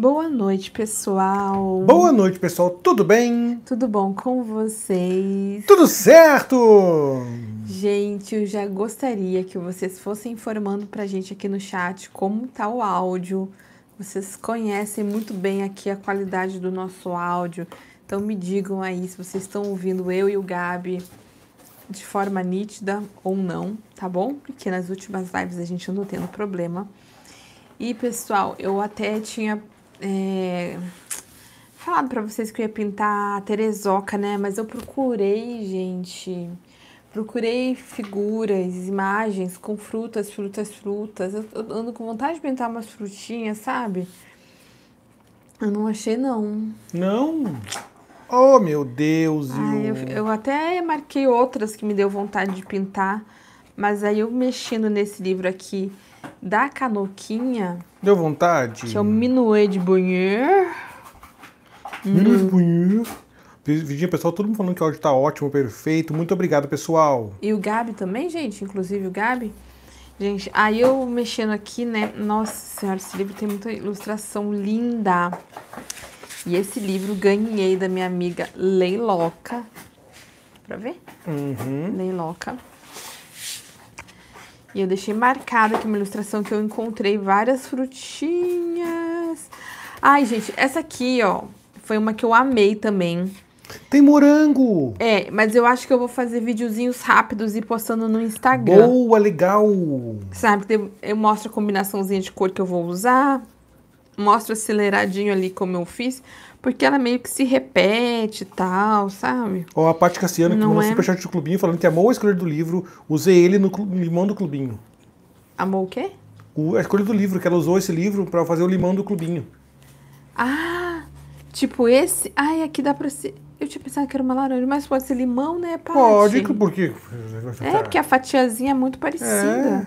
Boa noite, pessoal. Boa noite, pessoal. Tudo bem? Tudo bom com vocês? Tudo certo! Gente, eu já gostaria que vocês fossem informando pra gente aqui no chat como tá o áudio. Vocês conhecem muito bem aqui a qualidade do nosso áudio. Então me digam aí se vocês estão ouvindo eu e o Gabi de forma nítida ou não, tá bom? Porque nas últimas lives a gente andou tendo problema. E pessoal, eu até tinha é, falado para vocês que eu ia pintar a Teresoca, né? Mas eu procurei, gente. Procurei figuras, imagens com frutas, frutas, frutas. Eu, eu ando com vontade de pintar umas frutinhas, sabe? Eu não achei, não. Não? Oh, meu Deus! Ai, eu, eu, até marquei outras que me deu vontade de pintar, mas aí eu mexendo nesse livro aqui da canoquinha. Deu vontade? Que é o minuê de banheiro. Minuê de banheiro. Vidinha, pessoal, todo mundo falando que o áudio tá ótimo, perfeito. Muito obrigado, pessoal. E o Gabi também, gente. Inclusive o Gabi. Gente, aí eu mexendo aqui, né? Nossa senhora, esse livro tem muita ilustração linda. E esse livro ganhei da minha amiga Leiloca. Pra ver? Uhum. Leiloca. E eu deixei marcada aqui uma ilustração que eu encontrei várias frutinhas. Ai, gente, essa aqui, ó, foi uma que eu amei também. Tem morango! É, mas eu acho que eu vou fazer videozinhos rápidos e postando no Instagram. Boa, legal! Sabe, eu mostro a combinaçãozinha de cor que eu vou usar, mostro aceleradinho ali como eu fiz. Porque ela meio que se repete e tal, sabe? Ó, a Paty Cassiano que mandou é... superchat do Clubinho falando que amou a escolha do livro, usei ele no limão do Clubinho. Amou o quê? O, a escolha do livro, que ela usou esse livro para fazer o limão do Clubinho. Ah, tipo esse? Ai, aqui dá pra ser... Eu tinha pensado que era uma laranja, mas pode ser limão, né, Paty? Pode, porque... É, porque a fatiazinha é muito parecida. É.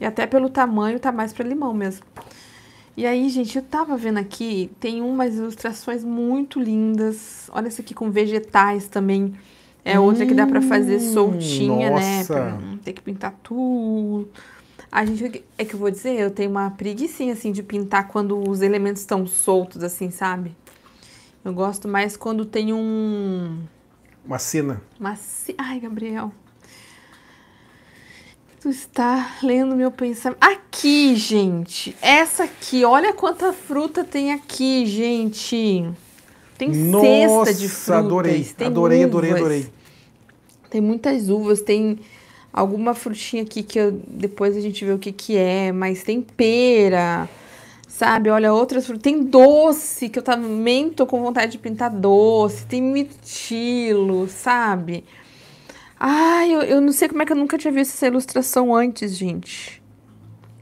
E até pelo tamanho tá mais para limão mesmo. E aí, gente, eu tava vendo aqui, tem umas ilustrações muito lindas. Olha essa aqui com vegetais também. É outra hum, que dá para fazer hum, soltinha, né? nossa. né? Tem ter que pintar tudo. A gente, é que eu vou dizer, eu tenho uma preguiça assim, de pintar quando os elementos estão soltos, assim, sabe? Eu gosto mais quando tem um... Uma cena. Uma Ai, Gabriel. Tu está lendo meu pensamento. Aqui, gente. Essa aqui. Olha quanta fruta tem aqui, gente. Tem Nossa, cesta de frutas. Adorei, tem adorei, uvas, adorei, adorei. Tem muitas uvas, tem alguma frutinha aqui que eu, depois a gente vê o que, que é, mas tem pera, sabe? Olha, outras frutas. Tem doce, que eu também tô com vontade de pintar doce, tem mirtilo, sabe? Ai, ah, eu, eu não sei como é que eu nunca tinha visto essa ilustração antes, gente.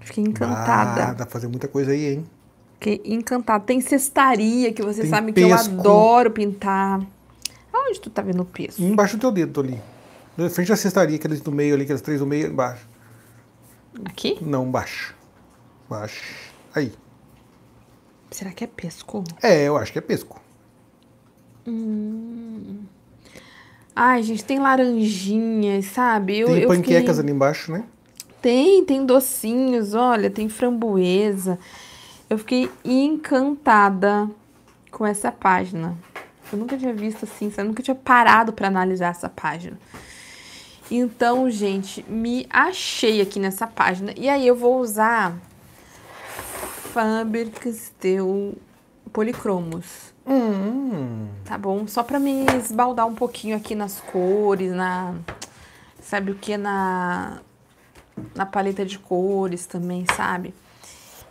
Fiquei encantada. Ah, dá tá pra fazer muita coisa aí, hein? Fiquei encantada. Tem cestaria, que você Tem sabe pesco. que eu adoro pintar. Aonde tu tá vendo o peso? Embaixo do teu dedo, ali. Na frente da cestaria, aqueles do meio ali, aqueles três do meio, embaixo. Aqui? Não, baixo. Baixo. Aí. Será que é pesco? É, eu acho que é pesco. Hum. Ai, gente, tem laranjinhas, sabe? Eu, tem eu panquecas fiquei... ali embaixo, né? Tem, tem docinhos, olha, tem framboesa. Eu fiquei encantada com essa página. Eu nunca tinha visto assim, eu nunca tinha parado para analisar essa página. Então, gente, me achei aqui nessa página. E aí eu vou usar Faber-Castell Policromos. Hum. Tá bom? Só para me esbaldar um pouquinho aqui nas cores, na. Sabe o que? Na. Na paleta de cores também, sabe?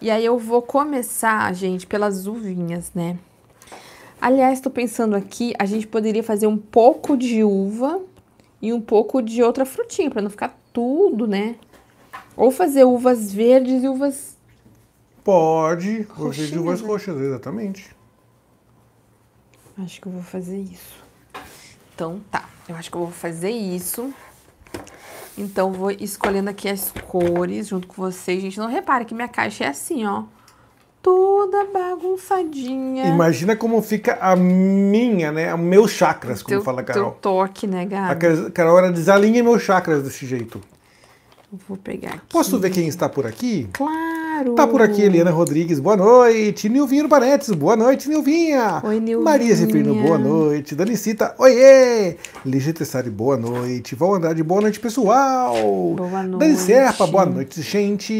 E aí eu vou começar, gente, pelas uvinhas, né? Aliás, tô pensando aqui, a gente poderia fazer um pouco de uva e um pouco de outra frutinha, para não ficar tudo, né? Ou fazer uvas verdes e uvas. Pode, roxinhas, uvas né? roxas, exatamente. Acho que eu vou fazer isso. Então, tá. Eu acho que eu vou fazer isso. Então, vou escolhendo aqui as cores junto com vocês. Gente, não repare que minha caixa é assim, ó. Toda bagunçadinha. Imagina como fica a minha, né? O meu chakras, como teu, fala a Carol. Teu toque, né, Gabi? A Carol era desalinha meus chakras desse jeito. Vou pegar aqui. Posso ver quem está por aqui? Claro! Está por aqui Eliana Rodrigues, boa noite. Nilvinho Paredes, boa noite, Nilvinha. Oi, Nilvinha. Maria Zepino, boa noite. Danicita, oiê. Lígia Tessari, boa noite. Val Andrade, boa noite, pessoal. Boa noite. Dani Serpa, boa noite, gente.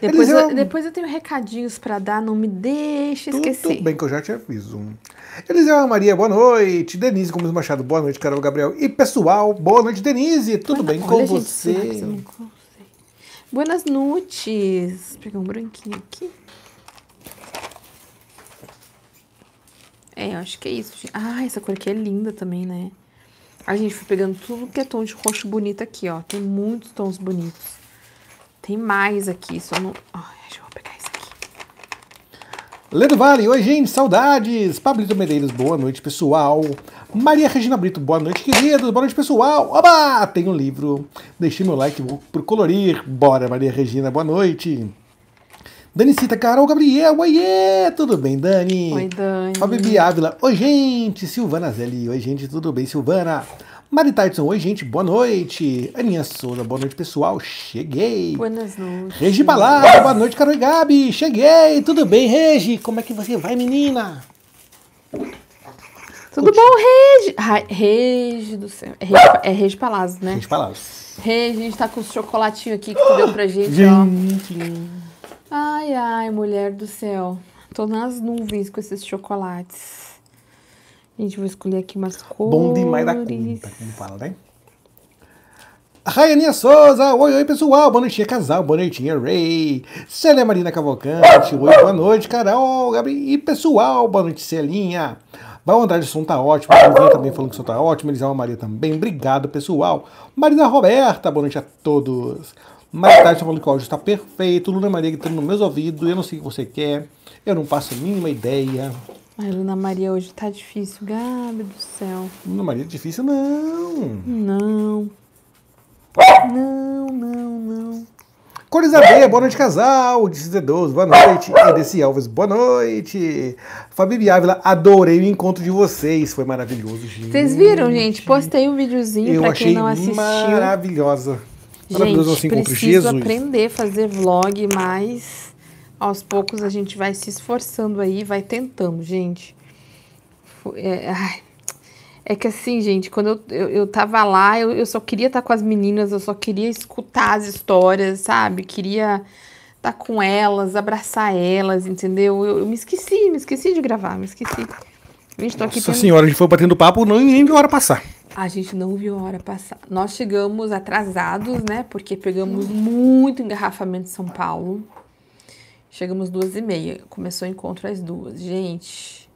Depois, Eliseu... eu, depois eu tenho recadinhos para dar, não me deixe esquecer. Tudo bem que eu já te aviso. Eliseu ah, Maria, boa noite. Denise Gomes Machado, boa noite, Carol Gabriel. E pessoal, boa noite, Denise. Tudo boa bem olha, com gente, você? É Buenas noites. Vou pegar um branquinho aqui. É, eu acho que é isso. Gente. Ah, essa cor aqui é linda também, né? A gente foi pegando tudo que é tom de roxo bonito aqui, ó. Tem muitos tons bonitos. Tem mais aqui, só não... Ai. Ledo Vale, oi gente, saudades! Pablito Medeiros, boa noite pessoal! Maria Regina Brito, boa noite queridos, boa noite pessoal! Oba! Tem um livro, deixei meu like por colorir, bora Maria Regina, boa noite! Dani Cita, Carol Gabriel, oiê! Tudo bem, Dani? Oi, Dani. Fabi Ávila, oi gente! Silvana Zelli, oi gente, tudo bem, Silvana? Mari Tyson, oi gente, boa noite. Aninha Souza, boa noite pessoal, cheguei. Buenas noites. Regi Balá, boa noite Carol e Gabi, cheguei. Tudo bem, Regi? Como é que você vai, menina? Tudo bom, Regi? Regi do céu. É Regi, é Regi Palazzo, né? Regi Palazzo. Regi, a gente tá com o chocolatinho aqui que tu deu pra gente, gente. ó. Ai, ai, mulher do céu. Tô nas nuvens com esses chocolates. Gente, vou escolher aqui umas cores. Bom demais da conta, como fala, né? Raianinha Souza, oi, oi pessoal, boa noite, casal, boa noitinha, Ray, Célia Marina Cavalcante, oi, boa noite, Carol, Gabriel, e pessoal, boa noite, Celinha. Val Andrade, o som tá ótimo, o Ivan também falando que o som tá ótimo, Elisama Maria também, obrigado pessoal. Marina Roberta, boa noite a todos. marita Tarde tá falando que o áudio está perfeito, Luna Maria gritando nos meus ouvidos, eu não sei o que você quer, eu não faço a mínima ideia. A Luna Maria hoje tá difícil, Gabi do céu. Luna Maria difícil não. Não. Não, não, não. Corizabeia boa noite, casal. Diz d boa noite. Edeci Alves, boa noite. Fabi Biávila, adorei o encontro de vocês. Foi maravilhoso, gente. Vocês viram, gente? Postei um videozinho Eu pra quem não assistiu. Maravilhosa. Maravilhoso gente, preciso Jesus. aprender a fazer vlog mas aos poucos a gente vai se esforçando aí, vai tentando, gente. É, é que assim, gente, quando eu, eu, eu tava lá, eu, eu só queria estar tá com as meninas, eu só queria escutar as histórias, sabe? Queria estar tá com elas, abraçar elas, entendeu? Eu, eu, me esqueci, me esqueci de gravar, me esqueci. Gente, tô aqui Nossa tendo... senhora, a gente foi batendo papo, não, nem viu a hora passar. A gente não viu a hora passar. Nós chegamos atrasados, né? Porque pegamos muito engarrafamento em São Paulo. Chegamos duas e meia, começou o encontro às duas. Gente,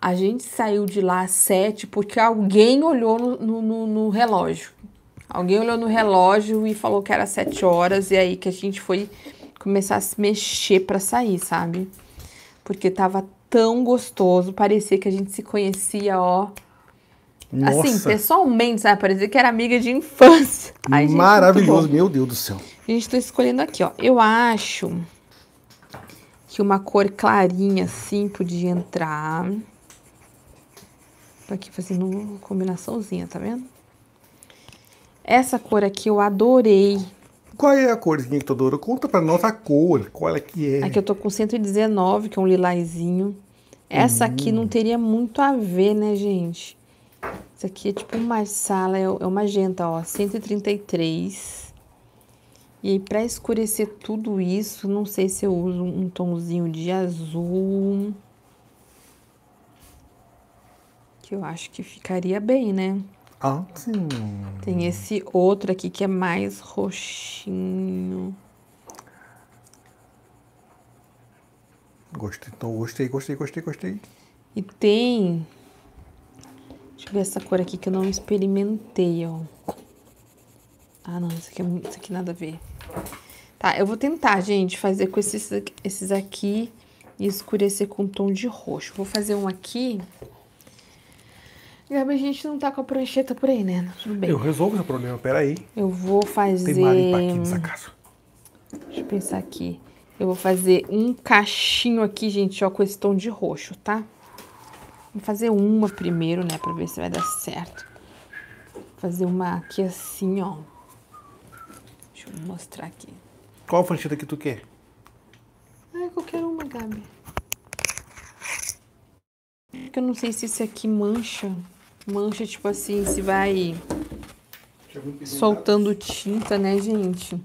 a gente saiu de lá às sete porque alguém olhou no, no, no, no relógio. Alguém olhou no relógio e falou que era sete horas e aí que a gente foi começar a se mexer para sair, sabe? Porque tava tão gostoso, parecia que a gente se conhecia, ó. Assim, Nossa. Assim, pessoalmente, sabe? Parecia que era amiga de infância. Ai, Maravilhoso, meu Deus do céu. A gente tá escolhendo aqui, ó. Eu acho que uma cor clarinha assim podia entrar. Tô aqui fazendo uma combinaçãozinha, tá vendo? Essa cor aqui eu adorei. Qual é a corzinha que tu adorou? Conta pra nós a cor, qual é que é. Aqui eu tô com 119, que é um lilazinho. Essa hum. aqui não teria muito a ver, né, gente? Isso aqui é tipo uma sala, é, é uma magenta, ó, 133. E aí, pra escurecer tudo isso, não sei se eu uso um tomzinho de azul. Que eu acho que ficaria bem, né? Ah, sim. Tem esse outro aqui que é mais roxinho. Gostei, então gostei, gostei, gostei, gostei. E tem... Deixa eu ver essa cor aqui que eu não experimentei, ó. Ah, não, isso aqui, é isso aqui nada a ver. Tá, eu vou tentar, gente, fazer com esses, esses aqui e escurecer com um tom de roxo. Vou fazer um aqui. Gabi, a gente não tá com a prancheta por aí, né? Tudo bem. Eu resolvo seu problema, peraí. Eu vou fazer... Tem marimba aqui nessa casa. Deixa eu pensar aqui. Eu vou fazer um cachinho aqui, gente, ó, com esse tom de roxo, tá? Vou fazer uma primeiro, né, pra ver se vai dar certo. Vou fazer uma aqui assim, ó. Deixa eu mostrar aqui. Qual fanchita que tu quer? Ah, qualquer uma, Gabi. É eu não sei se isso aqui mancha. Mancha, tipo assim, se vai soltando tinta, né, gente?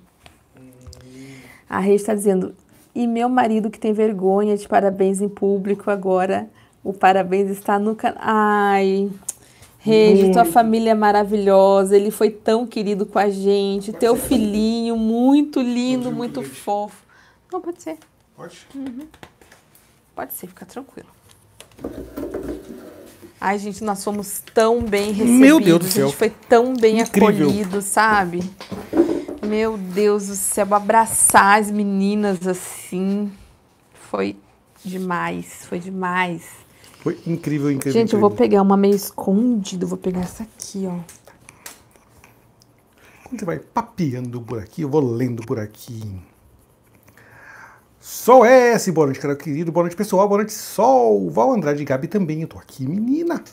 A Rede está dizendo: e meu marido que tem vergonha de parabéns em público agora. O parabéns está no canal. Ai, Rede, tua família é maravilhosa, ele foi tão querido com a gente, teu filhinho, muito lindo, muito fofo. Não, pode ser. Pode? Uhum. Pode ser, fica tranquilo. Ai, gente, nós fomos tão bem recebidos. Meu Deus do céu. A gente foi tão bem Incrível. acolhido, sabe? Meu Deus do céu, abraçar as meninas assim foi demais, foi demais. Foi incrível, incrível. Gente, incrível. eu vou pegar uma meio escondida, vou pegar essa aqui, ó. Quando você vai papeando por aqui, eu vou lendo por aqui. Sol é S, boa noite, cara querido, boa noite pessoal, boa noite Sol, Val Andrade Gabi também, eu tô aqui, menina.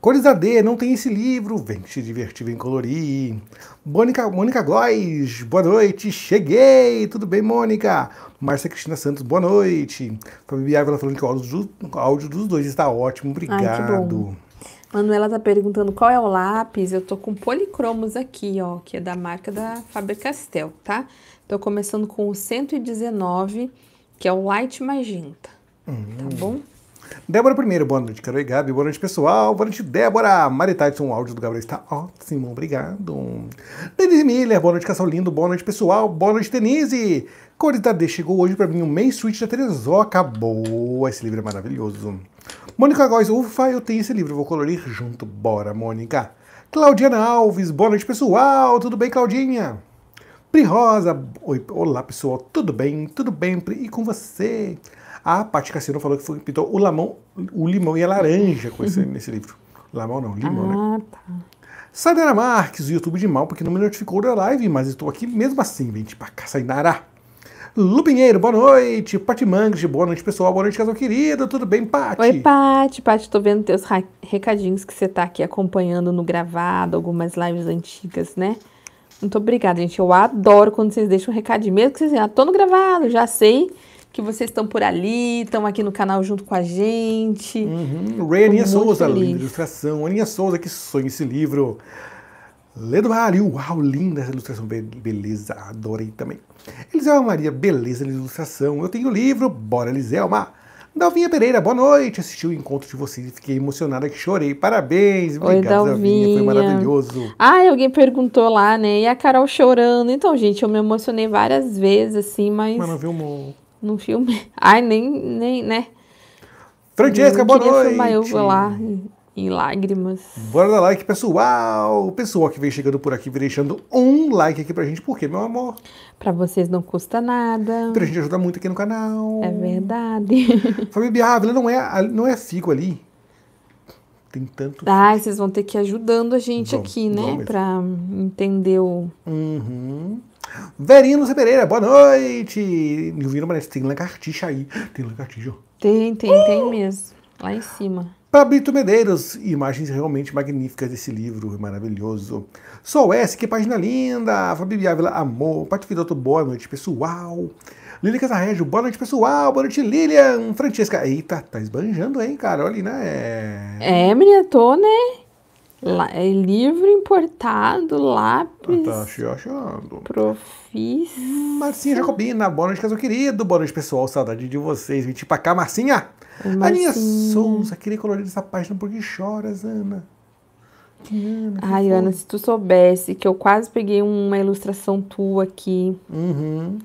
Cores AD, não tem esse livro, vem se divertir, vem colorir. Mônica, Mônica Góes, boa noite, cheguei, tudo bem, Mônica? Márcia Cristina Santos, boa noite. Fabio Biávila falando que o áudio, o áudio, dos dois está ótimo, obrigado. Ai, Manuela está perguntando qual é o lápis, eu estou com policromos aqui, ó, que é da marca da Faber-Castell, tá? Estou começando com o 119, que é o Light Magenta, tá hum. bom? Débora primeiro, boa noite, Carol e Gabi, boa noite, pessoal, boa noite, Débora. Mari Tyson, o áudio do Gabriel está ótimo, obrigado. Denise Miller, boa noite, Cação Lindo, boa noite, pessoal, boa noite, Denise. D, chegou hoje para mim, o um main suite da Teresó, acabou, esse livro é maravilhoso. Mônica Góes, ufa, eu tenho esse livro, vou colorir junto, bora, Mônica. Claudiana Alves, boa noite, pessoal, tudo bem, Claudinha? Pri Rosa, oi, olá pessoal, tudo bem? Tudo bem, Pri? E com você? A Paty Cassino falou que foi, pintou o, lamão, o limão e a laranja com esse, uhum. nesse livro. Lamão não, limão, ah, né? Tá. Sainara Marques, o YouTube de mal, porque não me notificou da live, mas estou aqui mesmo assim, gente, pra cá, Sainara. Lupinheiro, boa noite. Pati Mangue, boa noite, pessoal. Boa noite, casal querido. Tudo bem, Pati? Oi, Pati. Pati, tô vendo teus recadinhos que você tá aqui acompanhando no gravado, algumas lives antigas, né? Muito obrigada, gente. Eu adoro quando vocês deixam um recadinho, mesmo que vocês ah, tô no gravado, já sei que vocês estão por ali, estão aqui no canal junto com a gente. Uhum. Ray Aninha Souza, linda ilustração. Aninha Souza, que sonho esse livro. Ledo Mário, uau, linda essa ilustração, Be beleza, adorei também. Eliselma Maria, beleza na ilustração. Eu tenho o livro, bora Eliselma. Dalvinha Pereira, boa noite. Assisti o encontro de vocês e fiquei emocionada que chorei. Parabéns. obrigada Oi, Dalvinha. Foi maravilhoso. Ah, alguém perguntou lá, né? E a Carol chorando. Então, gente, eu me emocionei várias vezes, assim, mas... Mas não viu, amor no filme. Ai, nem, nem, né? Francesca, boa noite! Filmar, eu vou lá em lágrimas. Bora dar like, pessoal! O pessoal que vem chegando por aqui, vem deixando um like aqui pra gente, porque, meu amor? Pra vocês não custa nada. Pra gente ajudar muito aqui no canal. É verdade. Família Ávila não é, não é fico ali. Tem tanto. Ah, vocês vão ter que ir ajudando a gente aqui, né? Pra entender o. Uhum. Verino C. Pereira, boa noite! Eu vi, mas tem lagartixa aí. Tem lagartixa. Tem, tem, uh! tem mesmo. Lá em cima. Pablito Medeiros, imagens realmente magníficas desse livro, é maravilhoso. Sou S, que página linda! Fabi Ávila, amor. Pati Fidoto, boa noite, pessoal. Lilian Casarrejo, boa noite, pessoal. Boa noite, Lilian. Francesca, eita, tá esbanjando, hein, cara? Olha, né? É, menina, tô, né? é livro importado, lápis. Ah, tá achando. Profis. Marcinha Jacobina, boa noite, caso querido. Boa noite, pessoal. Saudade de vocês. Vim te pra cá, Marcinha. Marcinha. Aninha Souza, queria colorir essa página porque choras, Ana. Ana Ai, fofo. Ana, se tu soubesse que eu quase peguei uma ilustração tua aqui. Uhum.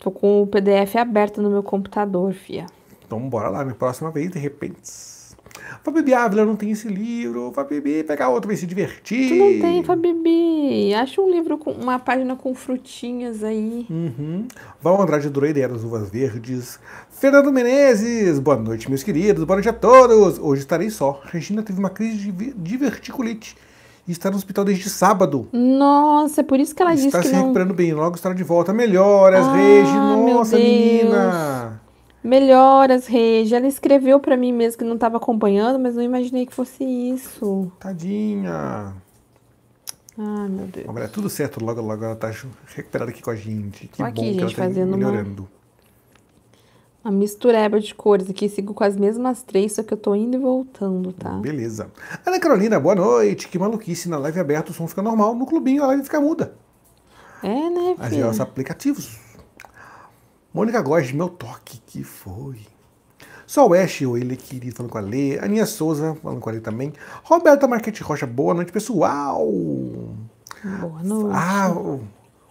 Tô com o PDF aberto no meu computador, fia. Então bora lá, na próxima vez, de repente. Fabibi beber, Ávila, não tem esse livro. Fabibi, beber, pegar outro pra se divertir. Tu não tem, Fabibi. beber. Acha um livro com uma página com frutinhas aí. Uhum. Val Andrade Dureira ideia das Uvas Verdes. Fernando Menezes, boa noite, meus queridos. Boa noite a todos. Hoje estarei só. Regina teve uma crise de diverticulite e está no hospital desde sábado. Nossa, é por isso que ela está disse que Está se recuperando bem, logo estará de volta. Melhoras, ah, Regi. Nossa, menina. Melhoras, Regi. Ela escreveu para mim mesmo que não estava acompanhando, mas não imaginei que fosse isso. Tadinha. Ai, meu Deus. Agora é tudo certo, logo, logo ela tá recuperada aqui com a gente. Que aqui, bom gente, que ela tá melhorando. Uma, uma mistureba de cores aqui. Sigo com as mesmas três, só que eu tô indo e voltando, tá? Beleza. Ana Carolina, boa noite. Que maluquice. Na live aberta o som fica normal. No clubinho a live fica muda. É, né, é filho? Mas os aplicativos. Mônica Góes, meu toque, que foi. Sol West, o Ele Querido falando com a Lê. Aninha Souza falando com a Lê também. Roberta Marquete Rocha, boa noite, pessoal. Boa noite. Ah, o,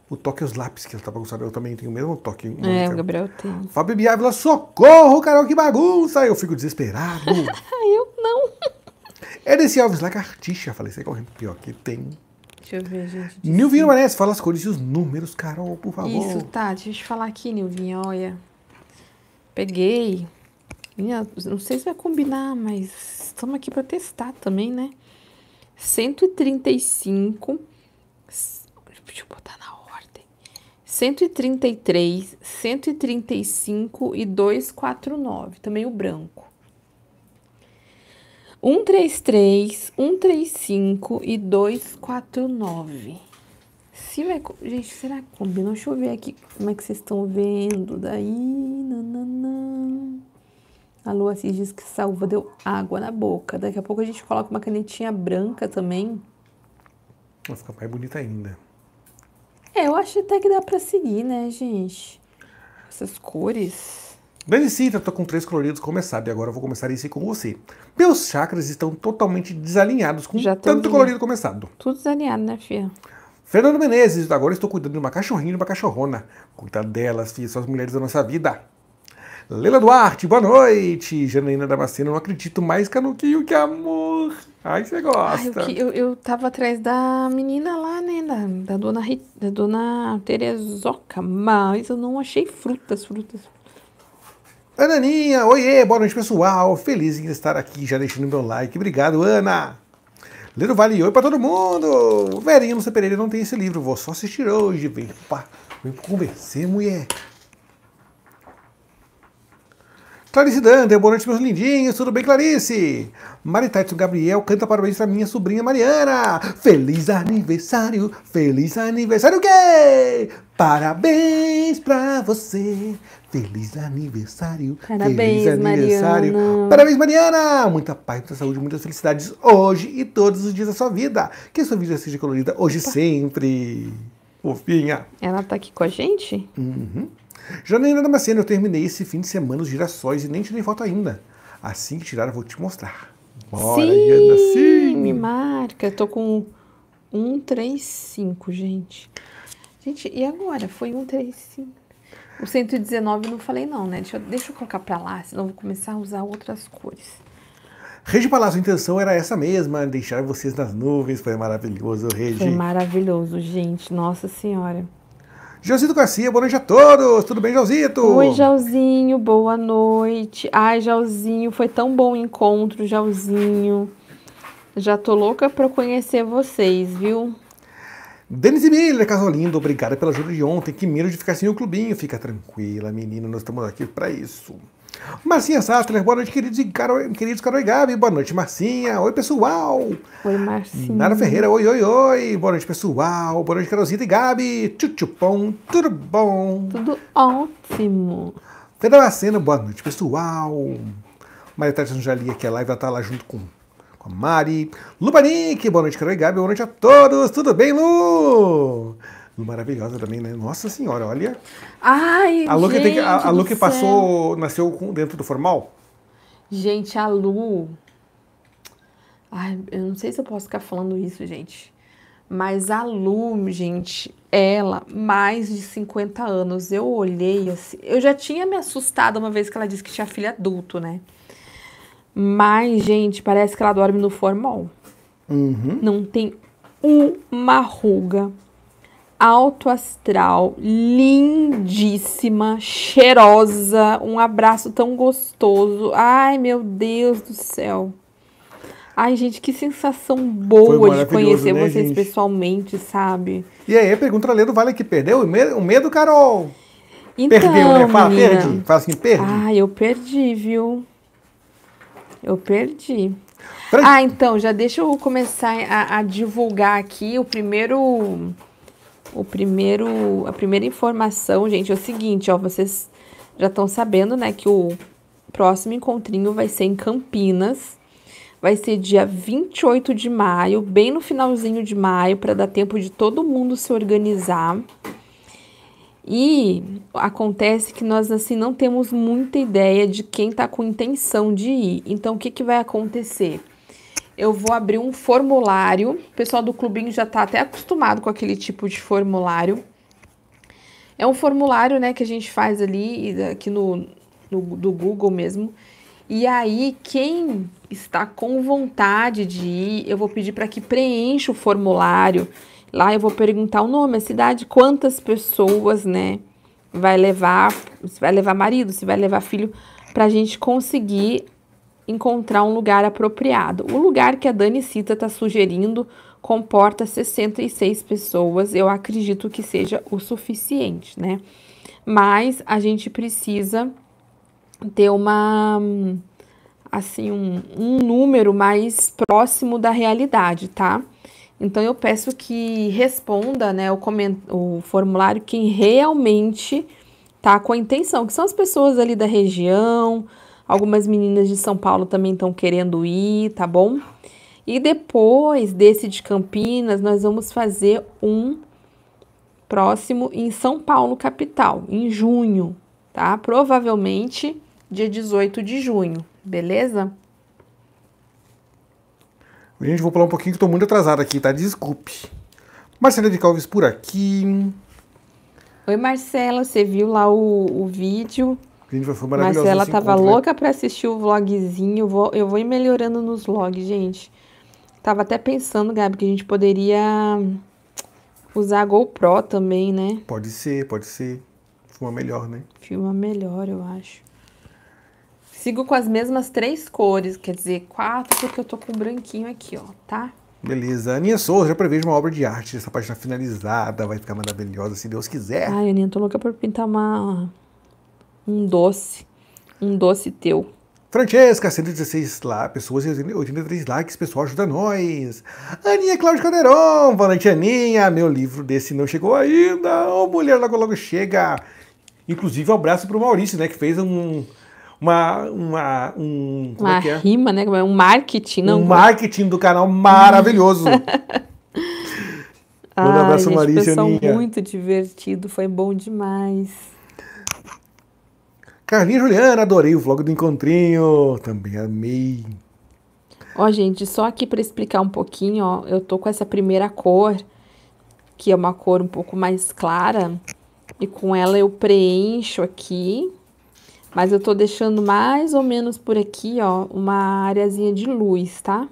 o toque e os lápis que ela tá bagunçada. Eu também tenho o mesmo toque. Mônica. É, o Gabriel tem. Fábio Biávila, socorro, Carol, que bagunça. Eu fico desesperado. eu não. desse Alves Lagartixa, falei, sei é correndo é o pior que tem. Deixa eu ver, gente. Nilvinho Manes, fala as cores e os números, Carol, por favor. Isso, tá. Deixa eu te falar aqui, Nilvinho, olha. Peguei. Minha, não sei se vai combinar, mas estamos aqui para testar também, né? 135. Deixa eu botar na ordem. 133, 135 e 249. Também o branco. 133, 135 e 249. Se vai. Gente, será que combina? Deixa eu ver aqui como é que vocês estão vendo. Daí. Nananã. A Lua se diz que salva deu água na boca. Daqui a pouco a gente coloca uma canetinha branca também. Vai ficar mais bonita ainda. É, eu acho até que dá pra seguir, né, gente? Essas cores. Cita, estou com três coloridos, como é sabe, agora eu vou começar isso com você. Meus chakras estão totalmente desalinhados com Já tanto colorido começado. É Tudo desalinhado, né, filha? Fernando Menezes, agora estou cuidando de uma cachorrinha e uma cachorrona. Cuida delas, filha, são as mulheres da nossa vida. Leila Duarte, boa noite. Janaína Damasceno, não acredito mais, Canuquinho, que amor. Ai, você gosta. Ai, eu, eu, eu, tava atrás da menina lá, né, da, da dona, da dona Terezoca, mas eu não achei frutas, frutas, frutas. Ananinha, oiê, boa noite pessoal, feliz em estar aqui, já deixando meu like, obrigado Ana! Lero Vale, oi pra todo mundo! Verinha Lúcia Pereira não tem esse livro, vou só assistir hoje, vem, pá, vem conversar, mulher! Clarice Dander, boa noite meus lindinhos, tudo bem Clarice? Maritaitsu Gabriel canta parabéns pra minha sobrinha Mariana! Feliz aniversário, feliz aniversário gay! Parabéns pra você! Feliz aniversário! Parabéns, Feliz aniversário! Mariana. Parabéns, Mariana! Muita paz, muita saúde, muitas felicidades hoje e todos os dias da sua vida. Que a sua vida seja colorida hoje e sempre. Fofinha! Ela tá aqui com a gente? Uhum. Janaína Damasceno, eu terminei esse fim de semana os girassóis e nem tirei foto ainda. Assim que tirar, eu vou te mostrar. Bora, sim, sim! Me marca, eu tô com 135, gente. Gente, e agora? Foi 135. O 119 não falei não, né? Deixa, eu, deixa eu colocar para lá, senão vou começar a usar outras cores. Rede Palácio, a intenção era essa mesma, deixar vocês nas nuvens, foi maravilhoso, Rede. Foi maravilhoso, gente, nossa senhora. Josito Garcia, boa noite a todos, tudo bem, Josito? Oi, Jalzinho, boa noite. Ai, Jalzinho, foi tão bom o encontro, Jalzinho. Já tô louca pra conhecer vocês, viu? Denise Miller, lindo, obrigada pela ajuda de ontem. Que medo de ficar sem o clubinho. Fica tranquila, menina, nós estamos aqui para isso. Marcinha Sattler, boa noite, queridos, e Carol, queridos Carol e Gabi. Boa noite, Marcinha. Oi, pessoal. Oi, Marcinha. Nara Ferreira, oi, oi, oi. Boa noite, pessoal. Boa noite, Carolzinha e Gabi. Tchutchupom, tudo bom? Tudo ótimo. Fernanda Macena, boa noite, pessoal. Maria Tati já li aqui a live, ela tá lá junto com com a Mari. Lubanik, boa noite, Carol e Gabi, boa noite a todos. Tudo bem, Lu? Lu maravilhosa também, né? Nossa senhora, olha. Ai, a Lu gente que, a, a Lu que passou, nasceu com, dentro do formal? Gente, a Lu. Ai, eu não sei se eu posso ficar falando isso, gente. Mas a Lu, gente, ela, mais de 50 anos, eu olhei assim. Eu já tinha me assustado uma vez que ela disse que tinha filho adulto, né? Mas, gente, parece que ela dorme no formol. Uhum. Não tem uma ruga. Alto astral, lindíssima, cheirosa, um abraço tão gostoso. Ai, meu Deus do céu. Ai, gente, que sensação boa de né, conhecer né, vocês gente? pessoalmente, sabe? E aí, pergunta a Leda vale que perdeu? O medo, Carol? Então, Perdeu, né? Fala, menina. perdi. Fala assim, perdi. Ah, eu perdi, viu? Eu perdi. Ah, então, já deixa eu começar a, a, divulgar aqui o primeiro. O primeiro. A primeira informação, gente, é o seguinte, ó. Vocês já estão sabendo, né, que o próximo encontrinho vai ser em Campinas. Vai ser dia 28 de maio, bem no finalzinho de maio, para dar tempo de todo mundo se organizar. E acontece que nós assim não temos muita ideia de quem está com intenção de ir. Então o que, que vai acontecer? Eu vou abrir um formulário. O pessoal do clubinho já está até acostumado com aquele tipo de formulário. É um formulário, né, que a gente faz ali aqui no, no do Google mesmo. E aí, quem está com vontade de ir, eu vou pedir para que preencha o formulário Lá eu vou perguntar o nome, a cidade, quantas pessoas, né, vai levar, se vai levar marido, se vai levar filho, para a gente conseguir encontrar um lugar apropriado. O lugar que a Dani Cita está sugerindo comporta 66 pessoas, eu acredito que seja o suficiente, né? Mas a gente precisa ter uma assim um, um número mais próximo da realidade, tá? Então eu peço que responda, né, o, o formulário quem realmente tá com a intenção, que são as pessoas ali da região, algumas meninas de São Paulo também estão querendo ir, tá bom? E depois desse de Campinas, nós vamos fazer um próximo em São Paulo capital, em junho, tá? Provavelmente dia 18 de junho, beleza? Gente, vou pular um pouquinho que estou muito atrasado aqui, tá? Desculpe. Marcela de Calves por aqui. Oi, Marcela, você viu lá o, o vídeo? Gente, foi maravilhoso. Marcela tava encontro, né? louca né? para assistir o vlogzinho. Eu vou, eu vou ir melhorando nos vlogs, gente. Tava até pensando, Gabi, que a gente poderia usar a GoPro também, né? Pode ser, pode ser. Filma melhor, né? Filma melhor, eu acho. Sigo com as mesmas três cores, quer dizer, quatro, porque eu tô com um branquinho aqui, ó, tá? Beleza. Aninha Souza, já prevejo uma obra de arte essa página finalizada. Vai ficar maravilhosa, se Deus quiser. Ai, Aninha, tô louca por pintar uma... um doce. Um doce teu. Francesca, 116 lá, pessoas e 83 likes, pessoal, ajuda nós. Aninha Cláudia Caldeirão, Valente Aninha, meu livro desse não chegou ainda. Ô, oh, mulher, logo logo chega. Inclusive, um abraço pro Maurício, né, que fez um uma, uma, um, uma é é? rima, né? É? Um marketing. Não, um marketing do canal maravilhoso. um abraço, gente, Maria muito divertido, foi bom demais. Carlinha Juliana, adorei o vlog do encontrinho, também amei. Ó, gente, só aqui para explicar um pouquinho, ó, eu tô com essa primeira cor, que é uma cor um pouco mais clara, e com ela eu preencho aqui mas eu tô deixando mais ou menos por aqui, ó, uma areazinha de luz, tá?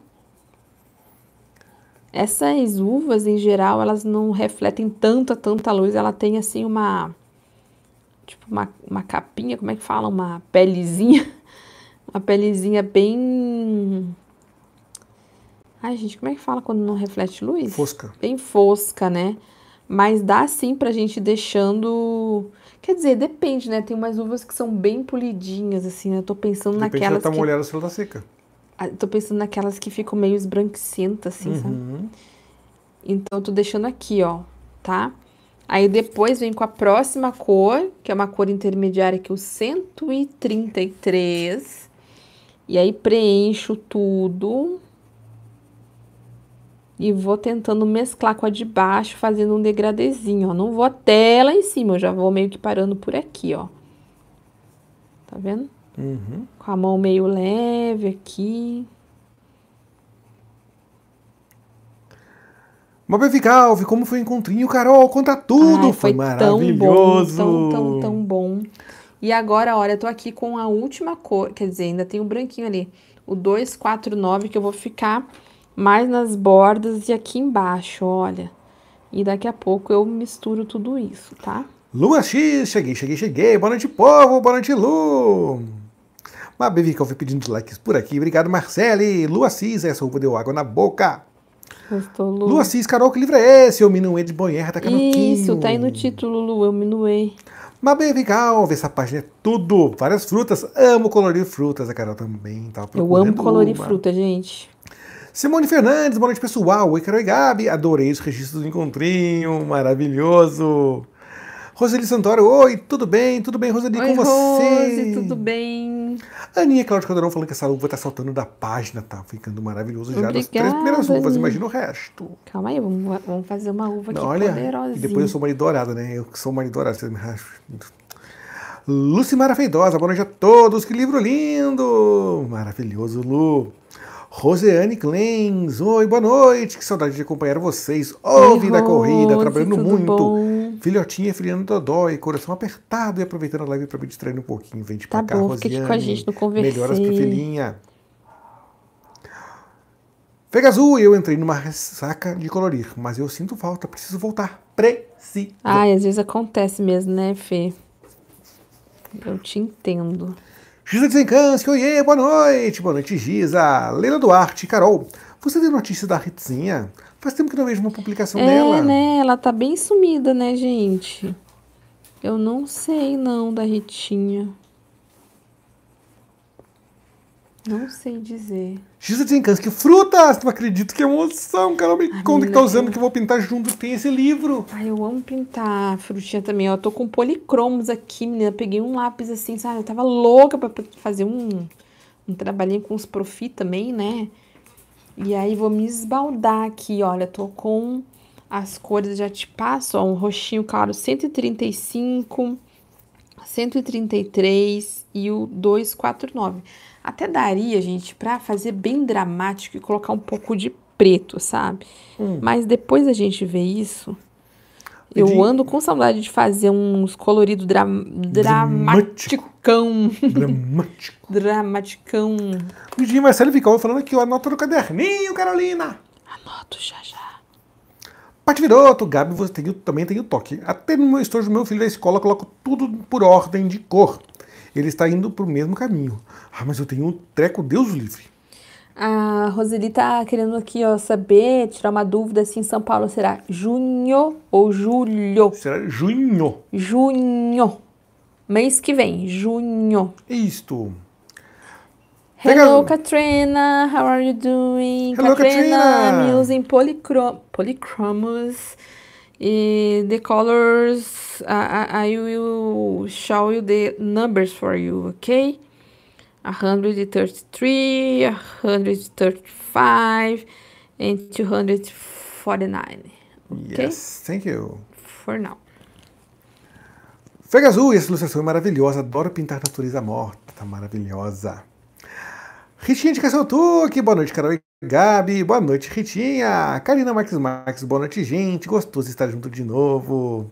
Essas uvas, em geral, elas não refletem tanta, tanta luz. Ela tem, assim, uma... Tipo, uma, uma capinha, como é que fala? Uma pelezinha. Uma pelezinha bem... Ai, gente, como é que fala quando não reflete luz? Fosca. Bem fosca, né? Mas dá, sim, pra gente deixando Quer dizer, depende, né? Tem umas uvas que são bem polidinhas, assim, né? Eu tô pensando depende naquelas. Ela tá que... molhada, se ela tá seca. Ah, tô pensando naquelas que ficam meio esbranquicentas, assim, uhum. sabe? Então, eu tô deixando aqui, ó, tá? Aí depois vem com a próxima cor, que é uma cor intermediária, que é o 133. E aí preencho tudo e vou tentando mesclar com a de baixo, fazendo um degradezinho, ó. Não vou até lá em cima, eu já vou meio que parando por aqui, ó. Tá vendo? Uhum. Com a mão meio leve aqui. Mabel Calve, como foi o encontrinho, Carol? Conta tudo! Ai, foi, foi maravilhoso! Tão bom, tão, tão, tão bom. E agora, olha, eu tô aqui com a última cor, quer dizer, ainda tem o um branquinho ali, o 249, que eu vou ficar mais nas bordas e aqui embaixo, olha. E daqui a pouco eu misturo tudo isso, tá? Lua X, cheguei, cheguei, cheguei. Boa noite, povo. Boa noite, Lu. Mabevi Coffee pedindo likes por aqui. Obrigado, Marcele. Lua Cis, essa roupa deu água na boca. Gostou, Lu. Lua Cis, Carol, que livro é esse? Eu minuei de Bonheur, tá canoquinho. Isso, tá aí no título, Lu, eu minuei. Mabevi Calve, essa página é tudo. Várias frutas. Amo colorir frutas. A Carol também tá? Eu amo uma. colorir fruta, gente. Simone Fernandes, boa noite pessoal. Oi, Carol e Gabi. Adorei os registros do encontrinho, maravilhoso. Roseli Santoro, oi, tudo bem? Tudo bem, Roseli, oi, com Rose, você? Oi, tudo bem. Aninha Cláudia Caldeirão falando que essa luva tá saltando da página, tá ficando maravilhoso Obrigada, já das três primeiras uvas, imagina o resto. Calma aí, vamos, fazer uma uva Não, aqui olha, poderosinha. depois eu sou marido dourado, né? Eu que sou marido dourado, vocês me racha. Lucimara Feidosa, boa noite a todos, que livro lindo! Maravilhoso, Lu. Roseane Clens, oi, boa noite, que saudade de acompanhar vocês. Ouvindo a corrida, trabalhando muito. Bom? Filhotinha, filhando Dodói, coração apertado e aproveitando a live para me distrair um pouquinho. Vem de tá pra cá, bom, Rosiane. com a gente, não conversei. Melhoras pro filhinha. Fega Azul, eu entrei numa ressaca de colorir, mas eu sinto falta, preciso voltar. Preciso. Ai, às vezes acontece mesmo, né, Fê? Eu te entendo. Giza Desencância, oiê, boa noite, boa noite Giza, Leila Duarte, Carol, você tem notícia da Ritzinha? Faz tempo que não vejo uma publicação é, dela. É, né, ela tá bem sumida, né, gente? Eu não sei não da Ritinha. Não sei dizer. Jesus desencanso, que frutas! Não acredito, que emoção! Cara, me conta que tá usando que eu vou pintar junto, tem esse livro. Ai, eu amo pintar frutinha também, ó. Eu tô com policromos aqui, menina. Peguei um lápis assim, sabe? Eu tava louca pra fazer um, um trabalhinho com os profi também, né? E aí vou me esbaldar aqui, olha. Tô com as cores, já te passo, ó. Um roxinho claro, 135, 133 e o 249. Até daria, gente, para fazer bem dramático e colocar um pouco de preto, sabe? Hum. Mas depois a gente vê isso. Eu de... ando com saudade de fazer uns colorido dra... dramático. Dramático. Dramaticão. O Jim Marcelo ficou falando aqui, ó, anota no caderninho, Carolina. Anoto já já. Pati virou, Gabi, você tem, também tem o toque. Até no meu estojo do meu filho da escola, coloco tudo por ordem de cor ele está indo para o mesmo caminho. Ah, mas eu tenho um treco, Deus livre. A Roseli tá querendo aqui, ó, saber, tirar uma dúvida se em São Paulo será junho ou julho? Será junho. Junho. Mês que vem, junho. Isto. Hello, Pega... Katrina, how are you doing? Hello, Katrina, Katrina. I'm using polychrom polychromos e The Colors, I, I will show you the numbers for you, ok? 133, 135, and 249. Okay? Yes, thank you. For now. Fega Azul, essa ilustração é maravilhosa. Adoro pintar natureza morta. Tá maravilhosa. Ritinha de Caçotu, que boa noite, Carol Gabi, boa noite, Ritinha. Karina Marques Marques, boa noite, gente. Gostoso estar junto de novo.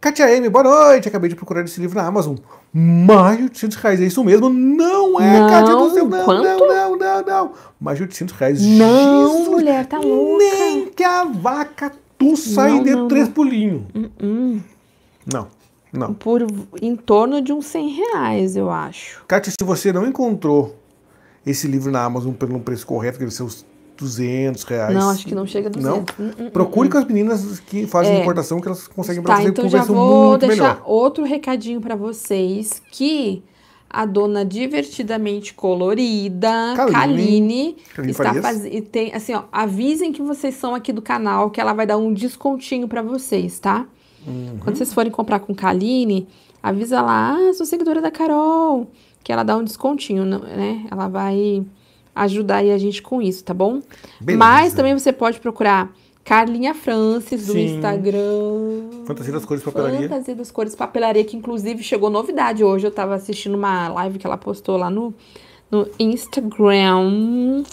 Katia M, boa noite. Acabei de procurar esse livro na Amazon. Mais de 800 reais, é isso mesmo? Não é, não, Katia do céu. Não, quanto? não, não, não, não. Mais de 800 reais. Não, Jesus, mulher, tá louca. Nem que a vaca tu e de três pulinhos. Uh -uh. Não. Não. Por em torno de uns 100 reais, eu acho. Kátia, se você não encontrou esse livro na Amazon pelo preço correto, que deve ser uns 200 reais. Não, acho que não chega a 200. Não? Hum, hum, hum, Procure hum. com as meninas que fazem é. importação, que elas conseguem tá, para você então já vou deixar melhor. outro recadinho para vocês, que a dona divertidamente colorida, Kaline, está fazendo. Assim, ó, avisem que vocês são aqui do canal, que ela vai dar um descontinho para vocês, tá? Uhum. Quando vocês forem comprar com Kaline, avisa lá, ah, sou seguidora da Carol que ela dá um descontinho, né? Ela vai ajudar aí a gente com isso, tá bom? Beleza. Mas também você pode procurar Carlinha Francis do Sim. Instagram. Fantasia das Cores Papelaria. Fantasia das Cores Papelaria, que inclusive chegou novidade hoje. Eu tava assistindo uma live que ela postou lá no, no Instagram.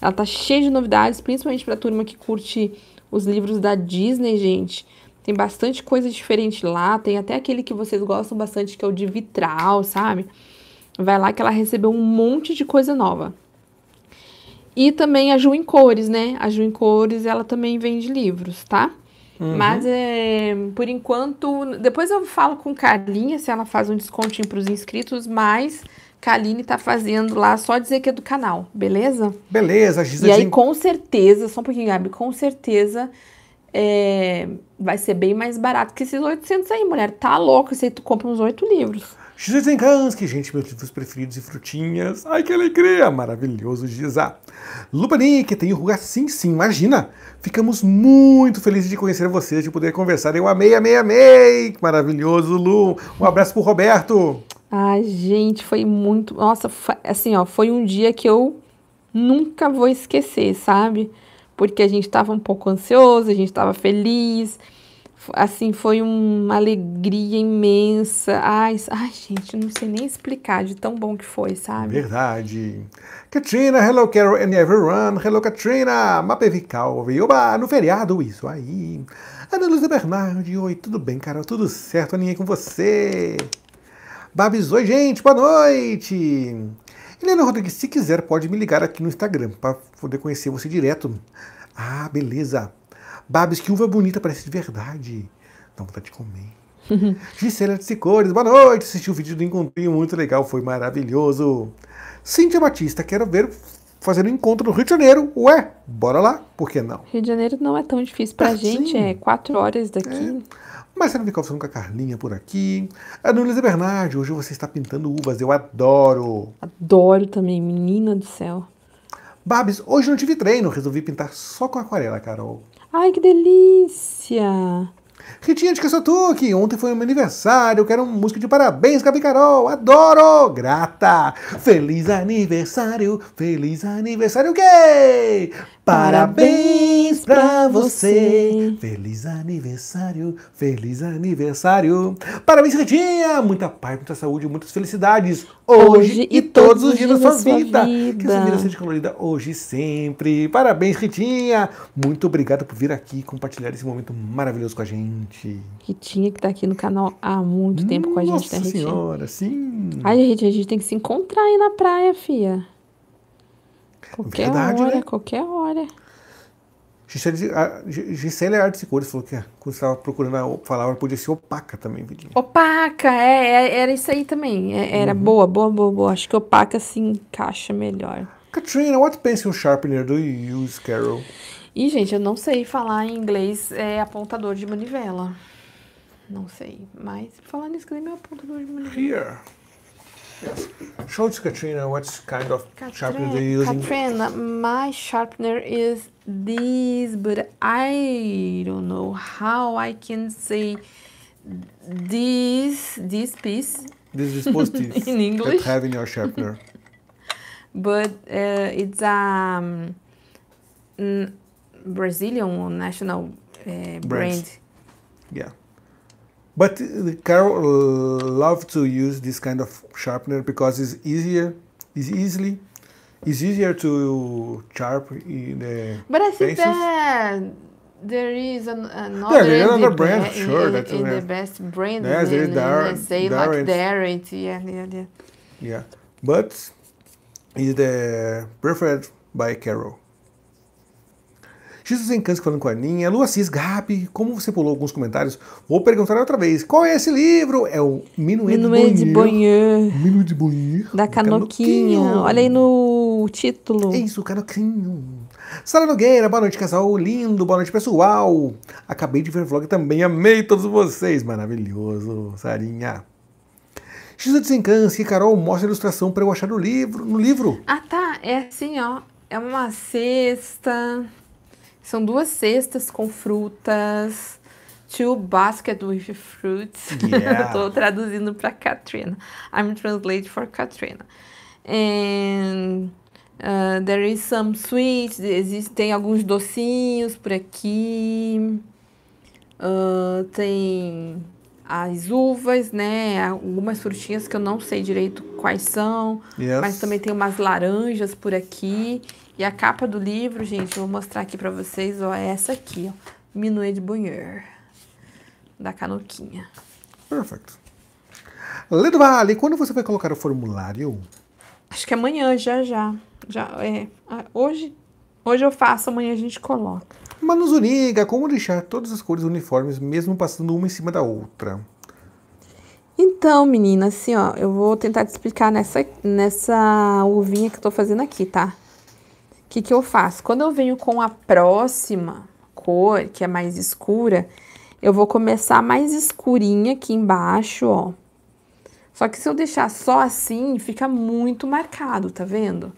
Ela tá cheia de novidades, principalmente pra turma que curte os livros da Disney, gente. Tem bastante coisa diferente lá. Tem até aquele que vocês gostam bastante, que é o de vitral, sabe? Vai lá que ela recebeu um monte de coisa nova. E também a Ju em Cores, né? A Ju em Cores, ela também vende livros, tá? Uhum. Mas, é, por enquanto, depois eu falo com Carlinha se ela faz um descontinho para os inscritos, mas Kaline tá fazendo lá, só dizer que é do canal, beleza? Beleza, Gisele. E aí, com certeza, só um pouquinho, Gabi, com certeza é, vai ser bem mais barato que esses 800 aí, mulher. Tá louco, se tu compra uns oito livros. Shizenkansky, gente, meus livros preferidos e frutinhas. Ai, que alegria! Maravilhoso, Giza. Lupanik, tem ruga sim, sim, imagina! Ficamos muito felizes de conhecer vocês, de poder conversar. Eu amei, amei, amei! Maravilhoso, Lu! Um abraço pro Roberto! Ai, gente, foi muito... Nossa, assim, ó, foi um dia que eu nunca vou esquecer, sabe? Porque a gente estava um pouco ansioso, a gente estava feliz, assim, foi uma alegria imensa. Ai, ai, gente, não sei nem explicar de tão bom que foi, sabe? Verdade. Katrina, hello Carol and everyone. Hello Katrina, Mapevi Calvi. Oba, no feriado, isso aí. Ana Luísa Bernardi, oi, tudo bem, Carol? Tudo certo, Aninha, com você? Babis, oi, gente, boa noite. Helena Rodrigues, se quiser, pode me ligar aqui no Instagram para poder conhecer você direto. Ah, beleza. Babs, que uva bonita, parece de verdade. Dá vontade de comer. Gisela é de Cicores, boa noite. Assisti o vídeo do encontrinho, muito legal, foi maravilhoso. Cíntia Batista, quero ver fazendo um encontro no Rio de Janeiro. Ué, bora lá, por que não? Rio de Janeiro não é tão difícil pra ah, gente, sim. é quatro horas daqui. É. Marcelo ficou com a Carlinha por aqui. A Nunes Bernardi, hoje você está pintando uvas, eu adoro. Adoro também, menina do céu. Babs, hoje não tive treino, resolvi pintar só com aquarela, Carol. Ai, que delícia! Ritinha de Caçatuque, ontem foi meu aniversário, quero uma música de parabéns, Gabi Carol, adoro! Grata! Feliz aniversário, feliz aniversário gay! Parabéns pra você! Feliz aniversário, feliz aniversário! Parabéns, Ritinha! Muita paz, muita saúde, muitas felicidades! Hoje, hoje e todos os dias da sua vida. vida! Que essa vida seja colorida hoje e sempre! Parabéns, Ritinha! Muito obrigado por vir aqui compartilhar esse momento maravilhoso com a gente! gente. Que tinha que estar tá aqui no canal há muito tempo Nossa com a gente, né, Nossa senhora, sim. Ai, gente, a gente tem que se encontrar aí na praia, fia. Qualquer Verdade, hora, né? qualquer hora. Gisele, a, é Artes e Cores falou que quando estava procurando a palavra, podia ser opaca também, Vidinha. Opaca, é, é, era isso aí também. É, era uhum. boa, boa, boa, boa. Acho que opaca se encaixa melhor. Katrina, what pencil sharpener do use, Carol? E, gente, eu não sei falar em inglês é, apontador de manivela. Não sei, mas falar nisso que nem meu é apontador de manivela. Here. Yes. Show to Katrina, what kind of sharpener you using? Katrina, my sharpener is this, but I don't know how I can say this, this piece. This dispositive in English. That have in your sharpener. but uh, it's um, Brazilian national uh, brand. Yeah. But uh, Carol uh, love to use this kind of sharpener because it's easier, it's easily, it's easier to sharp in the. But I think pencils. that there is an, another. Yeah, another brand, in, sure. In, that's in the best brand. Yes, in, in, Dar- in say like Darren. Yeah, yeah, yeah. Yeah, but is the preferred by Carol. Jesus em falando com a Aninha, Lua Cis Gabi, como você pulou alguns comentários, vou perguntar outra vez, qual é esse livro? É o Minuet, Minuet de Bonheur. Minuet de Bonheur. Da Canoquinha. Canoquinho. Olha aí no título. É isso, Canoquinho. Sara Nogueira, boa noite casal lindo, boa noite pessoal. Acabei de ver o vlog também, amei todos vocês. Maravilhoso, Sarinha. X em Câncer, Carol mostra a ilustração para eu achar no livro, no livro. Ah tá, é assim ó, é uma cesta são duas cestas com frutas. Two basket with fruits. Yeah. Tô traduzindo para Katrina. I'm translate for Katrina. And uh, there is some sweets. Existem alguns docinhos por aqui. Uh, tem as uvas, né? Algumas frutinhas que eu não sei direito quais são. Yes. Mas também tem umas laranjas por aqui. E a capa do livro, gente, eu vou mostrar aqui pra vocês, ó, é essa aqui, ó. Minuet de Bonheur, da Canoquinha. Perfeito. Ledo Vale, quando você vai colocar o formulário? Acho que amanhã, já, já. já é, hoje, hoje eu faço, amanhã a gente coloca. Manos Uniga, como deixar todas as cores uniformes, mesmo passando uma em cima da outra? Então, menina, assim, ó, eu vou tentar te explicar nessa, nessa uvinha que eu tô fazendo aqui, tá? que, que eu faço? Quando eu venho com a próxima cor, que é mais escura, eu vou começar mais escurinha aqui embaixo, ó. Só que se eu deixar só assim, fica muito marcado, tá vendo?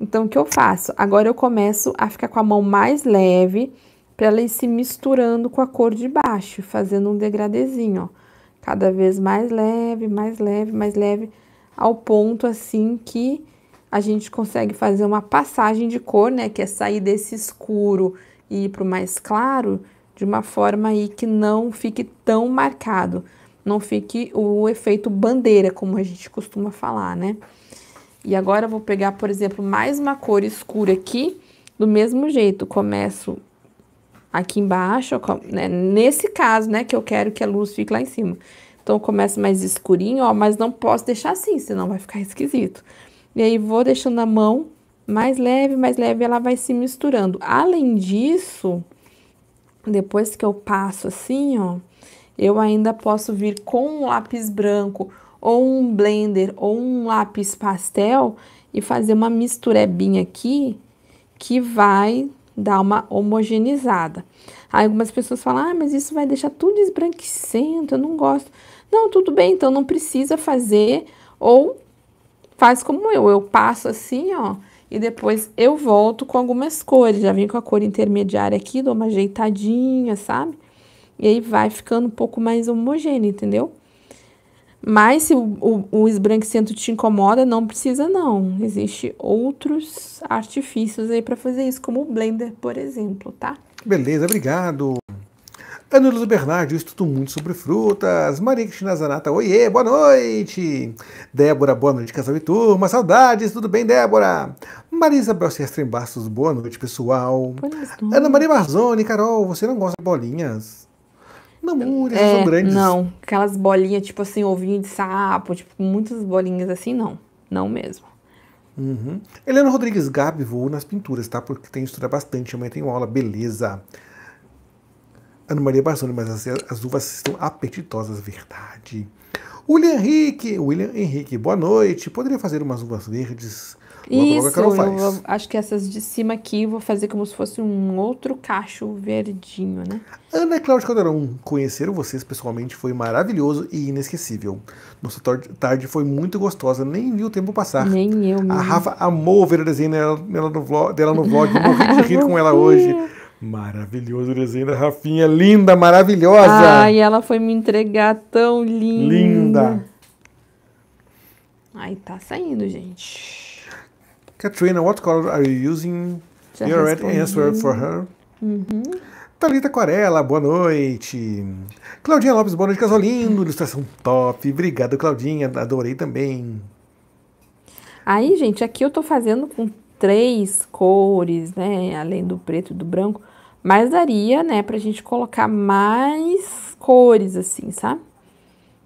Então, o que eu faço? Agora eu começo a ficar com a mão mais leve, para ela ir se misturando com a cor de baixo, fazendo um degradezinho, ó. Cada vez mais leve, mais leve, mais leve, ao ponto assim que a gente consegue fazer uma passagem de cor, né? Que é sair desse escuro e ir para o mais claro, de uma forma aí que não fique tão marcado, não fique o efeito bandeira, como a gente costuma falar, né? E agora eu vou pegar, por exemplo, mais uma cor escura aqui, do mesmo jeito, começo aqui embaixo, né? nesse caso, né, que eu quero que a luz fique lá em cima. Então, começo mais escurinho, ó, mas não posso deixar assim, senão vai ficar esquisito. E aí vou deixando a mão mais leve, mais leve, ela vai se misturando. Além disso, depois que eu passo assim, ó, eu ainda posso vir com um lápis branco ou um blender ou um lápis pastel e fazer uma misturebinha aqui que vai dar uma homogeneizada. Aí algumas pessoas falam, ah, mas isso vai deixar tudo esbranquecendo, eu não gosto. Não, tudo bem, então não precisa fazer ou faz como eu, eu passo assim, ó, e depois eu volto com algumas cores. Já vim com a cor intermediária aqui, dou uma ajeitadinha, sabe? E aí vai ficando um pouco mais homogêneo, entendeu? Mas se o, o, o esbranquecimento te incomoda, não precisa não. Existem outros artifícios aí para fazer isso, como o Blender, por exemplo, tá? Beleza, obrigado. Ana é Luz Bernardi, eu estudo muito sobre frutas. Maria Cristina Zanata, oiê, boa noite. Débora, boa noite, casal e turma. Saudades, tudo bem, Débora? Marisa Sestrem Bastos, boa noite, pessoal. Boa noite. Ana Maria Marzoni, Carol, você não gosta de bolinhas? Não, muitas é, são grandes. Não, aquelas bolinhas, tipo assim, ovinho de sapo, tipo, muitas bolinhas assim, não. Não mesmo. Uhum. Helena Rodrigues Gabi vou nas pinturas, tá? Porque tem que estudar bastante, amanhã tem aula, beleza. Ana Maria Barzoni, mas as, as uvas estão apetitosas, verdade. William Henrique, William Henrique, boa noite. Poderia fazer umas uvas verdes? Logo, Isso, logo acho que essas de cima aqui vou fazer como se fosse um outro cacho verdinho, né? Ana Cláudia Caldeirão, conhecer vocês pessoalmente foi maravilhoso e inesquecível. Nossa tarde foi muito gostosa, nem vi o tempo passar. Nem eu mesmo. A Rafa amou ver o desenho dela, no vlog, dela no vlog, eu morri de rir com ela hoje. Maravilhoso desenho da Rafinha, linda, maravilhosa. Ai, ela foi me entregar tão linda. Linda. Ai, tá saindo, gente. Katrina, what color are you using? Já Your red answer for her. Uhum. Thalita Aquarela, boa noite. Claudinha Lopes, boa noite, casal lindo, ilustração top. Obrigado, Claudinha, adorei também. Aí, gente, aqui eu tô fazendo com três cores, né? Além do preto e do branco. Mas daria, né, pra gente colocar mais cores, assim, sabe?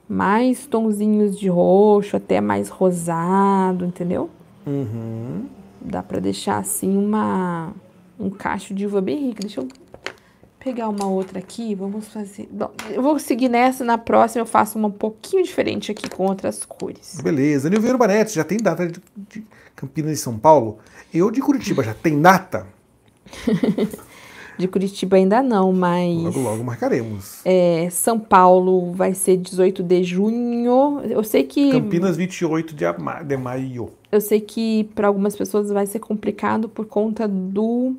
Mais tonzinhos de roxo, até mais rosado, entendeu? Uhum. Dá pra deixar, assim, uma... Um cacho de uva bem rico. Deixa eu pegar uma outra aqui. Vamos fazer... Bom, eu vou seguir nessa. Na próxima eu faço uma um pouquinho diferente aqui com outras cores. Beleza. Nilveiro Barete já tem data de Campinas e São Paulo? Eu de Curitiba já tem data. de Curitiba ainda não, mas. Logo, logo marcaremos. É, São Paulo vai ser 18 de junho. Eu sei que. Campinas, 28 de, ama... de maio. Eu sei que para algumas pessoas vai ser complicado por conta do.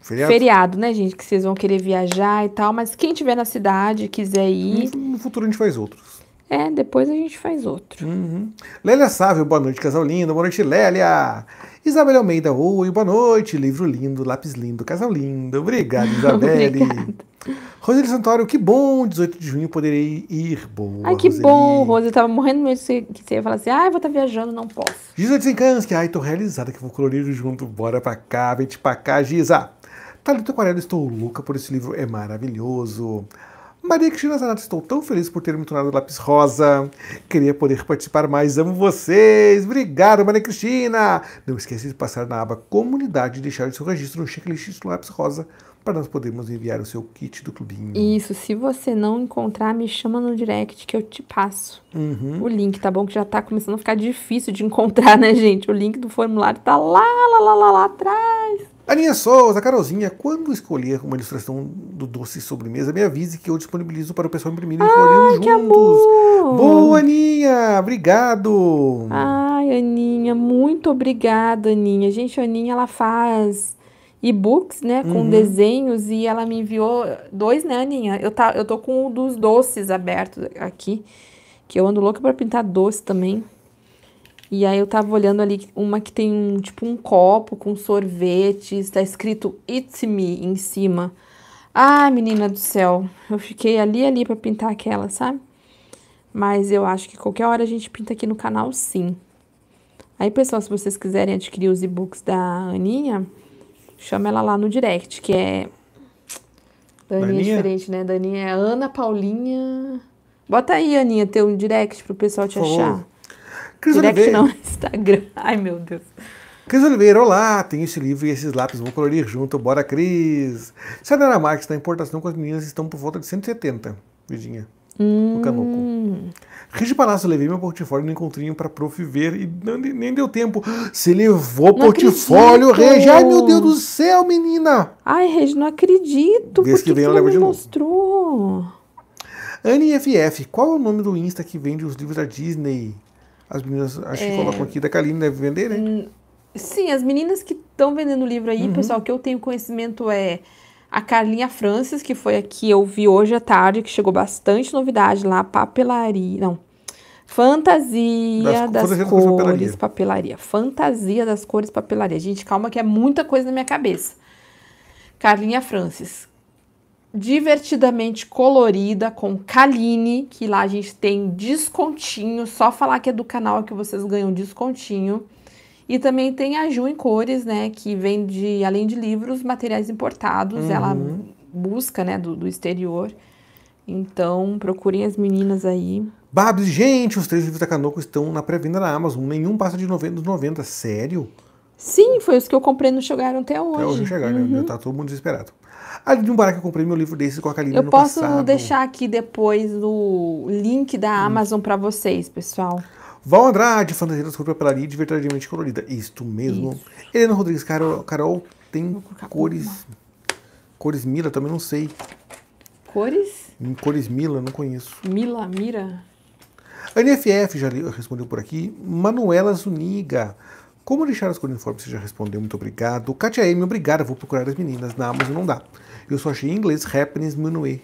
Feriado. Feriado, né, gente? Que vocês vão querer viajar e tal. Mas quem tiver na cidade, quiser ir. No futuro a gente faz outros. É, depois a gente faz outro. Uhum. Lélia Sávio, boa noite, casal lindo. Boa noite, Lélia. Isabel Almeida, oi, boa noite. Livro lindo, lápis lindo, casal lindo. Obrigado, Isabelle. Roseli Santoro, que bom, 18 de junho poderei ir. Boa, Ai, que Roseli. bom, Rose. Eu tava morrendo mesmo que você ia falar assim, ah, eu vou estar tá viajando, não posso. Giza Desencansque, ai, tô realizada que vou colorir junto. Bora pra cá, vem pra cá, Giza. Talita Aquarela, estou louca por esse livro, é maravilhoso. Maria Cristina Zanato, estou tão feliz por ter me tornado lápis rosa. Queria poder participar mais, amo vocês. Obrigado, Maria Cristina. Não esqueça de passar na aba comunidade e deixar o seu registro no checklist do lápis rosa para nós podermos enviar o seu kit do clubinho. Isso, se você não encontrar, me chama no direct que eu te passo uhum. o link, tá bom? Que já tá começando a ficar difícil de encontrar, né, gente? O link do formulário tá lá, lá, lá, lá, lá atrás. Aninha Souza, Carolzinha, quando escolher uma ilustração do doce sobremesa, me avise que eu disponibilizo para o pessoal imprimir e colorir juntos. Amor. Boa, Aninha! Obrigado! Ai, Aninha, muito obrigada, Aninha. Gente, a Aninha, ela faz e-books, né, com uhum. desenhos e ela me enviou dois, né, Aninha? Eu, tá, eu tô com um dos doces aberto aqui, que eu ando louca para pintar doce também. E aí eu tava olhando ali uma que tem um, tipo um copo com sorvete, está escrito It's Me em cima. Ah, menina do céu, eu fiquei ali ali para pintar aquela, sabe? Mas eu acho que qualquer hora a gente pinta aqui no canal, sim. Aí, pessoal, se vocês quiserem adquirir os e-books da Aninha, chama ela lá no direct, que é... Daninha, Daninha? é diferente, né? Daninha é Ana Paulinha... Bota aí, Aninha, teu direct pro pessoal te Por achar. Cris Direct é Oliveira. não, é Instagram. Ai, meu Deus. Cris Oliveira, olá, tem esse livro e esses lápis, vou colorir junto, bora Cris. Sandra Marques, na importação com as meninas estão por volta de 170, vidinha, hum. O Canoco. Regi Palácio, levei meu portfólio no encontrinho para prof ver e não, nem deu tempo. Se levou o portfólio, Regi. Ai, meu Deus do céu, menina. Ai, Regi, não acredito. Desde que, que vem, ela leva de mostrou? novo. mostrou? Anne FF, qual é o nome do Insta que vende os livros da Disney? As meninas, acho é... que colocam aqui, da Kaline deve vender, né? Sim, as meninas que estão vendendo o livro aí, uhum. pessoal, que eu tenho conhecimento é a Carlinha Francis, que foi aqui, eu vi hoje à tarde, que chegou bastante novidade lá, papelaria, não, Fantasia das, das cores, papelaria. papelaria. Fantasia das cores, papelaria. Gente, calma que é muita coisa na minha cabeça. Carlinha Francis divertidamente colorida com Kaline, que lá a gente tem descontinho, só falar que é do canal que vocês ganham descontinho. E também tem a Ju em cores, né, que vende, além de livros, materiais importados, uhum. ela busca, né, do, do exterior. Então, procurem as meninas aí. Babs, gente, os três livros da Canoco estão na pré-venda na Amazon. Nenhum passa de 90 dos 90, sério? Sim, foi os que eu comprei, não chegaram até hoje. Até hoje chegaram, né? uhum. né? Tá todo mundo desesperado. Ali de Mubarak, eu comprei meu livro desse com a Kaline Eu posso passado. deixar aqui depois o link da Amazon hum. para vocês, pessoal. Val Andrade, fantasia descobriu pela de verdadeiramente colorida. Isto mesmo. Isso. Helena Rodrigues, Carol, Carol tem cores. Cores Mila, também não sei. Cores? Hum, cores Mila, não conheço. Mila, Mira? NFF já respondeu por aqui. Manuela Zuniga. Como deixar as cores uniformes? Você já respondeu, muito obrigado. Katia M, obrigada. Vou procurar as meninas. Na Amazon não dá. Eu só achei em inglês Happiness minuê.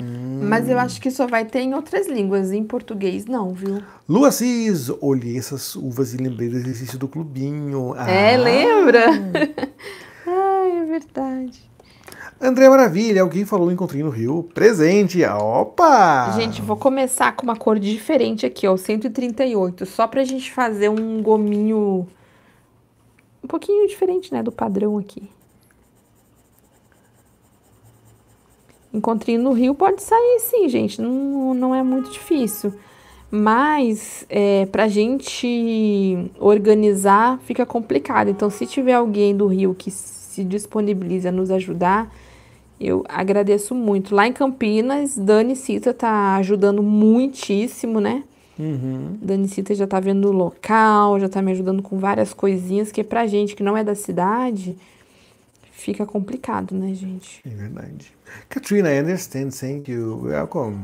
Hum. Mas eu acho que só vai ter em outras línguas, em português não, viu? Lu Assis, olhei essas uvas e lembrei do exercício do clubinho. É, ah. É, lembra? Ai, é verdade. André Maravilha, alguém falou Encontrei no Rio. Presente, opa! Gente, vou começar com uma cor diferente aqui, ó, 138, só pra gente fazer um gominho um pouquinho diferente, né, do padrão aqui. Encontrinho no rio pode sair sim, gente, não, não é muito difícil. Mas é, para a gente organizar fica complicado. Então, se tiver alguém do Rio que se disponibiliza a nos ajudar, eu agradeço muito. Lá em Campinas, Dani Cita tá ajudando muitíssimo, né? Uhum. Dani Cita já tá vendo o local, já tá me ajudando com várias coisinhas que é pra gente que não é da cidade, fica complicado, né, gente? É verdade. Katrina, I understand, thank you, welcome.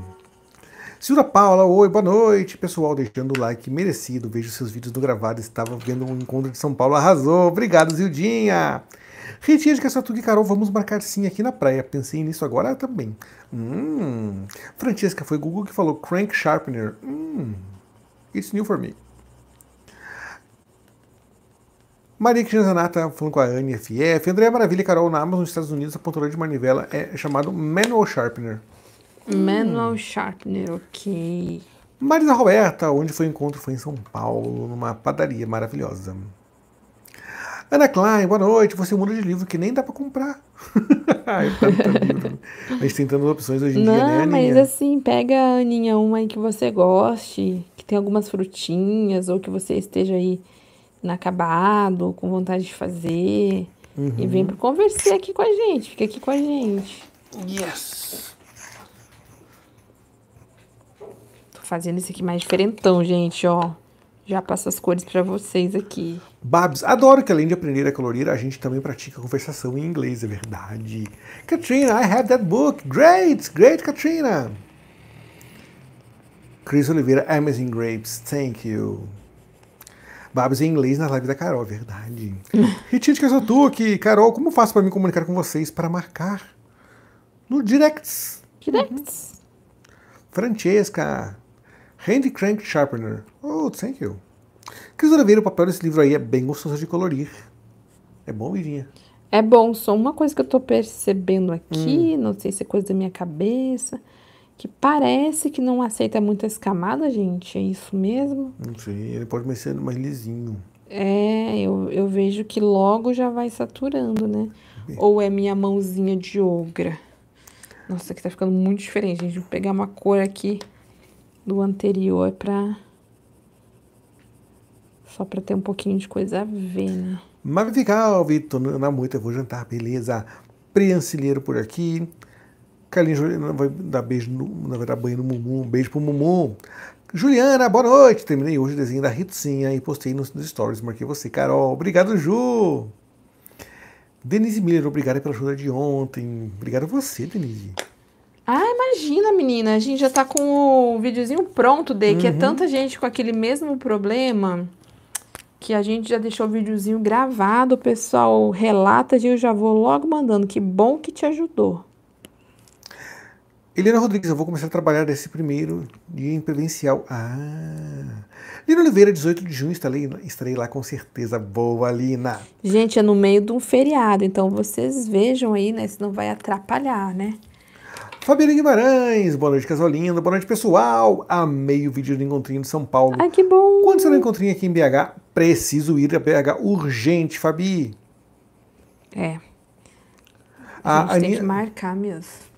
Silvia Paula, oi, boa noite, pessoal, deixando o like merecido, vejo seus vídeos do gravado, estava vendo um encontro de São Paulo, arrasou, obrigado, Zildinha. Ritinha de Caçatuga e Carol, vamos marcar sim aqui na praia. Pensei nisso agora também. Hum. Francesca, foi Google que falou Crank Sharpener. Hum. It's new for me. Maria Cristina Zanata falando com a Anne FF. Andréa Maravilha e Carol, na Amazon, nos Estados Unidos, a ponturadora de manivela é chamado Manual Sharpener. Manual hum. Sharpener, ok. Marisa Roberta, onde foi o encontro? Foi em São Paulo, numa padaria maravilhosa. Ana Klein, boa noite. Você é muda de livro que nem dá para comprar. Tá, tá a gente tem tantas opções hoje em Não, dia, né, Aninha? Mas assim, pega, Aninha, uma aí que você goste, que tem algumas frutinhas, ou que você esteja aí inacabado, com vontade de fazer. Uhum. E vem uhum. para conversar aqui com a gente, fica aqui com a gente. Yes! Tô fazendo isso aqui mais diferentão, gente, ó. Já passo as cores para vocês aqui. Babs, adoro que além de aprender a colorir, a gente também pratica conversação em inglês, é verdade. Katrina, I have that book. Great, great, Katrina. Cris Oliveira, Amazing Grapes, thank you. Babs em inglês na live da Carol, verdade. Ritite Kazotuki, Carol, como faço para me comunicar com vocês para marcar? No directs. Directs. Uhum. Francesca, Handy Crank Sharpener. Oh, thank you. Cris o papel desse livro aí é bem gostoso de colorir. É bom, Irinha? É bom, só uma coisa que eu tô percebendo aqui, hum. não sei se é coisa da minha cabeça, que parece que não aceita muitas camadas, gente. É isso mesmo? Não sei, ele pode ser mais lisinho. É, eu, eu vejo que logo já vai saturando, né? Ou é minha mãozinha de ogra. Nossa, aqui tá ficando muito diferente, gente. Vou pegar uma cor aqui do anterior pra... Só pra ter um pouquinho de coisa a ver, né? Magnifical, Vitor. Na muita, eu vou jantar, beleza? Priancilheiro por aqui. Carlinhos Juliana vai dar beijo no, vai dar banho no Mumum, um beijo pro Mumum. Juliana, boa noite. Terminei hoje o desenho da Ritzinha e postei nos, nos stories. Marquei você, Carol. Obrigado, Ju. Denise Miller, obrigada pela ajuda de ontem. Obrigado a você, Denise. Ah, imagina, menina. A gente já tá com o videozinho pronto, de que é uhum. é tanta gente com aquele mesmo problema que a gente já deixou o videozinho gravado. O pessoal relata e eu já vou logo mandando. Que bom que te ajudou. Helena Rodrigues, eu vou começar a trabalhar esse primeiro dia em prevencial. Ah! Lina Oliveira, 18 de junho, estarei, estarei lá com certeza. Boa, Lina! Gente, é no meio de um feriado, então vocês vejam aí, né? Se não vai atrapalhar, né? Fabiana Guimarães, boa noite, Casolina. boa noite, pessoal. Amei o vídeo do encontrinho de São Paulo. Ai, que bom! Quando será o encontrinho aqui em BH? Preciso ir a BH urgente, Fabi. É. A, a gente a tem Aninha... que marcar mesmo.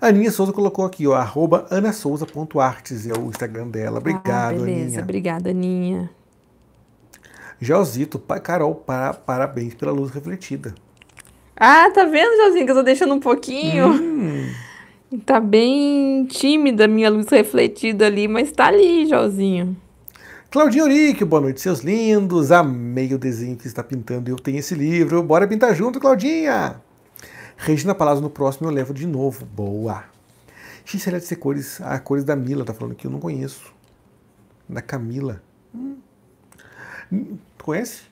Aninha Souza colocou aqui, ó, arroba anasouza.artes é o Instagram dela. Ah, Obrigado, ah, beleza. Aninha. Obrigada, Aninha. Josito, Carol, para, parabéns pela luz refletida. Ah, tá vendo, Josinho, que eu tô deixando um pouquinho. Hum. Tá bem tímida a minha luz refletida ali, mas tá ali, Josinho. Claudinho Urique, boa noite, seus lindos. Amei o desenho que está pintando e eu tenho esse livro. Bora pintar junto, Claudinha! Regina Palazzo no próximo eu levo de novo. Boa. Xixi é de cores, a cores da Mila, tá falando que eu não conheço. Da Camila. Hum. hum. Conhece?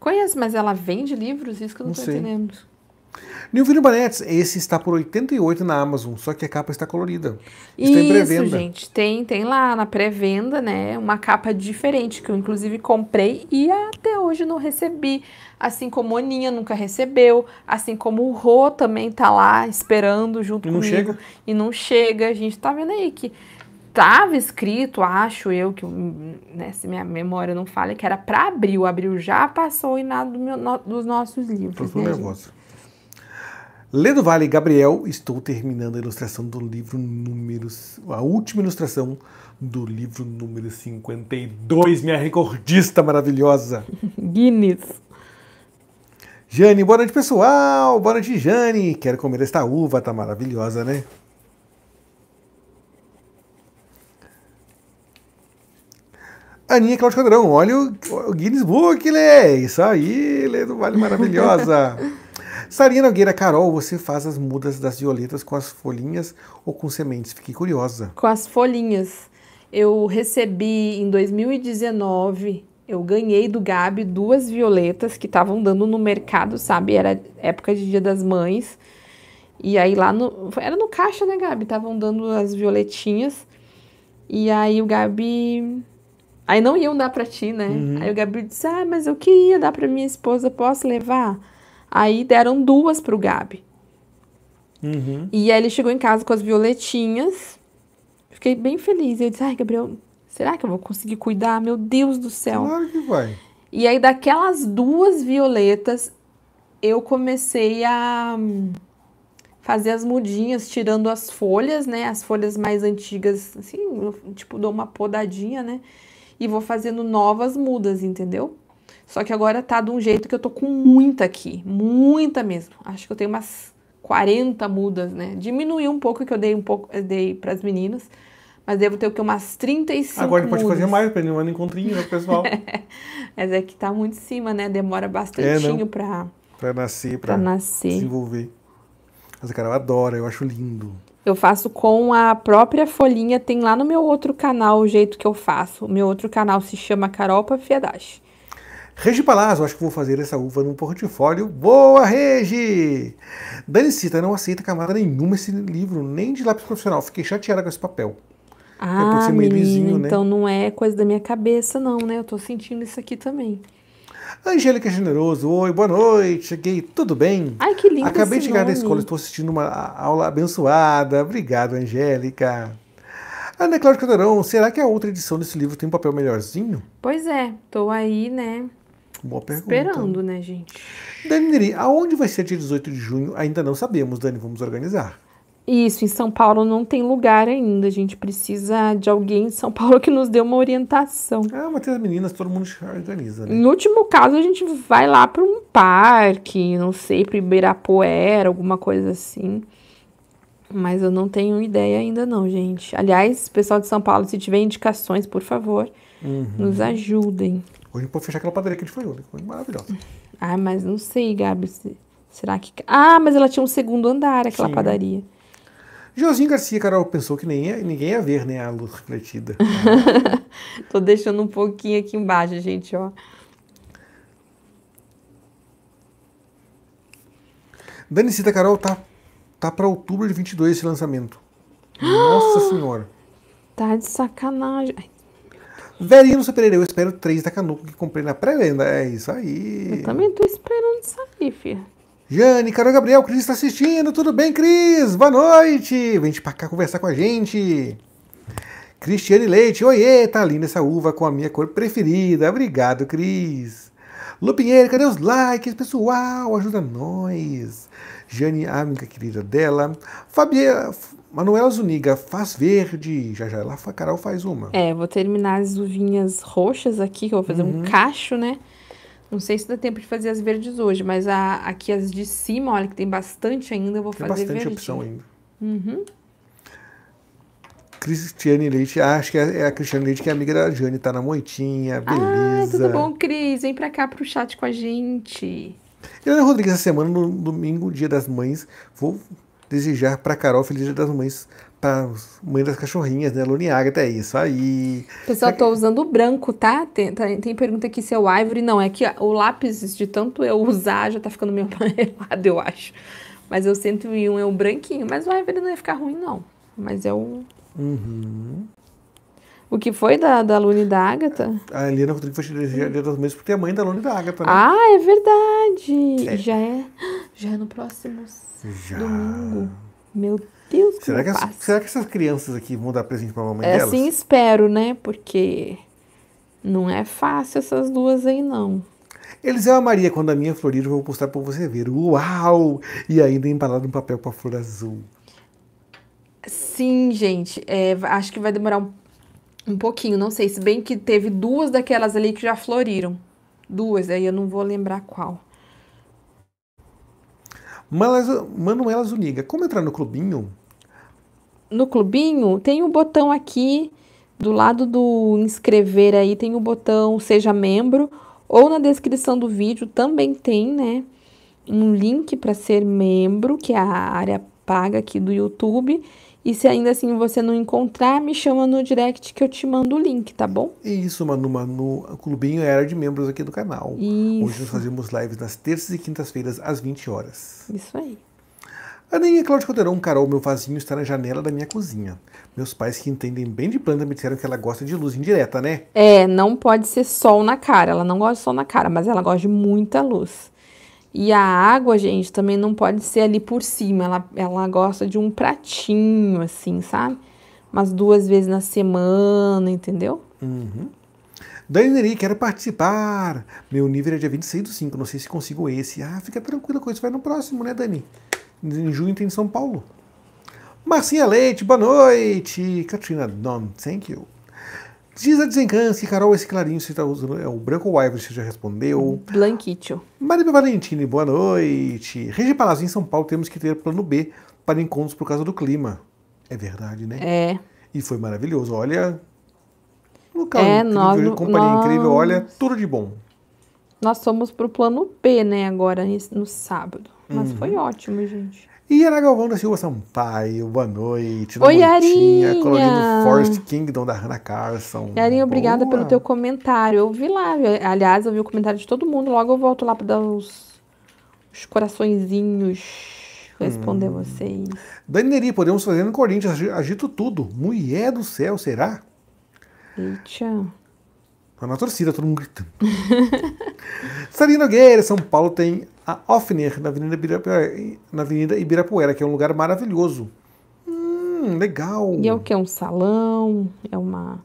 Conheço, mas ela vende livros, isso que eu não, não tô sei. entendendo. Nilvino Banetes, esse está por 88 na Amazon, só que a capa está colorida. Está Isso, em pré-venda. gente, tem, tem lá na pré-venda, né, uma capa diferente que eu inclusive comprei e até hoje não recebi, assim como a Aninha nunca recebeu, assim como o Rô também tá lá esperando junto e comigo chega. e não chega. A gente tá vendo aí que estava escrito, acho eu, que né, se minha memória não falha, que era para abril. Abril já passou e nada do meu, no, dos nossos livros. Passou né, um negócio. Ledo Vale Gabriel, estou terminando a ilustração do livro número. a última ilustração do livro número 52, minha recordista maravilhosa. Guinness. Jane, boa noite pessoal, boa noite Jane. Quero comer esta uva, tá maravilhosa, né? Aninha Cláudio Cadrão, olha o, o Guinness Book, Lê. Isso aí, Lê do Vale Maravilhosa. Sarina Nogueira Carol, você faz as mudas das violetas com as folhinhas ou com sementes? Fiquei curiosa. Com as folhinhas. Eu recebi em 2019, eu ganhei do Gabi duas violetas que estavam dando no mercado, sabe? Era época de Dia das Mães. E aí lá no. Era no caixa, né, Gabi? Estavam dando as violetinhas. E aí o Gabi. Aí não iam dar pra ti, né? Uhum. Aí o Gabi disse: Ah, mas eu queria dar pra minha esposa, posso levar? Aí deram duas pro Gabi. Uhum. E aí ele chegou em casa com as violetinhas. Fiquei bem feliz. Eu disse, ai, Gabriel, será que eu vou conseguir cuidar? Meu Deus do céu. Claro que vai. E aí daquelas duas violetas, eu comecei a hum, fazer as mudinhas, tirando as folhas, né? As folhas mais antigas, assim, eu, tipo, dou uma podadinha, né? E vou fazendo novas mudas, entendeu? Só que agora tá de um jeito que eu tô com muita aqui, muita mesmo. Acho que eu tenho umas 40 mudas, né? Diminuiu um pouco que eu dei um pouco, dei para as meninas, mas devo ter o que umas 35 Agora mudas. pode fazer mais para ele não encontrinho, né, pessoal? mas é que tá muito em cima, né? Demora é, né? bastantinho é, para para nascer, para nascer. desenvolver. Mas cara, eu adoro, eu acho lindo. Eu faço com a própria folhinha, tem lá no meu outro canal o jeito que eu faço. O meu outro canal se chama Carol Pafiadache. Regi Palazzo, acho que vou fazer essa uva num portfólio. Boa, Regi! Dani Cita não aceita camada nenhuma esse livro, nem de lápis profissional. Fiquei chateada com esse papel. É ah, é menino, né? então não é coisa da minha cabeça, não, né? Eu tô sentindo isso aqui também. Angélica Generoso, oi, boa noite, cheguei, tudo bem? Ai, que lindo Acabei de chegar nome. da escola, estou assistindo uma aula abençoada. Obrigado, Angélica. Ana Cláudia Cadorão, será que a outra edição desse livro tem um papel melhorzinho? Pois é, tô aí, né, Boa pergunta. Esperando, né, gente? Dani Neri, aonde vai ser dia 18 de junho? Ainda não sabemos, Dani, vamos organizar. Isso, em São Paulo não tem lugar ainda. A gente precisa de alguém em São Paulo que nos dê uma orientação. Ah, mas tem as meninas, todo mundo organiza, né? No último caso, a gente vai lá para um parque, não sei, para Ibirapuera, alguma coisa assim. Mas eu não tenho ideia ainda não, gente. Aliás, pessoal de São Paulo, se tiver indicações, por favor, uhum. nos ajudem. Hoje a gente pode fechar aquela padaria que a gente foi hoje. Foi maravilhosa. Ah, mas não sei, Gabi. Será que. Ah, mas ela tinha um segundo andar, aquela Sim. padaria. Josinho Garcia, Carol, pensou que nem ia, ninguém ia ver, né? A luz refletida. Tô deixando um pouquinho aqui embaixo, gente, ó. Dani Cita Carol tá, tá pra outubro de 22 esse lançamento. Nossa senhora. Tá de sacanagem. Ai, Velhinho super Superherói, eu espero três da Canuco que comprei na pré-venda. É isso aí. Eu também tô esperando aí, filho. Jane, Carol Gabriel, Cris está assistindo. Tudo bem, Cris? Boa noite. Vem de pra cá conversar com a gente. Cristiane Leite, oiê, tá linda essa uva com a minha cor preferida. Obrigado, Cris. Lupinheiro, cadê os likes, pessoal? Ajuda nós. Jane, amiga querida dela. Fabiana. Manuela Zuniga faz verde, já já lá a Carol faz uma. É, vou terminar as uvinhas roxas aqui, que eu vou fazer uhum. um cacho, né? Não sei se dá tempo de fazer as verdes hoje, mas a, aqui as de cima, olha que tem bastante ainda, eu vou tem fazer bastante opção ainda. Uhum. Cristiane Leite, ah, acho que é, é a Cristiane Leite que é amiga da Jane, tá na moitinha, ah, beleza. Ah, tudo bom, Cris? Vem pra cá pro chat com a gente. Eu, Rodrigues, essa semana, no domingo, dia das mães, vou desejar para Carol feliz dia das mães para mãe das cachorrinhas, né? Lone Agatha, é isso aí. Pessoal, tô usando o branco, tá? Tem, tem, tá, tem pergunta aqui se é o Ivory. Não, é que o lápis, de tanto eu usar, já tá ficando meio amarelado, eu acho. Mas o 101 é o branquinho. Mas o Ivory não ia ficar ruim, não. Mas é o... Uhum. O que foi da, da Lune da Ágata? A Helena Rodrigues foi dia das mães porque é mãe da Lune da Ágata, né? Ah, é verdade! É. Já, é, já é no próximo já. domingo. Meu Deus, do será que Será que essas crianças aqui vão dar presente pra mamãe é, delas? Assim espero, né? Porque não é fácil essas duas aí, não. Eliseu e Maria, quando a minha florir, eu vou postar para você ver. Uau! E ainda embalado um papel com a flor azul. Sim, gente. É, acho que vai demorar um um pouquinho, não sei. Se bem que teve duas daquelas ali que já floriram. Duas, aí eu não vou lembrar qual. Manuela Zuniga, como entrar no clubinho? No clubinho tem um botão aqui do lado do inscrever aí tem o um botão seja membro ou na descrição do vídeo também tem, né, um link para ser membro, que é a área paga aqui do YouTube. E se ainda assim você não encontrar, me chama no direct que eu te mando o link, tá bom? Isso, Manu Manu. O Clubinho era de membros aqui do canal. Isso. Hoje nós fazemos lives nas terças e quintas-feiras, às 20 horas. Isso aí. Aninha Cláudia Caldeirão, Carol, meu vasinho está na janela da minha cozinha. Meus pais que entendem bem de planta me disseram que ela gosta de luz indireta, né? É, não pode ser sol na cara. Ela não gosta de sol na cara, mas ela gosta de muita luz. E a água, gente, também não pode ser ali por cima. Ela, ela gosta de um pratinho, assim, sabe? Umas duas vezes na semana, entendeu? Uhum. Daineri, quero participar. Meu nível é dia 26 do 5, não sei se consigo esse. Ah, fica tranquila com isso, vai no próximo, né, Dani? Em junho tem São Paulo. Marcinha Leite, boa noite. Katrina Don, thank you. Diz a Desencanse, Carol, esse clarinho você está usando é o branco ou Ivory, você já respondeu. Blanquito. Maria Valentini, boa noite. Regi Palazzo, em São Paulo temos que ter plano B para encontros por causa do clima. É verdade, né? É. E foi maravilhoso, olha... Local é, incrível, nós, companhia nós... incrível, olha, tudo de bom. Nós somos para o plano P, né, agora, no sábado. Mas uhum. foi ótimo, gente. E Ana Galvão da Silva Sampaio, boa noite. Oi, Yarinha. Colorindo Forest Kingdom da Hannah Carson. Yarinha, obrigada pelo teu comentário. Eu vi lá, aliás, eu vi o comentário de todo mundo. Logo eu volto lá para dar os, os coraçõezinhos responder hum. vocês. Dani Neri, podemos fazer no Corinthians, agito tudo. Mulher do céu, será? Eita. Tá na torcida, todo mundo gritando. Sarina Nogueira, São Paulo tem a Offner, na Avenida, Ibirapuera, na Avenida Ibirapuera, que é um lugar maravilhoso. Hum, legal. E é o que? É um salão? É uma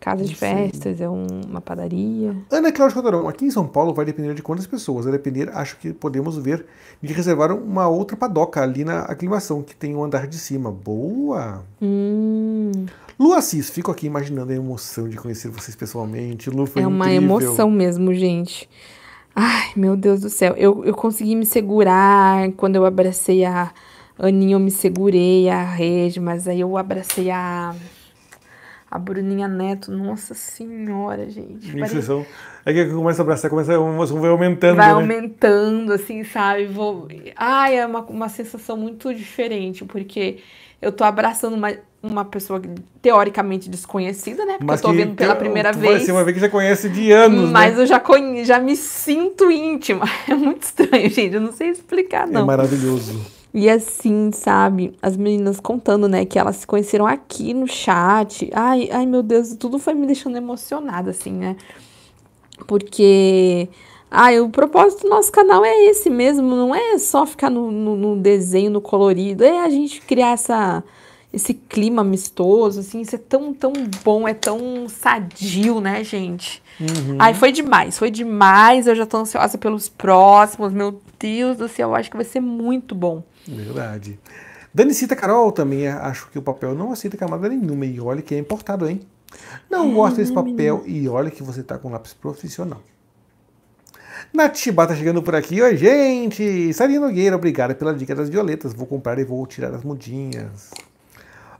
casa de Sim. festas? É um, uma padaria? Ana Cláudia Rodorão, aqui em São Paulo vai depender de quantas pessoas. Vai depender, acho que podemos ver, de reservar uma outra padoca ali na aclimação, que tem um andar de cima. Boa! Hum. Lu Assis, fico aqui imaginando a emoção de conhecer vocês pessoalmente. Lu, foi É uma incrível. emoção mesmo, gente. Ai, meu Deus do céu. Eu, eu consegui me segurar. Quando eu abracei a Aninha, eu me segurei a rede, mas aí eu abracei a. A Bruninha Neto, nossa senhora, gente. Parece... É que começa a abraçar, começa, a emoção vai aumentando. Vai né? aumentando, assim, sabe? Vou... Ai, é uma, uma sensação muito diferente, porque eu tô abraçando, mas uma pessoa teoricamente desconhecida, né? Porque mas eu tô vendo pela primeira vez. Vai ser uma vez que você conhece de anos. Né? Mas né? eu já, conhe... já me sinto íntima. É muito estranho, gente. Eu não sei explicar, é não. É maravilhoso. E assim, sabe, as meninas contando, né, que elas se conheceram aqui no chat. Ai, ai, meu Deus, tudo foi me deixando emocionada, assim, né? Porque ai, o propósito do nosso canal é esse mesmo, não é só ficar no, no, no, desenho, no colorido, é a gente criar essa, esse clima amistoso, assim, isso é tão, tão bom, é tão sadio, né, gente? Uhum. Ai, foi demais, foi demais. Eu já tô ansiosa pelos próximos. Meu Deus do céu, eu acho que vai ser muito bom. Verdade. Dani cita Carol também, é, acho que o papel não aceita camada nenhuma. E olha que é importado, hein? Não é, gosta desse papel menina. e olha que você tá com lápis profissional. Nath tá chegando por aqui. Oi, gente! Sarinha Nogueira, obrigada pela dica das violetas. Vou comprar e vou tirar as mudinhas.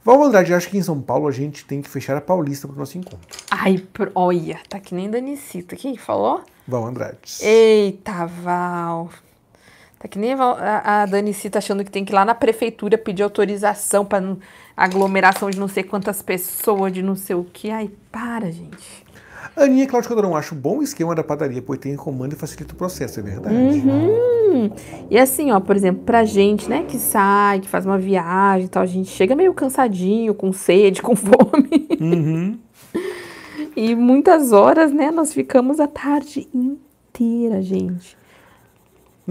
Val Andrade, acho que em São Paulo a gente tem que fechar a Paulista para o nosso encontro. Ai, olha, tá que nem Danicita. Quem falou? Val Andrade. Eita, Val. Tá que nem a, a Danicita achando que tem que ir lá na prefeitura pedir autorização para aglomeração de não sei quantas pessoas, de não sei o que. Ai, para, gente. Aninha Cláudia Codorão, acho bom o esquema da padaria, pois tem comando e facilita o processo, é verdade. Uhum. E assim, ó, por exemplo, pra gente, né, que sai, que faz uma viagem e tal, a gente chega meio cansadinho, com sede, com fome. Uhum. e muitas horas, né, nós ficamos a tarde inteira, gente.